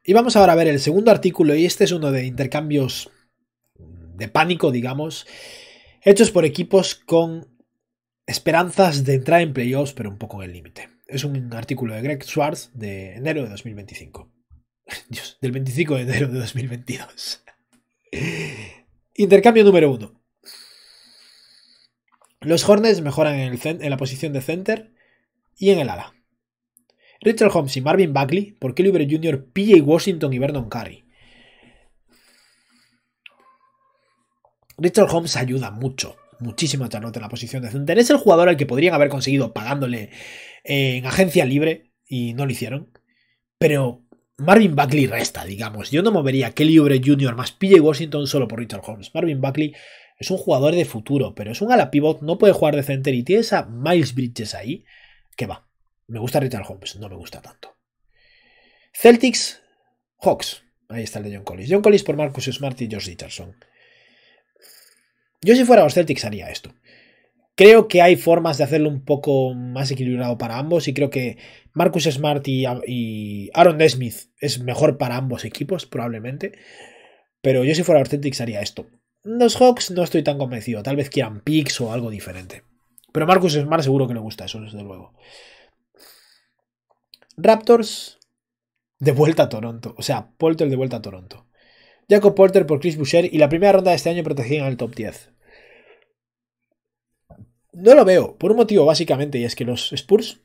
Y vamos ahora a ver el segundo artículo, y este es uno de intercambios de pánico, digamos hechos por equipos con esperanzas de entrar en playoffs, pero un poco en el límite. Es un artículo de Greg Schwartz de enero de 2025. Dios, del 25 de enero de 2022. Intercambio número 1. Los Hornets mejoran en, la posición de center y en el ala. Richard Holmes y Marvin Buckley por Kelly Jr., PJ Washington y Vernon Curry. Richard Holmes ayuda mucho, muchísimo a Charlotte en la posición de center. Es el jugador al que podrían haber conseguido pagándole en agencia libre y no lo hicieron. Pero Marvin Buckley resta, digamos. Yo no movería a Kelly Oubre Jr. más PJ Washington solo por Richard Holmes. Marvin Buckley es un jugador de futuro, pero es un ala pivot, no puede jugar de center y tiene esa Miles Bridges ahí. Que va. Me gusta Richard Holmes, no me gusta tanto. Celtics, Hawks. Ahí está el de John Collins. John Collins por Marcus Smart y George Richardson. Yo si fuera los Celtics haría esto. Creo que hay formas de hacerlo un poco más equilibrado para ambos y creo que Marcus Smart y, Aaron Smith es mejor para ambos equipos probablemente. Pero yo si fuera los Celtics haría esto. Los Hawks no estoy tan convencido. Tal vez quieran picks o algo diferente. Pero Marcus Smart seguro que le gusta eso, desde luego. Raptors de vuelta a Toronto. O sea, Polter de vuelta a Toronto. Jacob Porter por Chris Boucher y la primera ronda de este año protegían al top 10. No lo veo, por un motivo básicamente, y es que los Spurs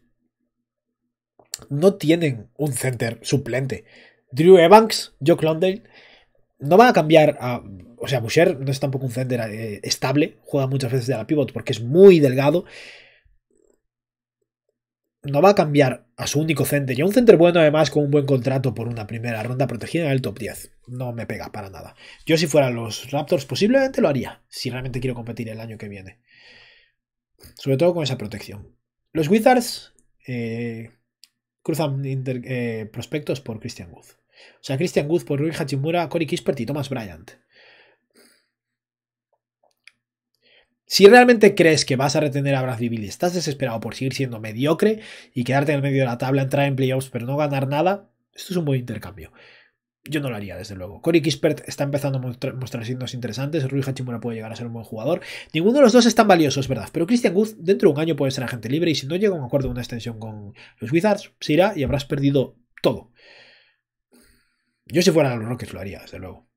no tienen un center suplente. Drew Evans, Joe Clondale, no van a cambiar a. O sea, Boucher no es tampoco un center eh, estable, juega muchas veces de la pivot porque es muy delgado no va a cambiar a su único center y a un center bueno además con un buen contrato por una primera ronda protegida en el top 10. No me pega para nada. Yo si fueran los Raptors posiblemente lo haría, si realmente quiero competir el año que viene. Sobre todo con esa protección. Los Wizards eh, cruzan eh, prospectos por Christian Wood. O sea, Christian Wood por Rui Hachimura, Cory Kispert y Thomas Bryant. Si realmente crees que vas a retener a Brazzaville y estás desesperado por seguir siendo mediocre y quedarte en el medio de la tabla, entrar en playoffs pero no ganar nada, esto es un buen intercambio. Yo no lo haría, desde luego. Cory Kispert está empezando a mostrar, signos interesantes. Rui Hachimura puede llegar a ser un buen jugador. Ninguno de los dos es tan valioso, es verdad. Pero Christian Guz, dentro de un año puede ser agente libre y si no llega a un acuerdo de una extensión con los Wizards, se irá y habrás perdido todo. Yo si fuera a los Rockets lo haría, desde luego.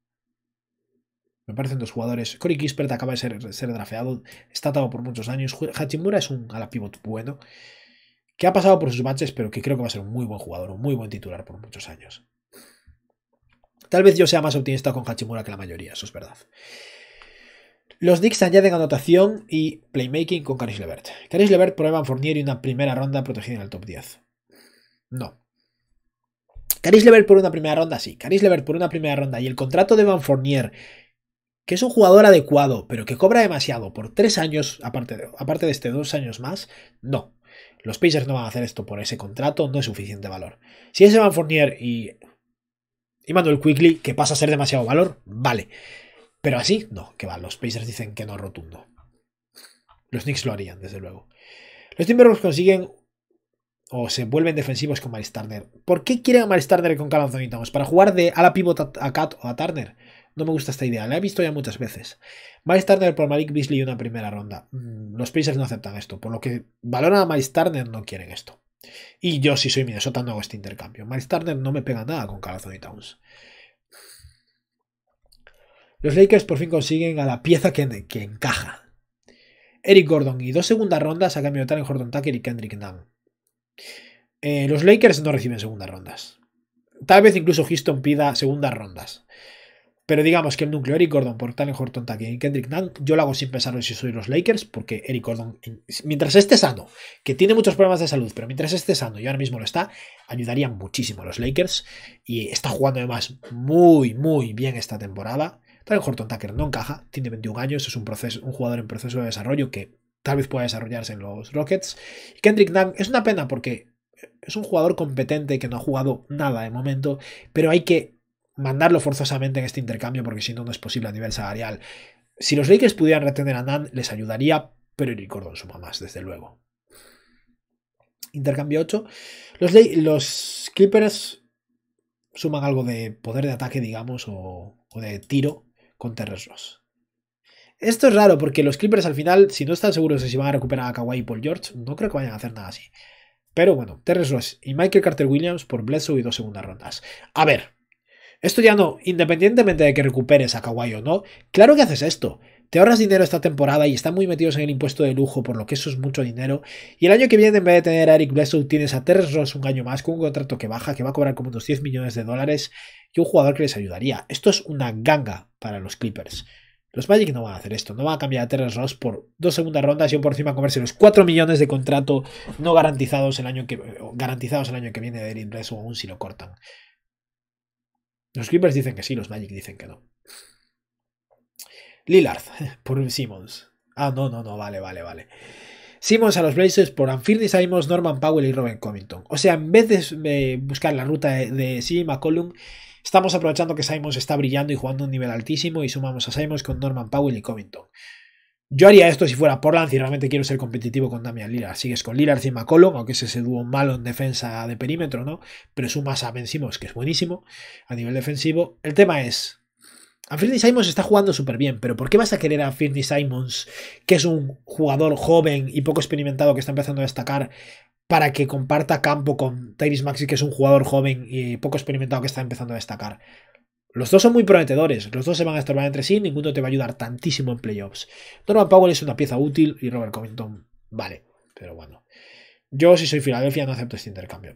Me parecen dos jugadores. Cory Kispert acaba de ser, ser drafeado, está atado por muchos años. Hachimura es un ala bueno, que ha pasado por sus baches, pero que creo que va a ser un muy buen jugador, un muy buen titular por muchos años. Tal vez yo sea más optimista con Hachimura que la mayoría, eso es verdad. Los Knicks añaden anotación y playmaking con Caris Levert. Caris Levert por Evan Fournier y una primera ronda protegida en el top 10. No. Caris Levert por una primera ronda, sí. Caris Levert por una primera ronda y el contrato de Van Fournier que es un jugador adecuado, pero que cobra demasiado por tres años, aparte de, aparte de este dos años más, no. Los Pacers no van a hacer esto por ese contrato, no es suficiente valor. Si es van Fournier y, y Manuel Quickly, que pasa a ser demasiado valor, vale. Pero así, no, que va, los Pacers dicen que no rotundo. Los Knicks lo harían, desde luego. Los Timberwolves consiguen o se vuelven defensivos con Maristarner ¿Por qué quieren a Miles con Carlos ¿Para jugar de ala pivot a Cat o a Turner? No me gusta esta idea, la he visto ya muchas veces. Miles Turner por Malik Beasley una primera ronda. Mm, los Pacers no aceptan esto, por lo que Valora a Miles Turner no quieren esto. Y yo si soy Minnesota no hago este intercambio. Miles Turner no me pega nada con Calazón y Towns. Los Lakers por fin consiguen a la pieza que, encaja. Eric Gordon y dos segundas rondas a cambio de en Jordan Tucker y Kendrick Dunn. Eh, los Lakers no reciben segundas rondas. Tal vez incluso Houston pida segundas rondas. Pero digamos que el núcleo Eric Gordon por Talen Horton Tucker y Kendrick Nunn, yo lo hago sin pensarlo si soy los Lakers, porque Eric Gordon, mientras esté sano, que tiene muchos problemas de salud, pero mientras esté sano y ahora mismo lo está, ayudaría muchísimo a los Lakers. Y está jugando además muy, muy bien esta temporada. Talen Horton Tucker no encaja, tiene 21 años, es un, proceso, un jugador en proceso de desarrollo que tal vez pueda desarrollarse en los Rockets. Y Kendrick Nunn es una pena porque es un jugador competente que no ha jugado nada de momento, pero hay que mandarlo forzosamente en este intercambio porque si no, no es posible a nivel salarial. Si los Lakers pudieran retener a Nan, les ayudaría, pero el Gordon suma más, desde luego. Intercambio 8. Los, los Clippers suman algo de poder de ataque, digamos, o, o de tiro con Terrence Ross. Esto es raro porque los Clippers al final, si no están seguros de si van a recuperar a Kawhi y Paul George, no creo que vayan a hacer nada así. Pero bueno, Terrence Ross y Michael Carter Williams por Bledsoe y dos segundas rondas. A ver, esto ya no, independientemente de que recuperes a Kawhi o no, claro que haces esto. Te ahorras dinero esta temporada y están muy metidos en el impuesto de lujo, por lo que eso es mucho dinero. Y el año que viene, en vez de tener a Eric Bledsoe, tienes a Terrence Ross un año más con un contrato que baja, que va a cobrar como unos 10 millones de dólares y un jugador que les ayudaría. Esto es una ganga para los Clippers. Los Magic no van a hacer esto, no van a cambiar a Terrence Ross por dos segundas rondas y por encima a comerse los 4 millones de contrato no garantizados el año que, garantizados el año que viene de Eric Bledsoe, aún si lo cortan. Los Clippers dicen que sí, los Magic dicen que no. Lillard por un Simmons. Ah, no, no, no, vale, vale, vale. Simmons a los Blazers por Anfirni, Simons, Norman Powell y Robin Covington. O sea, en vez de buscar la ruta de, de estamos aprovechando que Simons está brillando y jugando a un nivel altísimo y sumamos a Simons con Norman Powell y Covington. Yo haría esto si fuera Portland, y realmente quiero ser competitivo con Damian Lillard. Sigues con Lillard y McCollum, aunque es ese dúo malo en defensa de perímetro, ¿no? Pero sumas a Ben que es buenísimo a nivel defensivo. El tema es, a Simons está jugando súper bien, pero ¿por qué vas a querer a Firney Simons, que es un jugador joven y poco experimentado que está empezando a destacar, para que comparta campo con Tyrese Maxi, que es un jugador joven y poco experimentado que está empezando a destacar? Los dos son muy prometedores, los dos se van a estorbar entre sí, ninguno te va a ayudar tantísimo en playoffs. Norman Powell es una pieza útil y Robert Covington vale, pero bueno. Yo, si soy Filadelfia, no acepto este intercambio.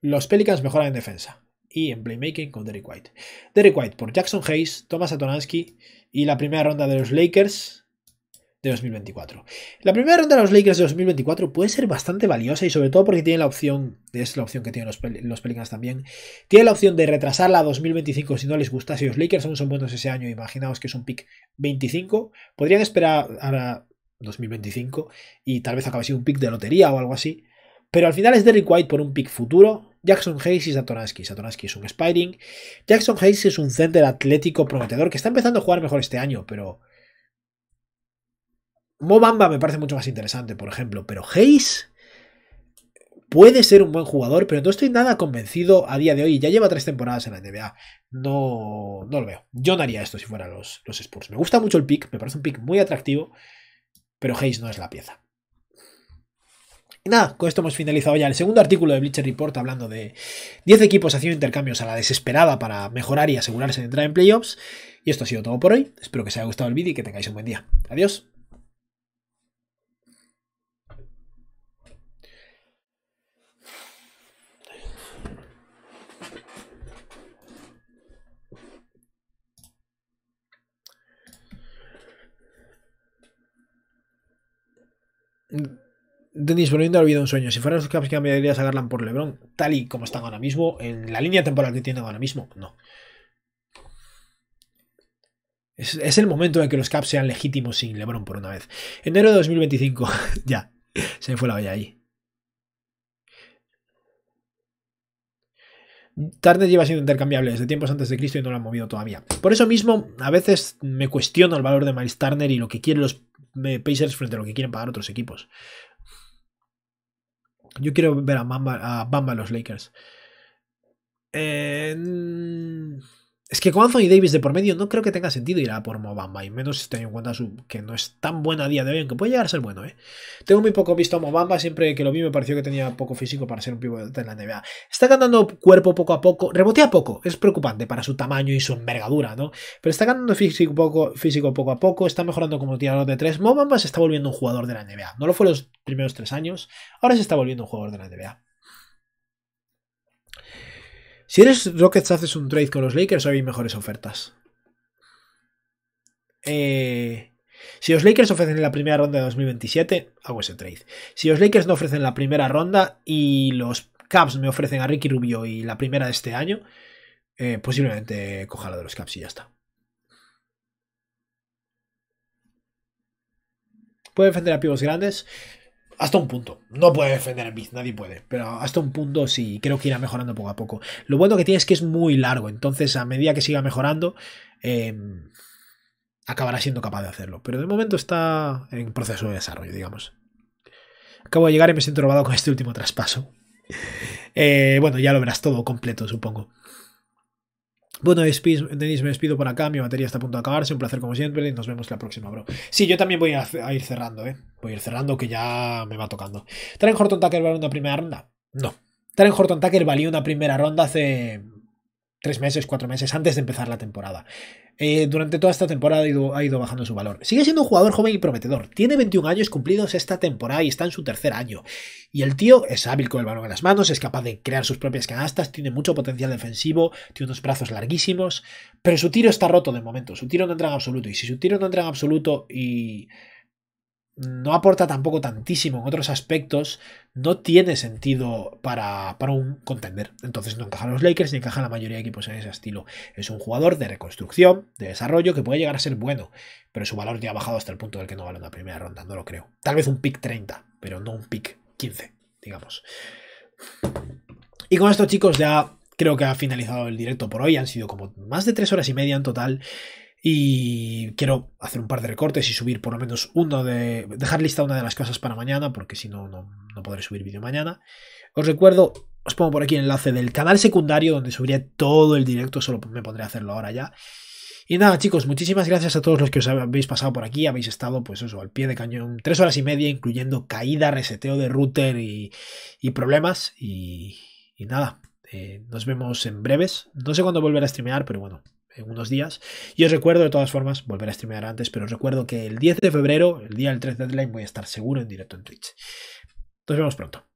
Los Pelicans mejoran en defensa y en playmaking con Derek White. Derek White por Jackson Hayes, Thomas Atonansky y la primera ronda de los Lakers de 2024. La primera ronda de los Lakers de 2024 puede ser bastante valiosa y sobre todo porque tiene la opción, es la opción que tienen los, Pelicans también, tiene la opción de retrasarla a 2025 si no les gusta, si los Lakers aún son buenos ese año, imaginaos que es un pick 25, podrían esperar a 2025 y tal vez acabe siendo un pick de lotería o algo así. Pero al final es Derrick White por un pick futuro, Jackson Hayes y Satoransky. Satoransky es un Spiring. Jackson Hayes es un center atlético prometedor que está empezando a jugar mejor este año, pero Mobamba me parece mucho más interesante, por ejemplo, pero Hayes puede ser un buen jugador, pero no estoy nada convencido a día de hoy. Ya lleva tres temporadas en la NBA. No, no lo veo. Yo no haría esto si fuera los, los Spurs. Me gusta mucho el pick, me parece un pick muy atractivo, pero Hayes no es la pieza. Y nada, con esto hemos finalizado ya el segundo artículo de Bleacher Report hablando de 10 equipos haciendo intercambios a la desesperada para mejorar y asegurarse de entrar en playoffs. Y esto ha sido todo por hoy. Espero que os haya gustado el vídeo y que tengáis un buen día. Adiós. Denis volviendo ha vida un sueño, si fueran los Caps, ¿cambiarías a Garland por LeBron? Tal y como están ahora mismo, en la línea temporal que tienen ahora mismo, no. Es, el momento en que los Caps sean legítimos sin LeBron por una vez. Enero de 2025, ya, se me fue la olla ahí. Turner lleva siendo intercambiable desde tiempos antes de Cristo y no lo han movido todavía. Por eso mismo, a veces me cuestiono el valor de Miles Turner y lo que quieren los Pacers frente a lo que quieren pagar otros equipos. Yo quiero ver a Bamba, a Bamba los Lakers. Eh, mm, es que con Anthony Davis de por medio no creo que tenga sentido ir a por Mobamba, y menos teniendo en cuenta su, que no es tan buena a día de hoy, aunque puede llegar a ser bueno, ¿eh? Tengo muy poco visto a Mobamba, siempre que lo vi me pareció que tenía poco físico para ser un pivote de la NBA. Está ganando cuerpo poco a poco, rebotea poco, es preocupante para su tamaño y su envergadura, ¿no? Pero está ganando físico poco, físico poco a poco, está mejorando como tirador de tres. Mobamba se está volviendo un jugador de la NBA, no lo fue los primeros tres años, ahora se está volviendo un jugador de la NBA. Si eres Rockets, haces un trade con los Lakers, hay mejores ofertas. Eh, si los Lakers ofrecen la primera ronda de 2027, hago ese trade. Si los Lakers no ofrecen la primera ronda y los Caps me ofrecen a Ricky Rubio y la primera de este año, eh, posiblemente coja la de los Caps y ya está. ¿Puede defender a pibos grandes? hasta un punto. No puede defender el biz nadie puede. Pero hasta un punto sí, creo que irá mejorando poco a poco. Lo bueno que tiene es que es muy largo, entonces a medida que siga mejorando, em, acabará siendo capaz de hacerlo. Pero de momento está en proceso de desarrollo, digamos. Acabo de llegar y me siento robado con este último traspaso. Eh, bueno, ya lo verás todo completo, supongo. Bueno, Denis, me despido por acá. Mi batería está a punto de acabarse. Un placer como siempre. Y nos vemos la próxima, bro. Sí, yo también voy a, ir cerrando, ¿eh? Voy a ir cerrando que ya me va tocando. ¿Taren Horton Tucker valió una primera ronda? No. Taren Horton Tucker valió una primera ronda hace tres meses, cuatro meses antes de empezar la temporada. Eh, durante toda esta temporada ha ido, ha ido, bajando su valor. Sigue siendo un jugador joven y prometedor. Tiene 21 años cumplidos esta temporada y está en su tercer año. Y el tío es hábil con el balón en las manos, es capaz de crear sus propias canastas, tiene mucho potencial defensivo, tiene unos brazos larguísimos, pero su tiro está roto de momento. Su tiro no entra en absoluto. Y si su tiro no entra en absoluto y no aporta tampoco tantísimo en otros aspectos, no tiene sentido para, un contender. Entonces no encajan los Lakers ni encajan la mayoría de equipos en ese estilo. Es un jugador de reconstrucción, de desarrollo, que puede llegar a ser bueno, pero su valor ya ha bajado hasta el punto del que no vale una primera ronda, no lo creo. Tal vez un pick 30, pero no un pick 15, digamos. Y con esto, chicos, ya creo que ha finalizado el directo por hoy. Han sido como más de tres horas y media en total. Y quiero hacer un par de recortes y subir por lo menos uno de. dejar lista una de las cosas para mañana, porque si no, no, podré subir vídeo mañana. Os recuerdo, os pongo por aquí el enlace del canal secundario donde subiré todo el directo, solo me pondré a hacerlo ahora ya. Y nada, chicos, muchísimas gracias a todos los que os habéis pasado por aquí, habéis estado, pues eso, al pie de cañón, tres horas y media, incluyendo caída, reseteo de router y, problemas. Y, nada, eh, nos vemos en breves. No sé cuándo volver a streamear, pero bueno, en unos días. Y os recuerdo, de todas formas, volver a streamear antes, pero os recuerdo que el 10 de febrero, el día del de deadline, voy a estar seguro en directo en Twitch. Nos vemos pronto.